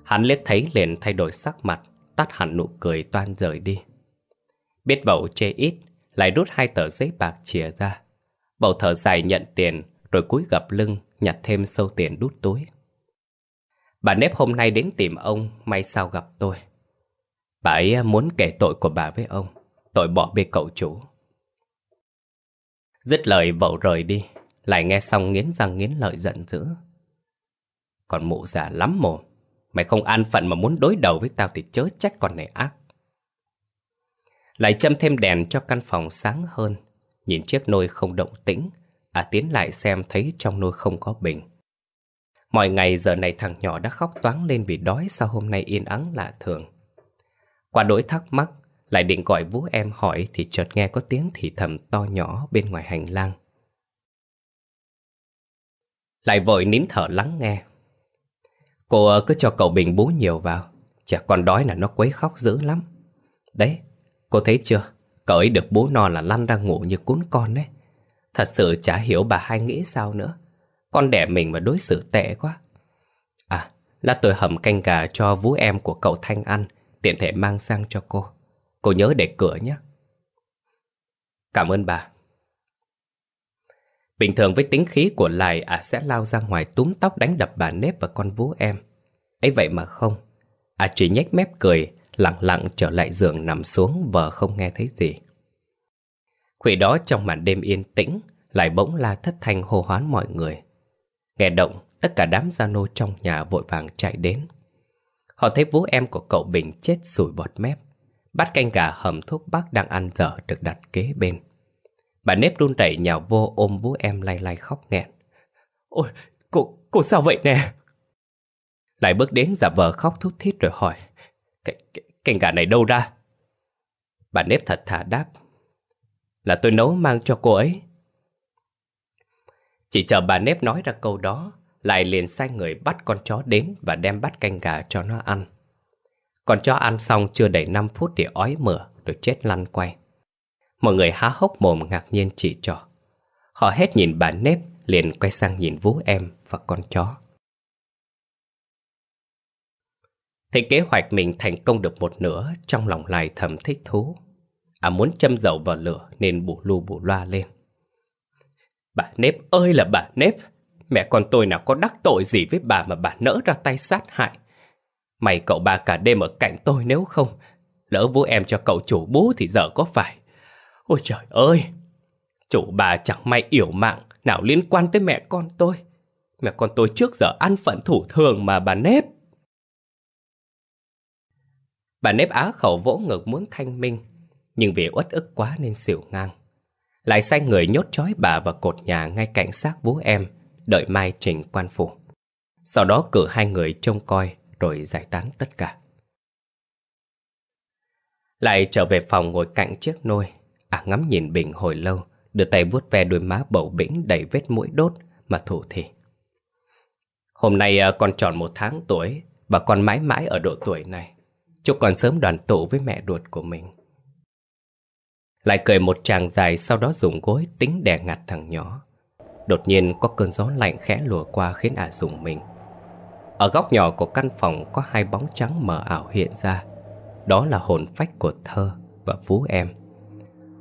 Hắn liếc thấy liền thay đổi sắc mặt Tắt hẳn nụ cười toan rời đi Biết bậu chê ít Lại rút hai tờ giấy bạc chìa ra Bầu thở dài nhận tiền Rồi cúi gập lưng Nhặt thêm sâu tiền đút túi Bà nếp hôm nay đến tìm ông May sao gặp tôi Bà ấy muốn kể tội của bà với ông Tội bỏ bê cậu chủ Dứt lời vẩu rời đi Lại nghe xong nghiến răng nghiến lợi giận dữ Còn mụ già lắm mồm Mày không an phận mà muốn đối đầu với tao Thì chớ trách con này ác Lại châm thêm đèn cho căn phòng sáng hơn Nhìn chiếc nôi không động tĩnh À tiến lại xem thấy trong nôi không có bình Mọi ngày giờ này thằng nhỏ đã khóc toáng lên vì đói Sao hôm nay yên ắng lạ thường Qua đối thắc mắc lại định gọi vũ em hỏi thì chợt nghe có tiếng thì thầm to nhỏ bên ngoài hành lang. Lại vội nín thở lắng nghe. Cô ờ, cứ cho cậu Bình bú nhiều vào. chả con đói là nó quấy khóc dữ lắm. Đấy, cô thấy chưa? Cậu ấy được bố no là lăn ra ngủ như cún con đấy. Thật sự chả hiểu bà hai nghĩ sao nữa. Con đẻ mình mà đối xử tệ quá. À, là tôi hầm canh gà cho vú em của cậu Thanh ăn, tiện thể mang sang cho cô. Cô nhớ để cửa nhé. Cảm ơn bà. Bình thường với tính khí của Lài, ả à sẽ lao ra ngoài túm tóc đánh đập bà nếp và con vú em. ấy vậy mà không, ả à chỉ nhếch mép cười, lặng lặng trở lại giường nằm xuống vờ không nghe thấy gì. Khuỷ đó trong màn đêm yên tĩnh, lại bỗng la thất thanh hô hoán mọi người. Nghe động, tất cả đám gia nô trong nhà vội vàng chạy đến. Họ thấy vú em của cậu Bình chết sủi bọt mép. Bát canh gà hầm thuốc bắc đang ăn dở được đặt kế bên. Bà nếp run rẩy nhào vô ôm bố em lay lay khóc nghẹn. Ôi, cô, cô sao vậy nè? Lại bước đến giả vờ khóc thút thít rồi hỏi. Canh gà này đâu ra? Bà nếp thật thà đáp. Là tôi nấu mang cho cô ấy. Chỉ chờ bà nếp nói ra câu đó, lại liền sai người bắt con chó đến và đem bắt canh gà cho nó ăn. Còn cho ăn xong chưa đầy 5 phút thì ói mửa rồi chết lăn quay. Mọi người há hốc mồm ngạc nhiên chỉ trỏ. Họ hết nhìn bà nếp liền quay sang nhìn vú em và con chó. Thấy kế hoạch mình thành công được một nửa trong lòng lại thầm thích thú. À muốn châm dầu vào lửa nên bù lu bù loa lên. Bà nếp ơi là bà nếp! Mẹ con tôi nào có đắc tội gì với bà mà bà nỡ ra tay sát hại. Mày cậu ba cả đêm ở cạnh tôi nếu không Lỡ vũ em cho cậu chủ bố thì giờ có phải Ôi trời ơi Chủ bà chẳng may yểu mạng Nào liên quan tới mẹ con tôi Mẹ con tôi trước giờ ăn phận thủ thường mà bà nếp Bà nếp á khẩu vỗ ngực muốn thanh minh Nhưng vì uất ức quá nên xỉu ngang Lại sai người nhốt trói bà và cột nhà ngay cạnh xác bố em Đợi mai trình quan phủ Sau đó cử hai người trông coi rồi giải tán tất cả. Lại trở về phòng ngồi cạnh chiếc nôi, à ngắm nhìn Bình hồi lâu, đưa tay vuốt ve đôi má bầu bĩnh đầy vết mũi đốt mà thủ thì. Hôm nay à, con tròn một tháng tuổi và con mãi mãi ở độ tuổi này. Chúc con sớm đoàn tụ với mẹ ruột của mình. Lại cười một tràng dài sau đó dùng gối tính đè ngặt thằng nhỏ. Đột nhiên có cơn gió lạnh khẽ lùa qua khiến ả à dùng mình. Ở góc nhỏ của căn phòng có hai bóng trắng mờ ảo hiện ra Đó là hồn phách của thơ và Phú em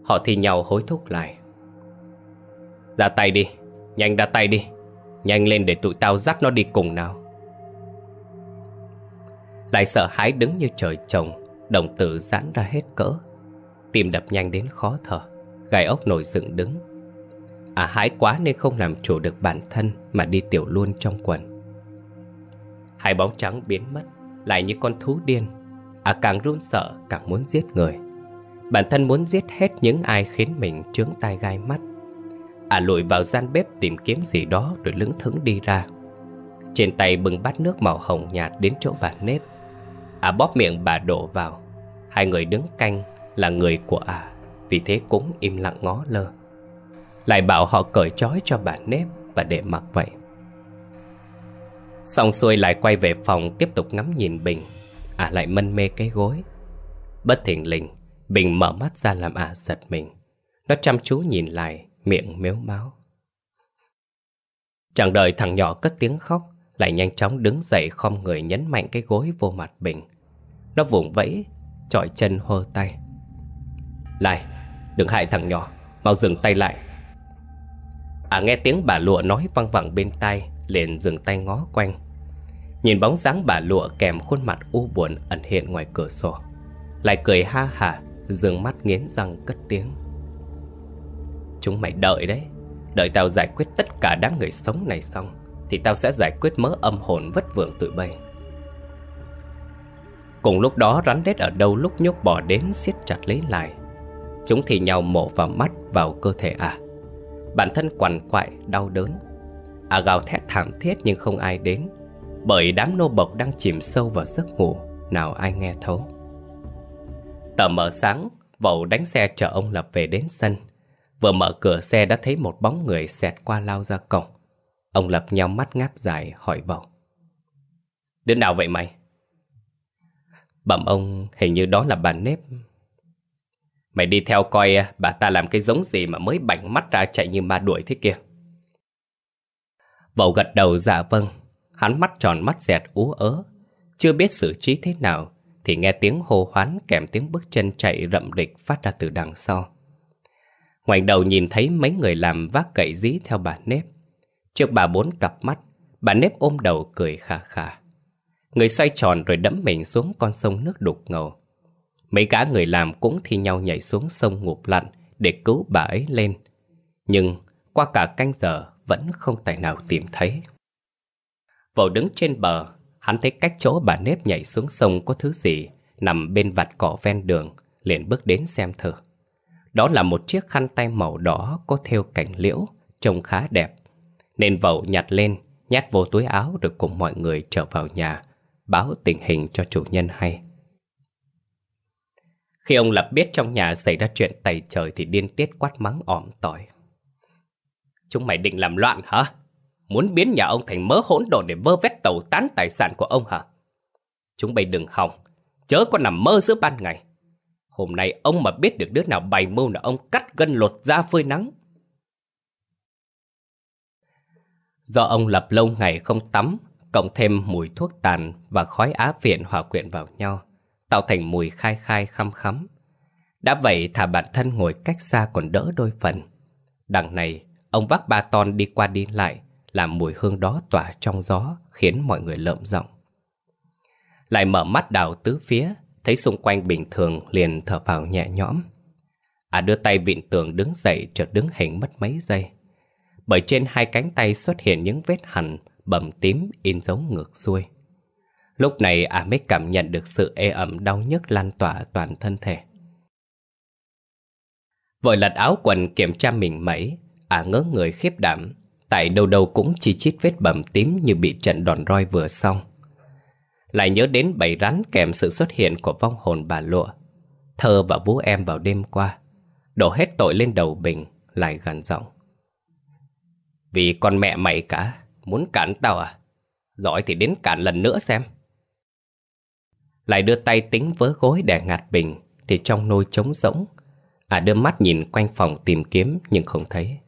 Họ thì nhau hối thúc lại Ra tay đi, nhanh ra tay đi Nhanh lên để tụi tao dắt nó đi cùng nào Lại sợ hãi đứng như trời trồng Đồng tử giãn ra hết cỡ Tim đập nhanh đến khó thở Gai ốc nổi dựng đứng À hãi quá nên không làm chủ được bản thân Mà đi tiểu luôn trong quần Hai bóng trắng biến mất Lại như con thú điên À càng run sợ càng muốn giết người Bản thân muốn giết hết những ai khiến mình trướng tai gai mắt À lùi vào gian bếp tìm kiếm gì đó Rồi lững thững đi ra Trên tay bưng bát nước màu hồng nhạt đến chỗ bà nếp À bóp miệng bà đổ vào Hai người đứng canh là người của à Vì thế cũng im lặng ngó lơ Lại bảo họ cởi trói cho bà nếp Và để mặc vậy Xong xuôi lại quay về phòng tiếp tục ngắm nhìn Bình à lại mân mê cái gối Bất thiện lình Bình mở mắt ra làm à giật mình Nó chăm chú nhìn lại Miệng mếu máu Chẳng đợi thằng nhỏ cất tiếng khóc Lại nhanh chóng đứng dậy khom người nhấn mạnh cái gối vô mặt Bình Nó vùng vẫy Chọi chân hơ tay Lại Đừng hại thằng nhỏ Mau dừng tay lại À nghe tiếng bà lụa nói văng vẳng bên tai liền dừng tay ngó quanh Nhìn bóng dáng bà lụa kèm khuôn mặt u buồn ẩn hiện ngoài cửa sổ Lại cười ha hả dừng mắt nghiến răng cất tiếng Chúng mày đợi đấy Đợi tao giải quyết tất cả đám người sống này xong Thì tao sẽ giải quyết mớ âm hồn vất vưởng tụi bay Cùng lúc đó rắn đét ở đâu lúc nhúc bò đến siết chặt lấy lại Chúng thì nhau mổ vào mắt vào cơ thể à Bản thân quằn quại, đau đớn À gào thét thảm thiết nhưng không ai đến Bởi đám nô bộc đang chìm sâu vào giấc ngủ Nào ai nghe thấu Tờ mở sáng Vậu đánh xe chở ông Lập về đến sân Vừa mở cửa xe đã thấy một bóng người xẹt qua lao ra cổng Ông Lập nhau mắt ngáp dài hỏi Vậu đến nào vậy mày? Bẩm ông hình như đó là bà nếp Mày đi theo coi à, bà ta làm cái giống gì mà mới bảnh mắt ra chạy như ma đuổi thế kia Vậu gật đầu dạ vâng, hắn mắt tròn mắt dẹt ú ớ. Chưa biết xử trí thế nào, thì nghe tiếng hô hoán kèm tiếng bước chân chạy rậm rịch phát ra từ đằng sau. Ngoảnh đầu nhìn thấy mấy người làm vác cậy dí theo bà nếp. Trước bà bốn cặp mắt, bà nếp ôm đầu cười khà khà. Người xoay tròn rồi đẫm mình xuống con sông nước đục ngầu. Mấy cả người làm cũng thi nhau nhảy xuống sông ngụp lặn để cứu bà ấy lên. Nhưng qua cả canh giờ vẫn không tài nào tìm thấy. Vậu đứng trên bờ, hắn thấy cách chỗ bà nếp nhảy xuống sông có thứ gì nằm bên vạt cỏ ven đường, liền bước đến xem thử. Đó là một chiếc khăn tay màu đỏ có thêu cảnh liễu, trông khá đẹp. Nên Vậu nhặt lên, nhét vô túi áo được cùng mọi người trở vào nhà, báo tình hình cho chủ nhân hay. Khi ông Lập biết trong nhà xảy ra chuyện tày trời thì điên tiết quát mắng ỏm tỏi. Chúng mày định làm loạn hả? Muốn biến nhà ông thành mớ hỗn độn để vơ vét tàu tán tài sản của ông hả? Chúng mày đừng hòng, chớ có nằm mơ giữa ban ngày. Hôm nay ông mà biết được đứa nào bày mưu là ông cắt gân lột da phơi nắng. Do ông lập lâu ngày không tắm, cộng thêm mùi thuốc tàn và khói á phiện hòa quyện vào nhau, tạo thành mùi khai khai khăm khắm. Đã vậy thả bản thân ngồi cách xa còn đỡ đôi phần. Đằng này Ông vác ba ton đi qua đi lại Làm mùi hương đó tỏa trong gió Khiến mọi người lợm giọng Lại mở mắt đào tứ phía Thấy xung quanh bình thường liền thở vào nhẹ nhõm À đưa tay vịn tường đứng dậy chợt đứng hình mất mấy giây Bởi trên hai cánh tay xuất hiện những vết hằn Bầm tím in dấu ngược xuôi Lúc này à mới cảm nhận được sự ê ẩm đau nhức lan tỏa toàn thân thể Vội lật áo quần kiểm tra mình mấy ả à ngớ người khiếp đảm Tại đầu đầu cũng chi chít vết bầm tím Như bị trận đòn roi vừa xong Lại nhớ đến bầy rắn kèm sự xuất hiện Của vong hồn bà lụa Thơ và vú em vào đêm qua Đổ hết tội lên đầu Bình Lại gần giọng Vì con mẹ mày cả Muốn cản tao à Giỏi thì đến cản lần nữa xem Lại đưa tay tính vớ gối đè ngạt Bình Thì trong nôi trống rỗng À đưa mắt nhìn quanh phòng tìm kiếm nhưng không thấy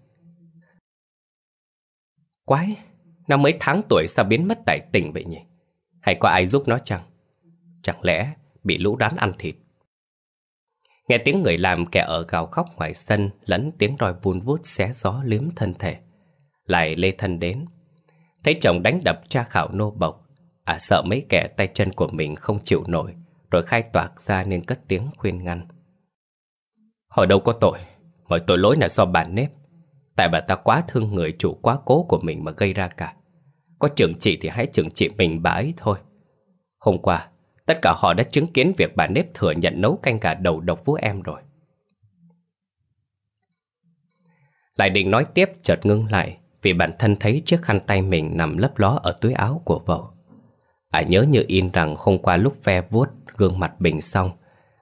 Quái, nó mấy tháng tuổi sao biến mất tại tỉnh vậy nhỉ? Hay có ai giúp nó chăng? Chẳng lẽ bị lũ đám ăn thịt? Nghe tiếng người làm kẻ ở gào khóc ngoài sân lẫn tiếng roi vun vút xé gió liếm thân thể. Lại lê thân đến. Thấy chồng đánh đập cha khảo nô bộc. À sợ mấy kẻ tay chân của mình không chịu nổi. Rồi khai toạc ra nên cất tiếng khuyên ngăn. họ đâu có tội. Mọi tội lỗi là do bản nếp. Tại bà ta quá thương người chủ quá cố của mình mà gây ra cả Có chừng trị thì hãy chừng trị mình bà ấy thôi Hôm qua Tất cả họ đã chứng kiến việc bà nếp thừa nhận nấu canh gà đầu độc vú em rồi Lại định nói tiếp chợt ngưng lại Vì bản thân thấy chiếc khăn tay mình nằm lấp ló ở túi áo của vợ Ả à nhớ như in rằng hôm qua lúc ve vuốt gương mặt Bình xong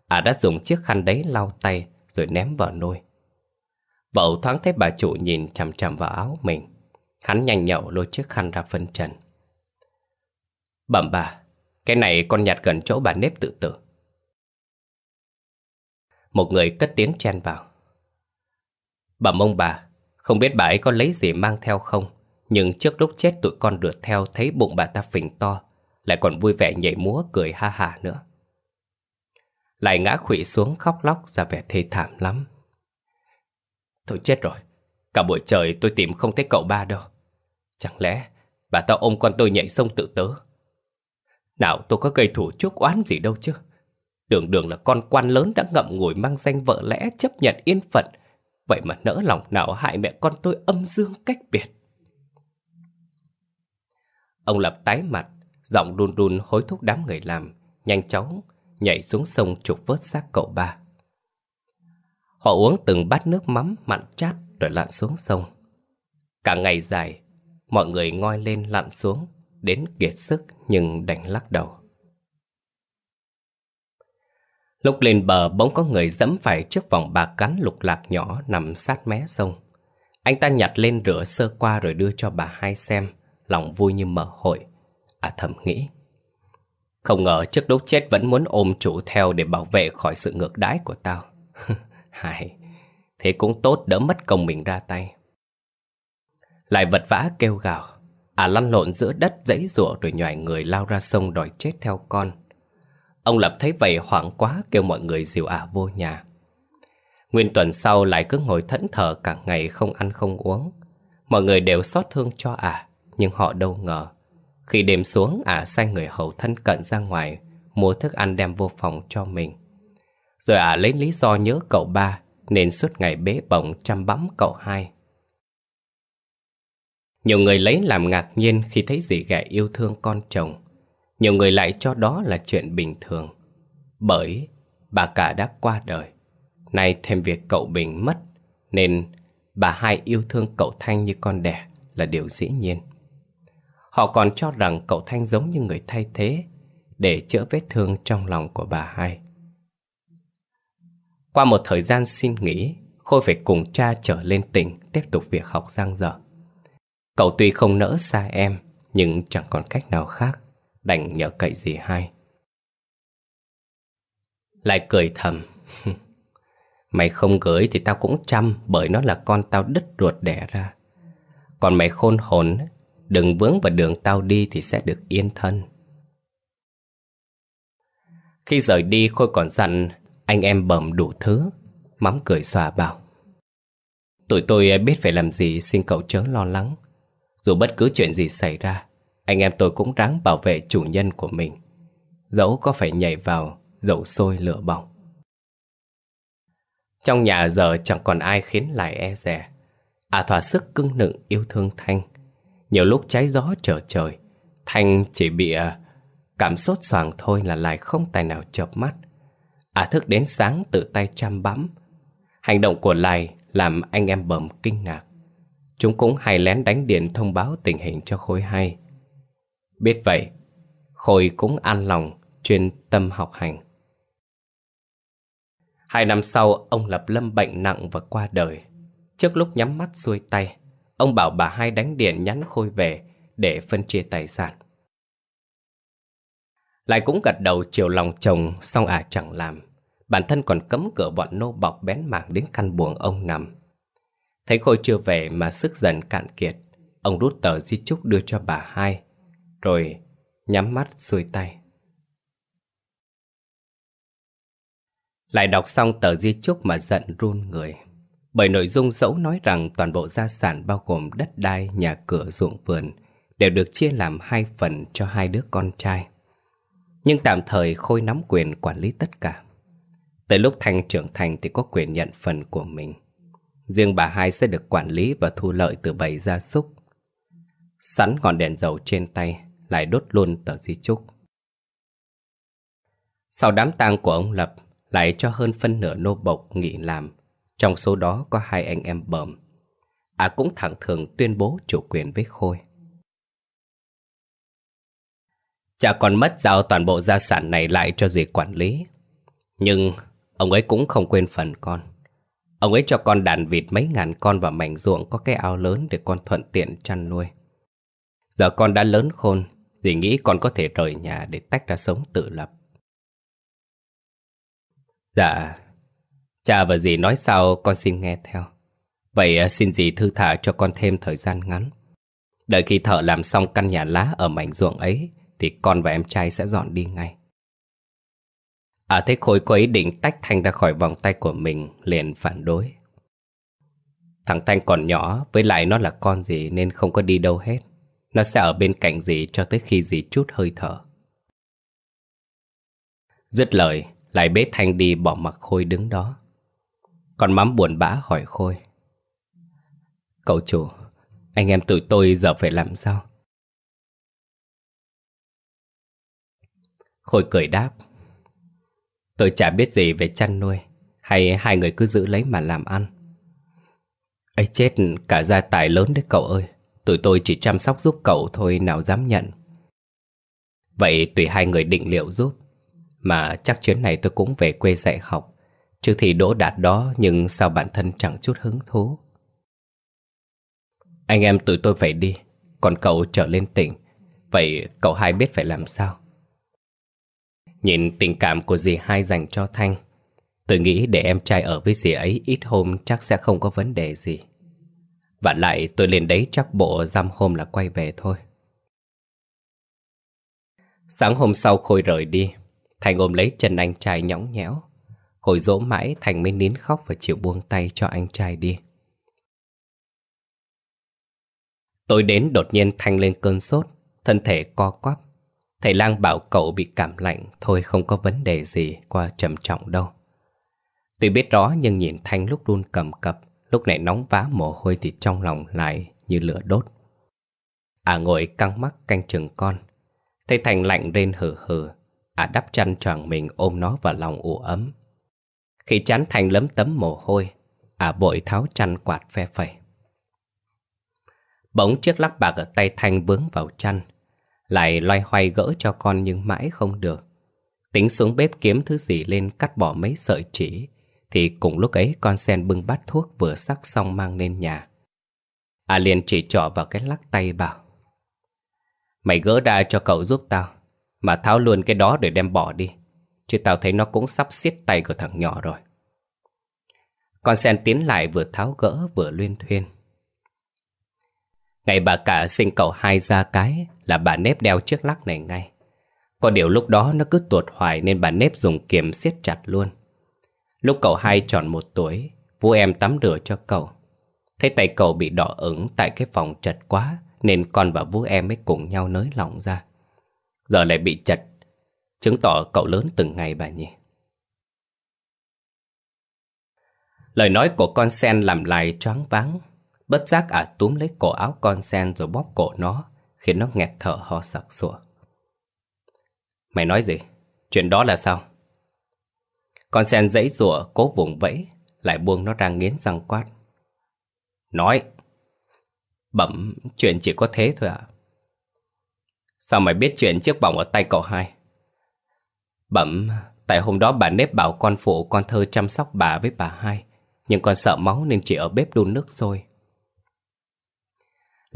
Ả à đã dùng chiếc khăn đấy lau tay rồi ném vào nôi Vậu thoáng thấy bà chủ nhìn chằm chằm vào áo mình. Hắn nhanh nhậu lôi chiếc khăn ra phân trần. Bẩm bà, cái này con nhặt gần chỗ bà nếp tự tử. Một người cất tiếng chen vào. Bẩm ông bà, không biết bà ấy có lấy gì mang theo không, nhưng trước lúc chết tụi con rượt theo thấy bụng bà ta phình to, lại còn vui vẻ nhảy múa cười ha hà nữa. Lại ngã khụy xuống khóc lóc ra vẻ thê thảm lắm. Thôi chết rồi, cả buổi trời tôi tìm không thấy cậu ba đâu. Chẳng lẽ bà ta ôm con tôi nhảy sông tự tớ? Nào tôi có gây thủ chuốc oán gì đâu chứ? Đường đường là con quan lớn đã ngậm ngùi mang danh vợ lẽ chấp nhận yên phận. Vậy mà nỡ lòng nào hại mẹ con tôi âm dương cách biệt. Ông Lập tái mặt, giọng đun đun hối thúc đám người làm, nhanh chóng nhảy xuống sông trục vớt xác cậu ba. Họ uống từng bát nước mắm mặn chát rồi lặn xuống sông. Cả ngày dài, mọi người ngoi lên lặn xuống, đến kiệt sức nhưng đành lắc đầu. Lúc lên bờ bỗng có người dẫm phải chiếc vòng bạc cắn lục lạc nhỏ nằm sát mé sông. Anh ta nhặt lên rửa sơ qua rồi đưa cho bà hai xem, lòng vui như mở hội. À thầm nghĩ. Không ngờ trước đốt chết vẫn muốn ôm chủ theo để bảo vệ khỏi sự ngược đãi của tao. Hài, thế cũng tốt đỡ mất công mình ra tay. Lại vật vã kêu gào, à lăn lộn giữa đất dãy rủa rồi nhòi người lao ra sông đòi chết theo con. Ông Lập thấy vậy hoảng quá kêu mọi người dìu à vô nhà. Nguyên tuần sau lại cứ ngồi thẫn thờ cả ngày không ăn không uống. Mọi người đều xót thương cho à, nhưng họ đâu ngờ. Khi đêm xuống, à sai người hầu thân cận ra ngoài, mua thức ăn đem vô phòng cho mình. Rồi ả à, lấy lý do nhớ cậu ba Nên suốt ngày bế bổng chăm bẵm cậu hai Nhiều người lấy làm ngạc nhiên khi thấy dì ghẻ yêu thương con chồng Nhiều người lại cho đó là chuyện bình thường Bởi bà cả đã qua đời Nay thêm việc cậu Bình mất Nên bà hai yêu thương cậu Thanh như con đẻ là điều dĩ nhiên Họ còn cho rằng cậu Thanh giống như người thay thế Để chữa vết thương trong lòng của bà hai qua một thời gian xin nghỉ, Khôi phải cùng cha trở lên tỉnh tiếp tục việc học giang dở. Cậu tuy không nỡ xa em, nhưng chẳng còn cách nào khác, đành nhờ cậy dì hai. Lại cười thầm. mày không gửi thì tao cũng chăm bởi nó là con tao đứt ruột đẻ ra. Còn mày khôn hồn, đừng vướng vào đường tao đi thì sẽ được yên thân. Khi rời đi Khôi còn dặn anh em bầm đủ thứ Mắm cười xòa bảo Tụi tôi biết phải làm gì xin cậu chớ lo lắng Dù bất cứ chuyện gì xảy ra Anh em tôi cũng ráng bảo vệ chủ nhân của mình Dẫu có phải nhảy vào Dẫu sôi lửa bỏng Trong nhà giờ chẳng còn ai khiến lại e rẻ À thỏa sức cưng nựng yêu thương Thanh Nhiều lúc cháy gió trở trời Thanh chỉ bị à, cảm sốt xoàng thôi là lại không tài nào chợp mắt Ả à thức đến sáng tự tay chăm bắm Hành động của Lai làm anh em bầm kinh ngạc Chúng cũng hay lén đánh điện thông báo tình hình cho Khôi hay Biết vậy, Khôi cũng an lòng chuyên tâm học hành Hai năm sau, ông Lập Lâm bệnh nặng và qua đời Trước lúc nhắm mắt xuôi tay Ông bảo bà hai đánh điện nhắn Khôi về để phân chia tài sản lại cũng gật đầu chiều lòng chồng Xong à chẳng làm Bản thân còn cấm cửa bọn nô bọc bén mảng Đến căn buồng ông nằm Thấy Khôi chưa về mà sức dần cạn kiệt Ông rút tờ di chúc đưa cho bà hai Rồi nhắm mắt xuôi tay Lại đọc xong tờ di chúc mà giận run người Bởi nội dung dẫu nói rằng toàn bộ gia sản bao gồm đất đai, nhà cửa, ruộng vườn Đều được chia làm hai phần cho hai đứa con trai nhưng tạm thời Khôi nắm quyền quản lý tất cả. Tới lúc Thanh trưởng thành thì có quyền nhận phần của mình. Riêng bà hai sẽ được quản lý và thu lợi từ bầy gia súc. Sắn ngọn đèn dầu trên tay, lại đốt luôn tờ di chúc. Sau đám tang của ông Lập, lại cho hơn phân nửa nô bộc nghỉ làm. Trong số đó có hai anh em bẩm. À cũng thẳng thường tuyên bố chủ quyền với Khôi. Cha con mất giao toàn bộ gia sản này lại cho dì quản lý Nhưng ông ấy cũng không quên phần con Ông ấy cho con đàn vịt mấy ngàn con và mảnh ruộng có cái ao lớn để con thuận tiện chăn nuôi Giờ con đã lớn khôn Dì nghĩ con có thể rời nhà để tách ra sống tự lập Dạ Cha và dì nói sao con xin nghe theo Vậy à, xin dì thư thả cho con thêm thời gian ngắn Đợi khi thợ làm xong căn nhà lá ở mảnh ruộng ấy thì con và em trai sẽ dọn đi ngay. À thế khối cô ấy định tách Thanh ra khỏi vòng tay của mình liền phản đối. Thằng Thanh còn nhỏ, với lại nó là con gì nên không có đi đâu hết. Nó sẽ ở bên cạnh gì cho tới khi gì chút hơi thở. Dứt lời, lại bế Thanh đi bỏ mặc Khôi đứng đó. Con mắm buồn bã hỏi Khôi. Cậu chủ, anh em tụi tôi giờ phải làm sao? Khôi cười đáp Tôi chả biết gì về chăn nuôi Hay hai người cứ giữ lấy mà làm ăn ấy chết cả gia tài lớn đấy cậu ơi Tụi tôi chỉ chăm sóc giúp cậu thôi nào dám nhận Vậy tùy hai người định liệu giúp Mà chắc chuyến này tôi cũng về quê dạy học Chứ thì đỗ đạt đó nhưng sao bản thân chẳng chút hứng thú Anh em tụi tôi phải đi Còn cậu trở lên tỉnh Vậy cậu hai biết phải làm sao Nhìn tình cảm của dì hai dành cho Thanh Tôi nghĩ để em trai ở với dì ấy ít hôm chắc sẽ không có vấn đề gì Và lại tôi lên đấy chắc bộ giam hôm là quay về thôi Sáng hôm sau Khôi rời đi Thành ôm lấy chân anh trai nhõng nhẽo Khôi dỗ mãi Thành mới nín khóc và chịu buông tay cho anh trai đi Tôi đến đột nhiên Thanh lên cơn sốt Thân thể co quắp Thầy lang bảo cậu bị cảm lạnh Thôi không có vấn đề gì qua trầm trọng đâu Tuy biết rõ nhưng nhìn Thanh lúc run cầm cập Lúc này nóng vá mồ hôi thì trong lòng lại như lửa đốt À ngồi căng mắt canh chừng con thầy Thành lạnh rên hừ hừ À đắp chăn choàng mình ôm nó vào lòng ủ ấm Khi chán Thành lấm tấm mồ hôi À bội tháo chăn quạt phe phẩy Bỗng chiếc lắc bạc ở tay Thanh vướng vào chăn lại loay hoay gỡ cho con nhưng mãi không được Tính xuống bếp kiếm thứ gì lên cắt bỏ mấy sợi chỉ Thì cùng lúc ấy con sen bưng bát thuốc vừa sắc xong mang lên nhà a liền chỉ trỏ vào cái lắc tay bảo Mày gỡ ra cho cậu giúp tao Mà tháo luôn cái đó để đem bỏ đi Chứ tao thấy nó cũng sắp xiết tay của thằng nhỏ rồi Con sen tiến lại vừa tháo gỡ vừa luyên thuyên Ngày bà cả sinh cậu hai ra cái là bà nếp đeo chiếc lắc này ngay. Có điều lúc đó nó cứ tuột hoài nên bà nếp dùng kiềm siết chặt luôn. Lúc cậu hai tròn một tuổi, vũ em tắm rửa cho cậu. Thấy tay cậu bị đỏ ửng tại cái phòng chật quá nên con và vũ em mới cùng nhau nới lỏng ra. Giờ lại bị chật, chứng tỏ cậu lớn từng ngày bà nhỉ. Lời nói của con sen làm lại choáng váng Bất giác ả túm lấy cổ áo con sen rồi bóp cổ nó, khiến nó nghẹt thở ho sặc sủa Mày nói gì? Chuyện đó là sao? Con sen dãy rủa cố vùng vẫy, lại buông nó ra nghiến răng quát. Nói! Bẩm, chuyện chỉ có thế thôi ạ. Sao mày biết chuyện chiếc vòng ở tay cậu hai? Bẩm, tại hôm đó bà nếp bảo con phụ con thơ chăm sóc bà với bà hai, nhưng con sợ máu nên chỉ ở bếp đun nước sôi.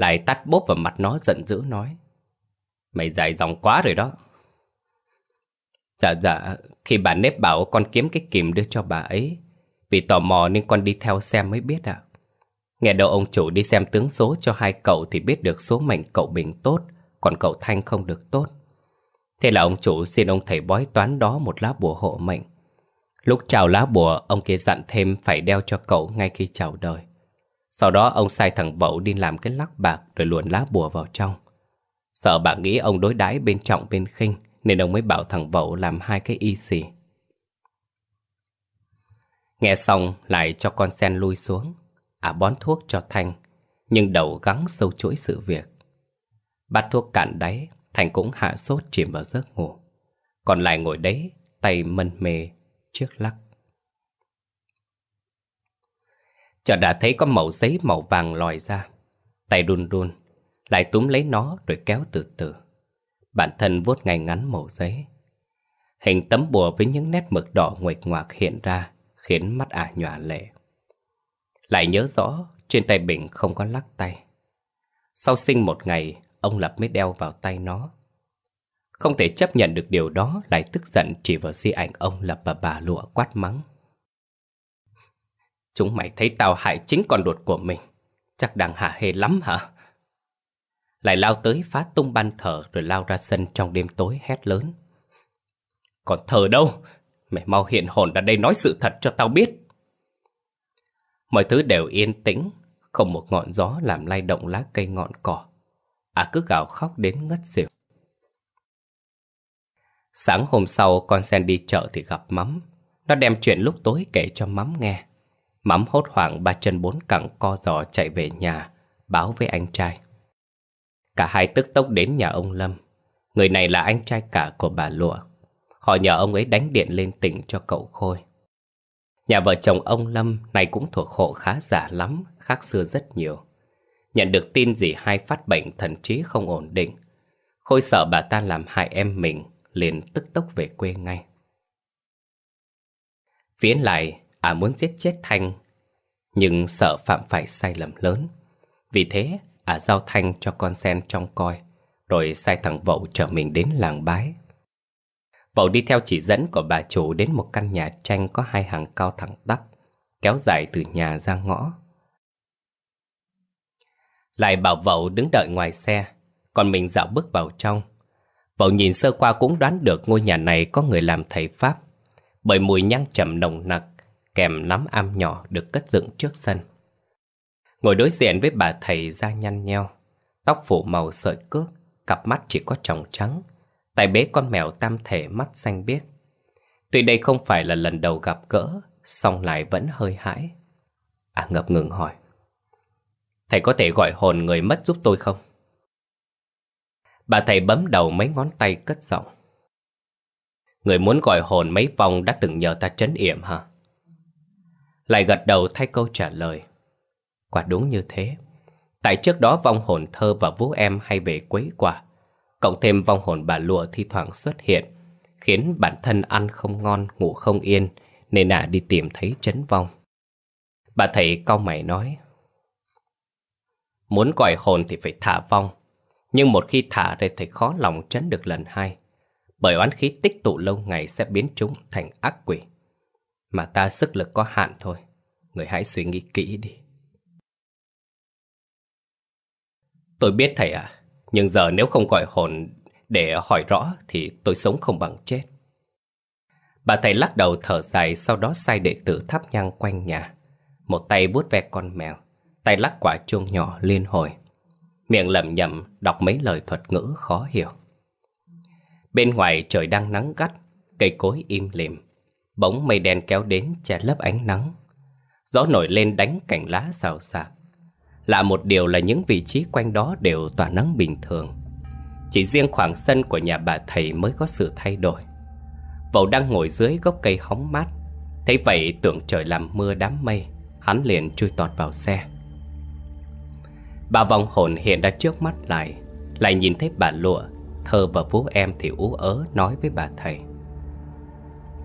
Lại tắt bốp vào mặt nó giận dữ nói Mày dài dòng quá rồi đó Dạ dạ Khi bà nếp bảo con kiếm cái kìm đưa cho bà ấy Vì tò mò nên con đi theo xem mới biết ạ à. Nghe đầu ông chủ đi xem tướng số cho hai cậu Thì biết được số mệnh cậu Bình tốt Còn cậu Thanh không được tốt Thế là ông chủ xin ông thầy bói toán đó một lá bùa hộ mệnh Lúc chào lá bùa, ông kia dặn thêm phải đeo cho cậu ngay khi chào đời. Sau đó ông sai thằng Vậu đi làm cái lắc bạc rồi luồn lá bùa vào trong. Sợ bà nghĩ ông đối đãi bên trọng bên khinh nên ông mới bảo thằng Vậu làm hai cái y xì. Nghe xong lại cho con sen lui xuống, à bón thuốc cho Thanh, nhưng đầu gắng sâu chuỗi sự việc. Bát thuốc cạn đáy, Thành cũng hạ sốt chìm vào giấc ngủ. Còn lại ngồi đấy, tay mân mê, trước lắc. Chợt đã thấy có mẩu giấy màu vàng lòi ra Tay run run Lại túm lấy nó rồi kéo từ từ Bản thân vuốt ngay ngắn mẩu giấy Hình tấm bùa với những nét mực đỏ nguệch ngoạc hiện ra Khiến mắt ả nhòa lệ Lại nhớ rõ Trên tay Bình không có lắc tay Sau sinh một ngày Ông Lập mới đeo vào tay nó Không thể chấp nhận được điều đó Lại tức giận chỉ vào di ảnh ông Lập và bà Lụa quát mắng Chúng mày thấy tao hại chính con đột của mình Chắc đang hả hê lắm hả Lại lao tới phá tung ban thờ Rồi lao ra sân trong đêm tối hét lớn Còn thờ đâu Mày mau hiện hồn ra đây nói sự thật cho tao biết Mọi thứ đều yên tĩnh Không một ngọn gió làm lay động lá cây ngọn cỏ À cứ gào khóc đến ngất xỉu Sáng hôm sau con sen đi chợ thì gặp mắm Nó đem chuyện lúc tối kể cho mắm nghe Mắm hốt hoảng ba chân bốn cẳng co giò chạy về nhà, báo với anh trai. Cả hai tức tốc đến nhà ông Lâm. Người này là anh trai cả của bà Lụa. Họ nhờ ông ấy đánh điện lên tỉnh cho cậu Khôi. Nhà vợ chồng ông Lâm này cũng thuộc hộ khá giả lắm, khác xưa rất nhiều. Nhận được tin gì hai phát bệnh thần trí không ổn định. Khôi sợ bà ta làm hại em mình, liền tức tốc về quê ngay. phía lại, à muốn giết chết Thanh. Nhưng sợ phạm phải sai lầm lớn. Vì thế, à giao Thanh cho con sen trong coi, rồi sai thằng Vậu trở mình đến làng bái. Vậu đi theo chỉ dẫn của bà chủ đến một căn nhà tranh có hai hàng cao thẳng tắp, kéo dài từ nhà ra ngõ. Lại bảo Vậu đứng đợi ngoài xe, còn mình dạo bước vào trong. Vậu nhìn sơ qua cũng đoán được ngôi nhà này có người làm thầy Pháp, bởi mùi nhang trầm nồng nặc kèm nắm am nhỏ được cất dựng trước sân. Ngồi đối diện với bà thầy da nhăn nheo, tóc phủ màu sợi cước, cặp mắt chỉ có tròng trắng, Tại bế con mèo tam thể mắt xanh biếc. Tuy đây không phải là lần đầu gặp gỡ, song lại vẫn hơi hãi. À ngập ngừng hỏi. Thầy có thể gọi hồn người mất giúp tôi không? Bà thầy bấm đầu mấy ngón tay cất giọng. Người muốn gọi hồn mấy vòng đã từng nhờ ta trấn yểm hả? lại gật đầu thay câu trả lời. Quả đúng như thế. Tại trước đó vong hồn thơ và vũ em hay về quấy quả. Cộng thêm vong hồn bà lụa thi thoảng xuất hiện, khiến bản thân ăn không ngon, ngủ không yên, nên ả à đi tìm thấy chấn vong. Bà thầy cau mày nói, Muốn còi hồn thì phải thả vong, nhưng một khi thả thì khó lòng chấn được lần hai, bởi oán khí tích tụ lâu ngày sẽ biến chúng thành ác quỷ. Mà ta sức lực có hạn thôi Người hãy suy nghĩ kỹ đi Tôi biết thầy ạ Nhưng giờ nếu không gọi hồn để hỏi rõ Thì tôi sống không bằng chết Bà thầy lắc đầu thở dài Sau đó sai đệ tử thắp nhang quanh nhà Một tay vuốt ve con mèo Tay lắc quả chuông nhỏ liên hồi Miệng lẩm nhẩm đọc mấy lời thuật ngữ khó hiểu Bên ngoài trời đang nắng gắt Cây cối im lìm bóng mây đen kéo đến che lấp ánh nắng Gió nổi lên đánh cành lá xào xạc Lạ một điều là những vị trí quanh đó đều tỏa nắng bình thường Chỉ riêng khoảng sân của nhà bà thầy mới có sự thay đổi Vậu đang ngồi dưới gốc cây hóng mát Thấy vậy tưởng trời làm mưa đám mây Hắn liền chui tọt vào xe Bà Vong hồn hiện ra trước mắt lại Lại nhìn thấy bà lụa Thơ và vũ em thì ú ớ nói với bà thầy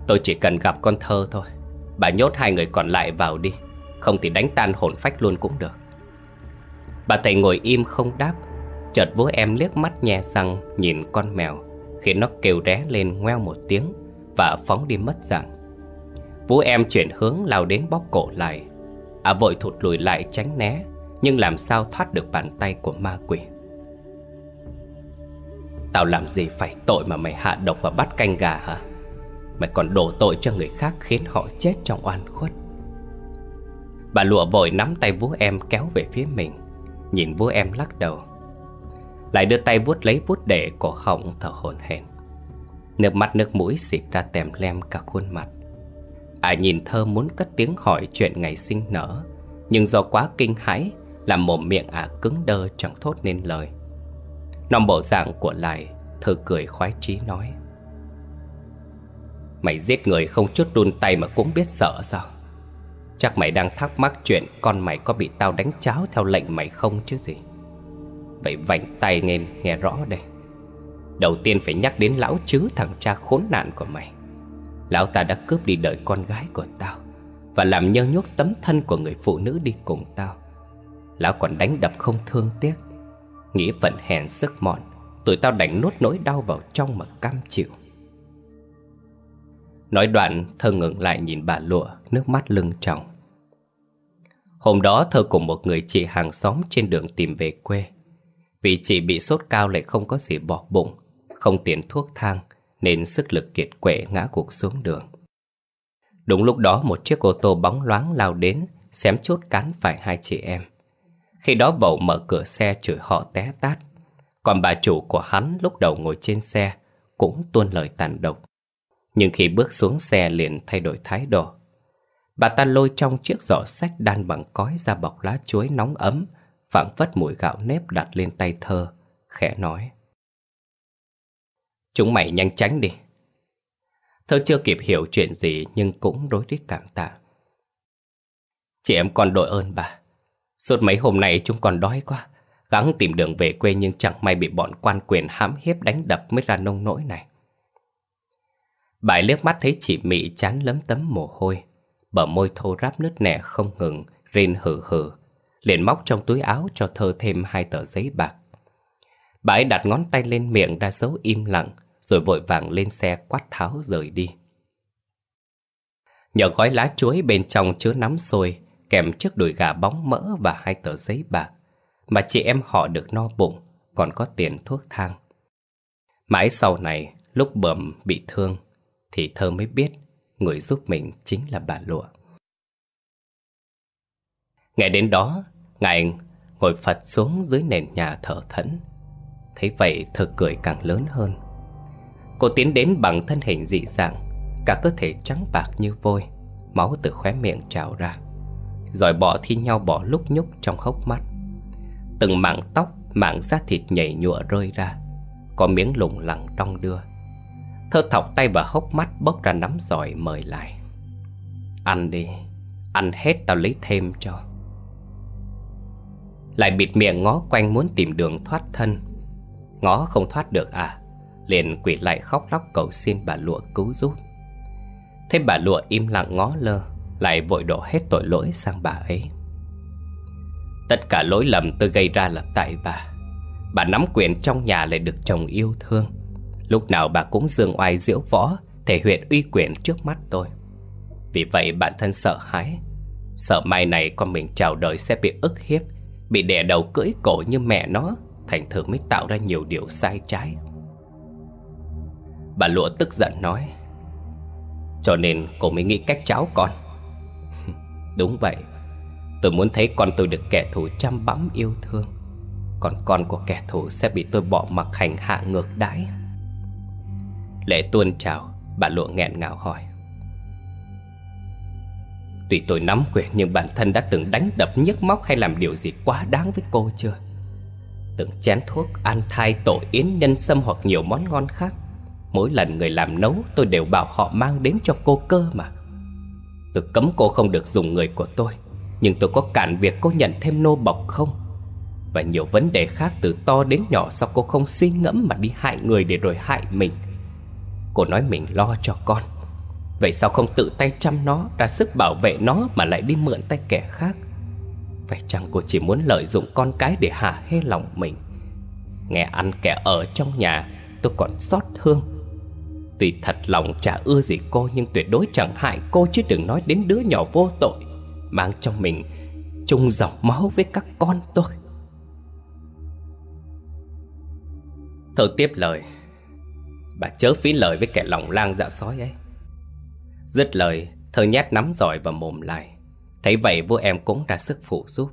Tôi chỉ cần gặp con thơ thôi Bà nhốt hai người còn lại vào đi Không thì đánh tan hồn phách luôn cũng được Bà thầy ngồi im không đáp Chợt vú em liếc mắt nhẹ răng Nhìn con mèo Khiến nó kêu ré lên ngoeo một tiếng Và phóng đi mất dạng vú em chuyển hướng lao đến bóp cổ lại À vội thụt lùi lại tránh né Nhưng làm sao thoát được bàn tay của ma quỷ Tao làm gì phải tội mà mày hạ độc và bắt canh gà hả? Mày còn đổ tội cho người khác khiến họ chết trong oan khuất Bà lụa vội nắm tay vú em kéo về phía mình Nhìn vú em lắc đầu Lại đưa tay vuốt lấy vuốt để cổ họng thở hổn hển Nước mắt nước mũi xịt ra tèm lem cả khuôn mặt à nhìn thơ muốn cất tiếng hỏi chuyện ngày sinh nở Nhưng do quá kinh hãi Làm mồm miệng à cứng đơ chẳng thốt nên lời Nòng bộ dạng của lại Thơ cười khoái chí nói Mày giết người không chút đun tay mà cũng biết sợ sao Chắc mày đang thắc mắc chuyện Con mày có bị tao đánh cháo theo lệnh mày không chứ gì Vậy vành tay nghe, nghe rõ đây Đầu tiên phải nhắc đến lão chứ thằng cha khốn nạn của mày Lão ta đã cướp đi đời con gái của tao Và làm nhơ nhốt tấm thân của người phụ nữ đi cùng tao Lão còn đánh đập không thương tiếc Nghĩ phận hèn sức mọn Tụi tao đánh nốt nỗi đau vào trong mà cam chịu Nói đoạn thơ ngừng lại nhìn bà lụa Nước mắt lưng tròng Hôm đó thơ cùng một người chị hàng xóm Trên đường tìm về quê Vì chị bị sốt cao lại không có gì bỏ bụng Không tiền thuốc thang Nên sức lực kiệt quệ ngã cuộc xuống đường Đúng lúc đó một chiếc ô tô bóng loáng lao đến Xém chốt cán phải hai chị em Khi đó bầu mở cửa xe chửi họ té tát Còn bà chủ của hắn lúc đầu ngồi trên xe Cũng tuôn lời tàn độc nhưng khi bước xuống xe liền thay đổi thái độ Bà ta lôi trong chiếc giỏ sách đan bằng cói ra bọc lá chuối nóng ấm phảng phất mùi gạo nếp đặt lên tay thơ Khẽ nói Chúng mày nhanh tránh đi Thơ chưa kịp hiểu chuyện gì nhưng cũng đối đích cảm tạ Chị em còn đội ơn bà Suốt mấy hôm nay chúng còn đói quá Gắng tìm đường về quê nhưng chẳng may bị bọn quan quyền hãm hiếp đánh đập mới ra nông nỗi này bãi liếc mắt thấy chị Mỹ chán lấm tấm mồ hôi Bờ môi thô ráp nứt nẻ không ngừng Rên hừ hừ, Liền móc trong túi áo cho thơ thêm hai tờ giấy bạc Bà đặt ngón tay lên miệng ra dấu im lặng Rồi vội vàng lên xe quát tháo rời đi Nhờ gói lá chuối bên trong chứa nắm sôi Kèm chiếc đùi gà bóng mỡ và hai tờ giấy bạc Mà chị em họ được no bụng Còn có tiền thuốc thang Mãi sau này lúc bầm bị thương thì Thơ mới biết người giúp mình chính là bà Lụa. Ngày đến đó, ngài ngồi Phật xuống dưới nền nhà thở thẫn. Thấy vậy Thơ cười càng lớn hơn. Cô tiến đến bằng thân hình dị dạng, cả cơ thể trắng bạc như vôi, máu từ khóe miệng trào ra. Rồi bỏ thi nhau bỏ lúc nhúc trong hốc mắt. Từng mảng tóc, mảng da thịt nhảy nhụa rơi ra, có miếng lủng lẳng đong đưa. Thơ thọc tay và hốc mắt bốc ra nắm giỏi mời lại Ăn đi Ăn hết tao lấy thêm cho Lại bịt miệng ngó quanh muốn tìm đường thoát thân Ngó không thoát được à Liền quỷ lại khóc lóc cầu xin bà lụa cứu giúp Thấy bà lụa im lặng ngó lơ Lại vội đổ hết tội lỗi sang bà ấy Tất cả lỗi lầm tôi gây ra là tại bà Bà nắm quyền trong nhà lại được chồng yêu thương Lúc nào bà cũng dương oai diễu võ Thể hiện uy quyền trước mắt tôi Vì vậy bản thân sợ hãi Sợ mai này con mình chào đời sẽ bị ức hiếp Bị đè đầu cưỡi cổ như mẹ nó Thành thường mới tạo ra nhiều điều sai trái Bà lụa tức giận nói Cho nên cô mới nghĩ cách cháu con Đúng vậy Tôi muốn thấy con tôi được kẻ thù chăm bẵm yêu thương Còn con của kẻ thù sẽ bị tôi bỏ mặc hành hạ ngược đãi Lệ tuôn trào Bà lụa nghẹn ngào hỏi Tùy tôi nắm quyền nhưng bản thân đã từng đánh đập nhức móc hay làm điều gì quá đáng với cô chưa? Từng chén thuốc, an thai, tổ yến, nhân sâm hoặc nhiều món ngon khác Mỗi lần người làm nấu tôi đều bảo họ mang đến cho cô cơ mà Tôi cấm cô không được dùng người của tôi Nhưng tôi có cản việc cô nhận thêm nô bọc không? Và nhiều vấn đề khác từ to đến nhỏ sao cô không suy ngẫm mà đi hại người để rồi hại mình Cô nói mình lo cho con Vậy sao không tự tay chăm nó Ra sức bảo vệ nó mà lại đi mượn tay kẻ khác Vậy chăng cô chỉ muốn lợi dụng con cái Để hạ hê lòng mình Nghe ăn kẻ ở trong nhà Tôi còn xót thương Tuy thật lòng chả ưa gì cô Nhưng tuyệt đối chẳng hại cô Chứ đừng nói đến đứa nhỏ vô tội Mang trong mình chung dòng máu với các con tôi Thơ tiếp lời Bà chớ phí lời với kẻ lòng lang dạ sói ấy Dứt lời Thơ nhát nắm giỏi và mồm lại Thấy vậy vua em cũng ra sức phụ giúp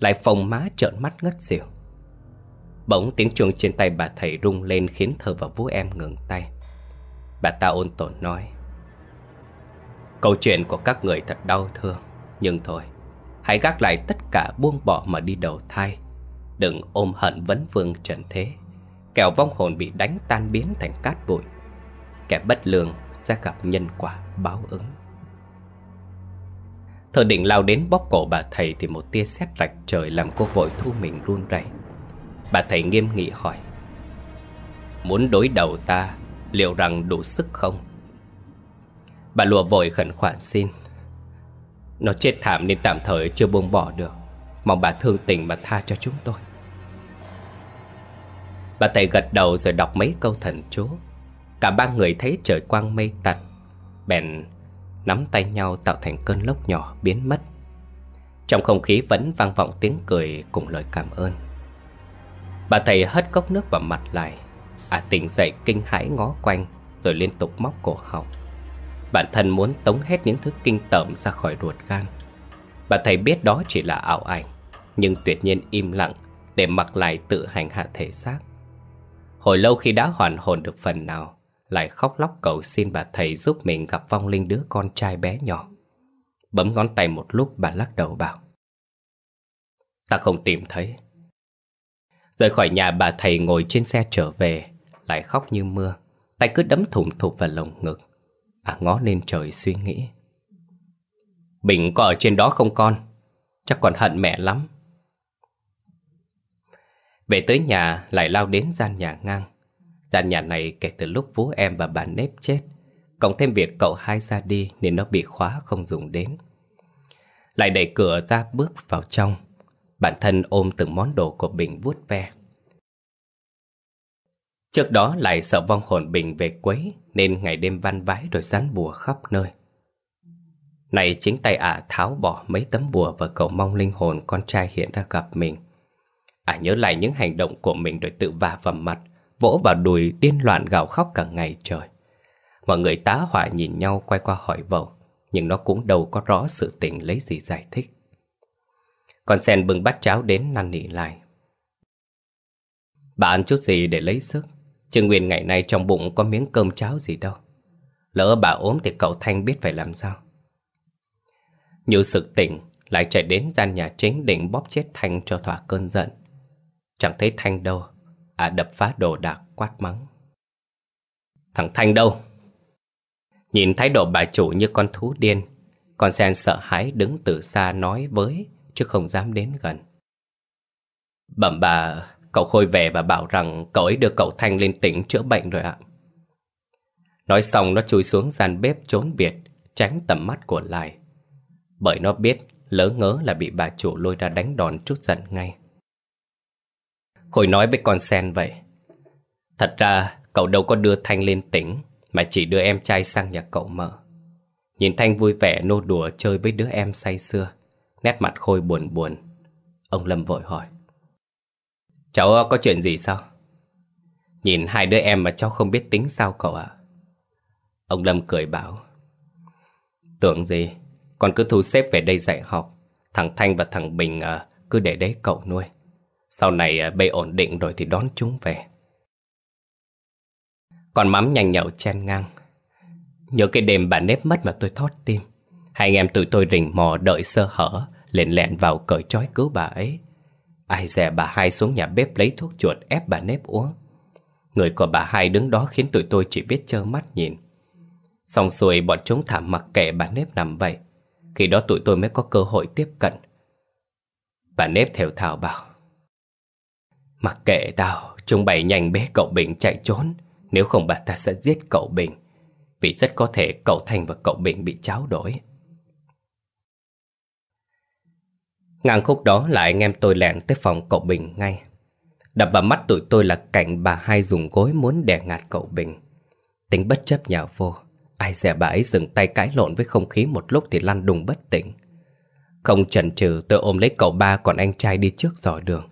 Lại phồng má trợn mắt ngất xỉu Bỗng tiếng chuông trên tay bà thầy rung lên Khiến thơ và vua em ngừng tay Bà ta ôn tồn nói Câu chuyện của các người thật đau thương Nhưng thôi Hãy gác lại tất cả buông bỏ mà đi đầu thai Đừng ôm hận vấn vương trần thế kẻo vong hồn bị đánh tan biến thành cát bụi. Kẻ bất lương sẽ gặp nhân quả báo ứng. Thợ định lao đến bóp cổ bà thầy thì một tia sét rạch trời làm cô vội thu mình run rẩy. Bà thầy nghiêm nghị hỏi. Muốn đối đầu ta, liệu rằng đủ sức không? Bà lùa vội khẩn khoản xin. Nó chết thảm nên tạm thời chưa buông bỏ được. Mong bà thương tình mà tha cho chúng tôi. Bà thầy gật đầu rồi đọc mấy câu thần chú Cả ba người thấy trời quang mây tạnh Bèn nắm tay nhau tạo thành cơn lốc nhỏ biến mất Trong không khí vẫn vang vọng tiếng cười cùng lời cảm ơn Bà thầy hất cốc nước vào mặt lại À tỉnh dậy kinh hãi ngó quanh Rồi liên tục móc cổ họng Bản thân muốn tống hết những thứ kinh tởm ra khỏi ruột gan Bà thầy biết đó chỉ là ảo ảnh Nhưng tuyệt nhiên im lặng Để mặc lại tự hành hạ thể xác Hồi lâu khi đã hoàn hồn được phần nào Lại khóc lóc cầu xin bà thầy giúp mình gặp vong linh đứa con trai bé nhỏ Bấm ngón tay một lúc bà lắc đầu bảo Ta không tìm thấy Rời khỏi nhà bà thầy ngồi trên xe trở về Lại khóc như mưa Tay cứ đấm thủng thục vào lồng ngực À ngó lên trời suy nghĩ Bình có ở trên đó không con Chắc còn hận mẹ lắm về tới nhà lại lao đến gian nhà ngang Gian nhà này kể từ lúc bố em và bà nếp chết Cộng thêm việc cậu hai ra đi Nên nó bị khóa không dùng đến Lại đẩy cửa ra bước vào trong Bản thân ôm từng món đồ của Bình vuốt ve Trước đó lại sợ vong hồn Bình về quấy Nên ngày đêm văn vái rồi rán bùa khắp nơi Này chính tay ả tháo bỏ mấy tấm bùa Và cầu mong linh hồn con trai hiện ra gặp mình Ả nhớ lại những hành động của mình rồi tự vả vào mặt, vỗ vào đùi điên loạn gào khóc cả ngày trời. Mọi người tá hỏa nhìn nhau quay qua hỏi vầu, nhưng nó cũng đâu có rõ sự tình lấy gì giải thích. Con sen bưng bát cháo đến năn nỉ lại. Bà ăn chút gì để lấy sức, chứ nguyên ngày nay trong bụng có miếng cơm cháo gì đâu. Lỡ bà ốm thì cậu Thanh biết phải làm sao. Như sực tỉnh, lại chạy đến gian nhà chính định bóp chết Thanh cho thỏa cơn giận. Chẳng thấy Thanh đâu À đập phá đồ đạc quát mắng Thằng Thanh đâu Nhìn thái độ bà chủ như con thú điên Con sen sợ hãi đứng từ xa nói với Chứ không dám đến gần Bẩm bà Cậu Khôi về và bảo rằng Cậu ấy đưa cậu Thanh lên tỉnh chữa bệnh rồi ạ Nói xong nó chui xuống gian bếp trốn biệt Tránh tầm mắt của Lai Bởi nó biết lỡ ngớ là bị bà chủ lôi ra đánh đòn chút giận ngay Khôi nói với con sen vậy. Thật ra, cậu đâu có đưa Thanh lên tỉnh, mà chỉ đưa em trai sang nhà cậu mở. Nhìn Thanh vui vẻ nô đùa chơi với đứa em say xưa. Nét mặt Khôi buồn buồn. Ông Lâm vội hỏi. Cháu có chuyện gì sao? Nhìn hai đứa em mà cháu không biết tính sao cậu ạ? Ông Lâm cười bảo. Tưởng gì, con cứ thu xếp về đây dạy học. Thằng Thanh và thằng Bình à, cứ để đấy cậu nuôi. Sau này à, bê ổn định rồi thì đón chúng về còn mắm nhanh nhậu chen ngang Nhớ cái đêm bà nếp mất mà tôi thót tim Hai anh em tụi tôi rình mò đợi sơ hở liền lẹn vào cởi trói cứu bà ấy Ai dè bà hai xuống nhà bếp lấy thuốc chuột ép bà nếp uống Người của bà hai đứng đó khiến tụi tôi chỉ biết chơ mắt nhìn Xong xuôi bọn chúng thả mặc kệ bà nếp nằm vậy Khi đó tụi tôi mới có cơ hội tiếp cận Bà nếp thều thào bảo Mặc kệ tao, chúng bày nhanh bế cậu Bình chạy trốn, nếu không bà ta sẽ giết cậu Bình. Vì rất có thể cậu Thành và cậu Bình bị tráo đổi. Ngang khúc đó là anh em tôi lẹn tới phòng cậu Bình ngay. Đập vào mắt tụi tôi là cảnh bà hai dùng gối muốn đè ngạt cậu Bình. Tính bất chấp nhà vô, ai dè bà ấy dừng tay cãi lộn với không khí một lúc thì lăn đùng bất tỉnh. Không chần chừ tôi ôm lấy cậu ba còn anh trai đi trước dò đường.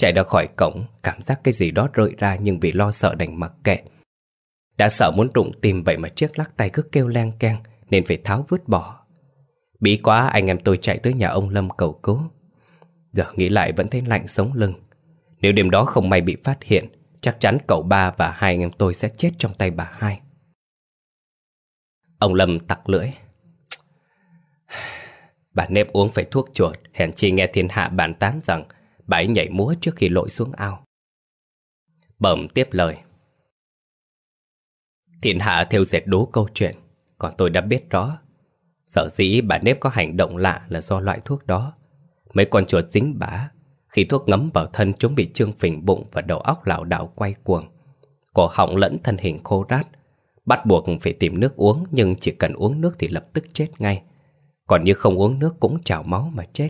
Chạy ra khỏi cổng, cảm giác cái gì đó rơi ra nhưng vì lo sợ đành mặc kệ. Đã sợ muốn trụng tìm vậy mà chiếc lắc tay cứ kêu lang keng nên phải tháo vứt bỏ. Bí quá anh em tôi chạy tới nhà ông Lâm cầu cứu. Giờ nghĩ lại vẫn thấy lạnh sống lưng. Nếu đêm đó không may bị phát hiện, chắc chắn cậu ba và hai anh em tôi sẽ chết trong tay bà hai. Ông Lâm tặc lưỡi. Bà nếp uống phải thuốc chuột, hèn chi nghe thiên hạ bàn tán rằng Bà ấy nhảy múa trước khi lội xuống ao Bẩm tiếp lời Thiện hạ theo dệt đố câu chuyện Còn tôi đã biết rõ Sở dĩ bà nếp có hành động lạ là do loại thuốc đó Mấy con chuột dính bả Khi thuốc ngấm vào thân chúng bị trương phình bụng và đầu óc lảo đảo quay cuồng Cổ họng lẫn thân hình khô rát Bắt buộc phải tìm nước uống nhưng chỉ cần uống nước thì lập tức chết ngay Còn như không uống nước cũng trào máu mà chết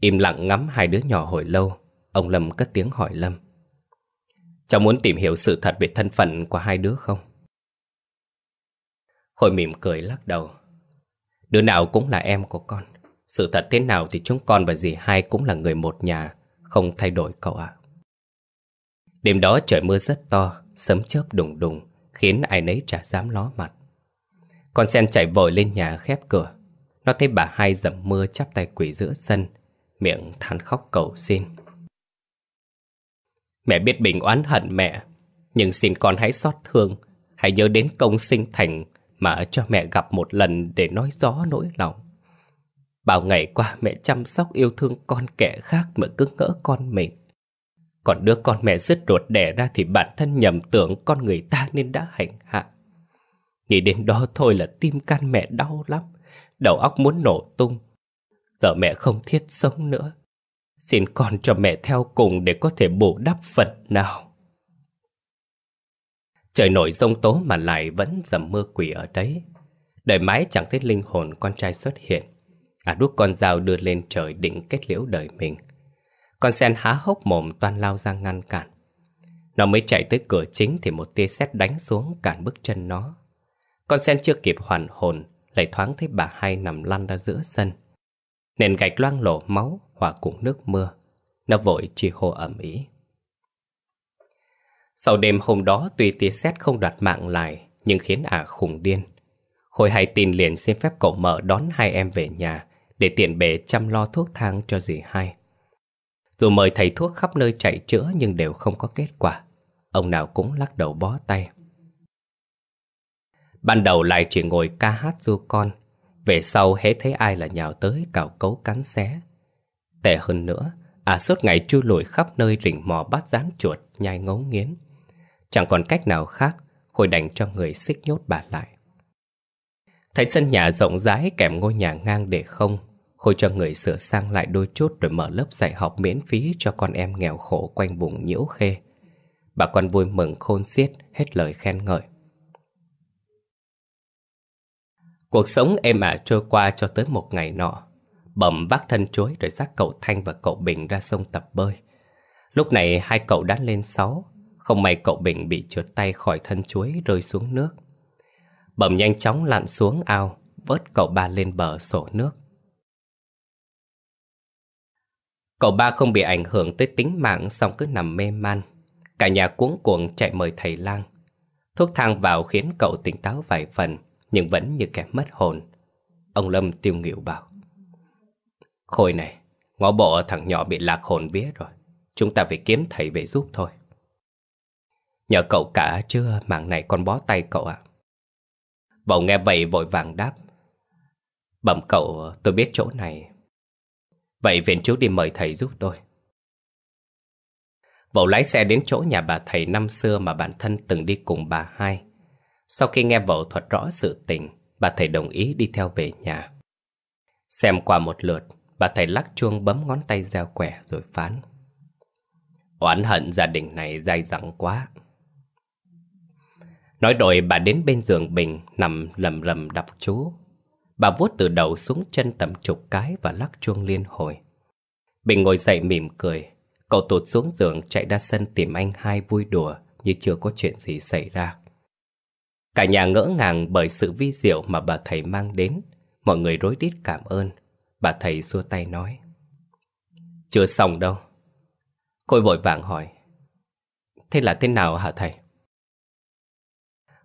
Im lặng ngắm hai đứa nhỏ hồi lâu Ông Lâm cất tiếng hỏi Lâm Cháu muốn tìm hiểu sự thật về thân phận của hai đứa không? Khôi mỉm cười lắc đầu Đứa nào cũng là em của con Sự thật thế nào thì chúng con và dì hai cũng là người một nhà Không thay đổi cậu ạ Đêm đó trời mưa rất to Sấm chớp đùng đùng Khiến ai nấy chả dám ló mặt Con sen chạy vội lên nhà khép cửa Nó thấy bà hai dầm mưa chắp tay quỷ giữa sân miệng than khóc cầu xin. Mẹ biết Bình oán hận mẹ, nhưng xin con hãy xót thương, hãy nhớ đến công sinh thành mà cho mẹ gặp một lần để nói rõ nỗi lòng. Bao ngày qua mẹ chăm sóc yêu thương con kẻ khác mà cứ ngỡ con mình. Còn đứa con mẹ dứt ruột đẻ ra thì bản thân nhầm tưởng con người ta nên đã hành hạ. Nghĩ đến đó thôi là tim can mẹ đau lắm, đầu óc muốn nổ tung, Giờ mẹ không thiết sống nữa Xin con cho mẹ theo cùng để có thể bổ đắp phận nào Trời nổi rông tố mà lại vẫn dầm mưa quỷ ở đấy Đợi mãi chẳng thấy linh hồn con trai xuất hiện À đuốc con dao đưa lên trời định kết liễu đời mình Con sen há hốc mồm toan lao ra ngăn cản Nó mới chạy tới cửa chính thì một tia sét đánh xuống cản bước chân nó Con sen chưa kịp hoàn hồn Lại thoáng thấy bà hai nằm lăn ra giữa sân Nền gạch loang lổ máu hòa cùng nước mưa Nó vội chi hô ẩm ý Sau đêm hôm đó tuy tia sét không đoạt mạng lại Nhưng khiến ả à khùng điên Khôi hay tin liền xin phép cậu mở đón hai em về nhà Để tiện bề chăm lo thuốc thang cho dì hai Dù mời thầy thuốc khắp nơi chạy chữa nhưng đều không có kết quả Ông nào cũng lắc đầu bó tay Ban đầu lại chỉ ngồi ca hát du con về sau hễ thấy ai là nhào tới cào cấu cắn xé Tệ hơn nữa À suốt ngày chui lùi khắp nơi rình mò bắt rán chuột Nhai ngấu nghiến Chẳng còn cách nào khác Khôi đành cho người xích nhốt bà lại Thấy sân nhà rộng rãi kèm ngôi nhà ngang để không Khôi cho người sửa sang lại đôi chút Rồi mở lớp dạy học miễn phí cho con em nghèo khổ quanh vùng nhiễu khê Bà con vui mừng khôn xiết hết lời khen ngợi Cuộc sống êm ả trôi qua cho tới một ngày nọ. Bẩm vác thân chuối rồi dắt cậu Thanh và cậu Bình ra sông tập bơi. Lúc này hai cậu đã lên sáu, không may cậu Bình bị trượt tay khỏi thân chuối rơi xuống nước. Bẩm nhanh chóng lặn xuống ao, vớt cậu ba lên bờ sổ nước. Cậu ba không bị ảnh hưởng tới tính mạng xong cứ nằm mê man. Cả nhà cuống cuồng chạy mời thầy lang. Thuốc thang vào khiến cậu tỉnh táo vài phần, nhưng vẫn như kẻ mất hồn. Ông Lâm tiêu nghịu bảo. Khôi này, ngõ bộ thằng nhỏ bị lạc hồn biết rồi. Chúng ta phải kiếm thầy về giúp thôi. Nhờ cậu cả chưa mạng này con bó tay cậu ạ. À. nghe vậy vội vàng đáp. Bẩm cậu tôi biết chỗ này. Vậy viện chú đi mời thầy giúp tôi. Vậu lái xe đến chỗ nhà bà thầy năm xưa mà bản thân từng đi cùng bà hai. Sau khi nghe vợ thuật rõ sự tình, bà thầy đồng ý đi theo về nhà. Xem qua một lượt, bà thầy lắc chuông bấm ngón tay gieo quẻ rồi phán. Oán hận gia đình này dai dẳng quá. Nói rồi bà đến bên giường Bình nằm lầm lầm đọc chú. Bà vuốt từ đầu xuống chân tầm chục cái và lắc chuông liên hồi. Bình ngồi dậy mỉm cười. Cậu tụt xuống giường chạy ra sân tìm anh hai vui đùa như chưa có chuyện gì xảy ra. Cả nhà ngỡ ngàng bởi sự vi diệu mà bà thầy mang đến. Mọi người rối rít cảm ơn. Bà thầy xua tay nói. Chưa xong đâu. Khôi vội vàng hỏi. Thế là thế nào hả thầy?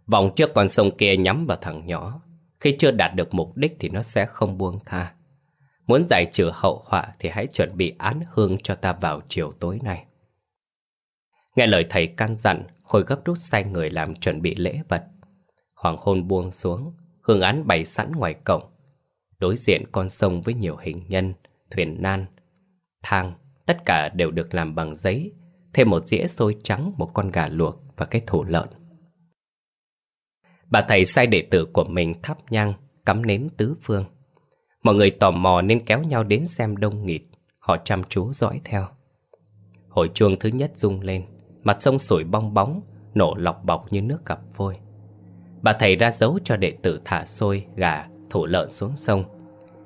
Vòng trước con sông kia nhắm vào thằng nhỏ. Khi chưa đạt được mục đích thì nó sẽ không buông tha. Muốn giải trừ hậu họa thì hãy chuẩn bị án hương cho ta vào chiều tối nay. Nghe lời thầy can dặn, Khôi gấp rút sai người làm chuẩn bị lễ vật Hoàng hôn buông xuống, Hương án bày sẵn ngoài cổng. Đối diện con sông với nhiều hình nhân, thuyền nan, thang, tất cả đều được làm bằng giấy, thêm một dĩa xôi trắng, một con gà luộc và cái thổ lợn. Bà thầy sai đệ tử của mình thắp nhang, cắm nến tứ phương. Mọi người tò mò nên kéo nhau đến xem đông nghịt, họ chăm chú dõi theo. Hồi chuông thứ nhất rung lên, mặt sông sủi bong bóng, nổ lọc bọc như nước gặp vôi. Bà thầy ra dấu cho đệ tử thả xôi, gà, thủ lợn xuống sông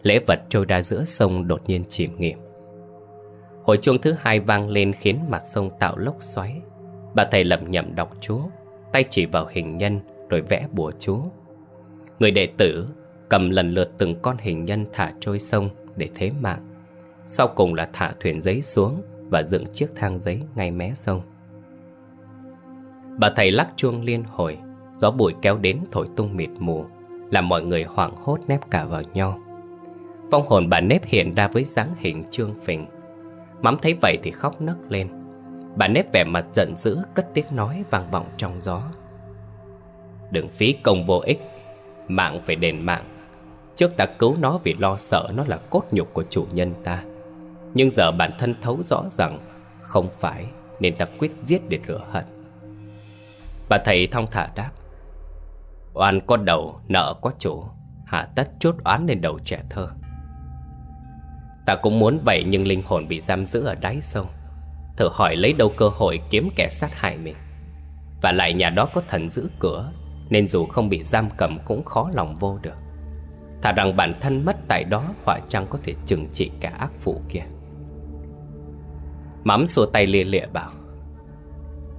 Lễ vật trôi ra giữa sông đột nhiên chìm nghiệm Hồi chuông thứ hai vang lên khiến mặt sông tạo lốc xoáy Bà thầy lẩm nhẩm đọc chú Tay chỉ vào hình nhân rồi vẽ bùa chú Người đệ tử cầm lần lượt từng con hình nhân thả trôi sông để thế mạng Sau cùng là thả thuyền giấy xuống và dựng chiếc thang giấy ngay mé sông Bà thầy lắc chuông liên hồi Gió bụi kéo đến thổi tung mịt mù Làm mọi người hoảng hốt nép cả vào nhau Vong hồn bà nếp hiện ra với dáng hình trương phình Mắm thấy vậy thì khóc nấc lên Bà nếp vẻ mặt giận dữ cất tiếng nói vang vọng trong gió Đừng phí công vô ích Mạng phải đền mạng Trước ta cứu nó vì lo sợ nó là cốt nhục của chủ nhân ta Nhưng giờ bản thân thấu rõ rằng Không phải nên ta quyết giết để rửa hận Bà thầy thong thả đáp Oan có đầu, nợ có chủ Hạ tất chốt oán lên đầu trẻ thơ Ta cũng muốn vậy nhưng linh hồn bị giam giữ ở đáy sông Thử hỏi lấy đâu cơ hội kiếm kẻ sát hại mình Và lại nhà đó có thần giữ cửa Nên dù không bị giam cầm cũng khó lòng vô được Thà rằng bản thân mất tại đó Họa Trăng có thể trừng trị cả ác phụ kia Mắm xua tay lia lịa bảo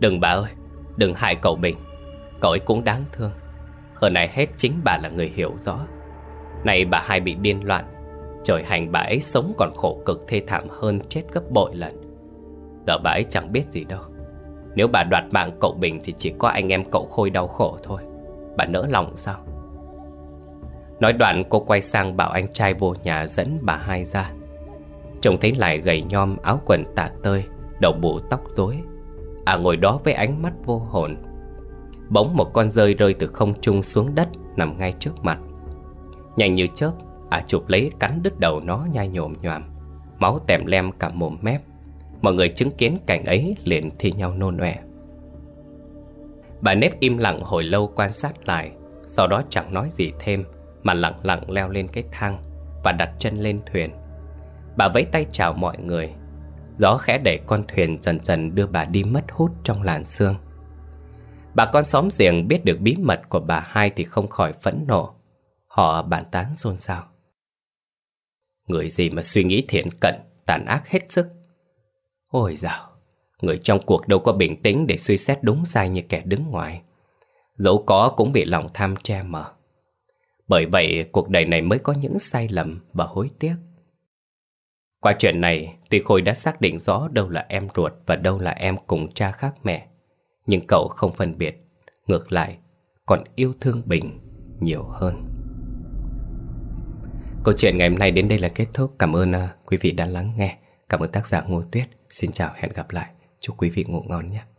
Đừng bà ơi Đừng hại cậu Bình Cậu ấy cũng đáng thương hơn này hết chính bà là người hiểu rõ nay bà hai bị điên loạn Trời hành bà ấy sống còn khổ cực thê thảm hơn chết gấp bội lần Giờ bà ấy chẳng biết gì đâu Nếu bà đoạt mạng cậu Bình thì chỉ có anh em cậu Khôi đau khổ thôi Bà nỡ lòng sao Nói đoạn cô quay sang bảo anh trai vô nhà dẫn bà hai ra Trông thấy lại gầy nhom áo quần tả tơi Đầu bù tóc rối À ngồi đó với ánh mắt vô hồn Bỗng một con rơi rơi từ không trung xuống đất Nằm ngay trước mặt Nhanh như chớp Ả chụp lấy cắn đứt đầu nó nhai nhồm nhòm Máu tèm lem cả mồm mép Mọi người chứng kiến cảnh ấy liền thi nhau nôn ọe Bà nếp im lặng hồi lâu quan sát lại Sau đó chẳng nói gì thêm Mà lặng lặng leo lên cái thang Và đặt chân lên thuyền Bà vẫy tay chào mọi người Gió khẽ đẩy con thuyền dần dần đưa bà đi mất hút trong làn sương Bà con xóm giềng biết được bí mật của bà hai thì không khỏi phẫn nộ. Họ bàn tán xôn xao. Người gì mà suy nghĩ thiện cận, tàn ác hết sức. Ôi dào, người trong cuộc đâu có bình tĩnh để suy xét đúng sai như kẻ đứng ngoài. Dẫu có cũng bị lòng tham che mờ. Bởi vậy cuộc đời này mới có những sai lầm và hối tiếc. Qua chuyện này, tuy Khôi đã xác định rõ đâu là em ruột và đâu là em cùng cha khác mẹ. Nhưng cậu không phân biệt Ngược lại còn yêu thương Bình nhiều hơn Câu chuyện ngày hôm nay đến đây là kết thúc Cảm ơn à, quý vị đã lắng nghe Cảm ơn tác giả Ngô Tuyết Xin chào hẹn gặp lại Chúc quý vị ngủ ngon nhé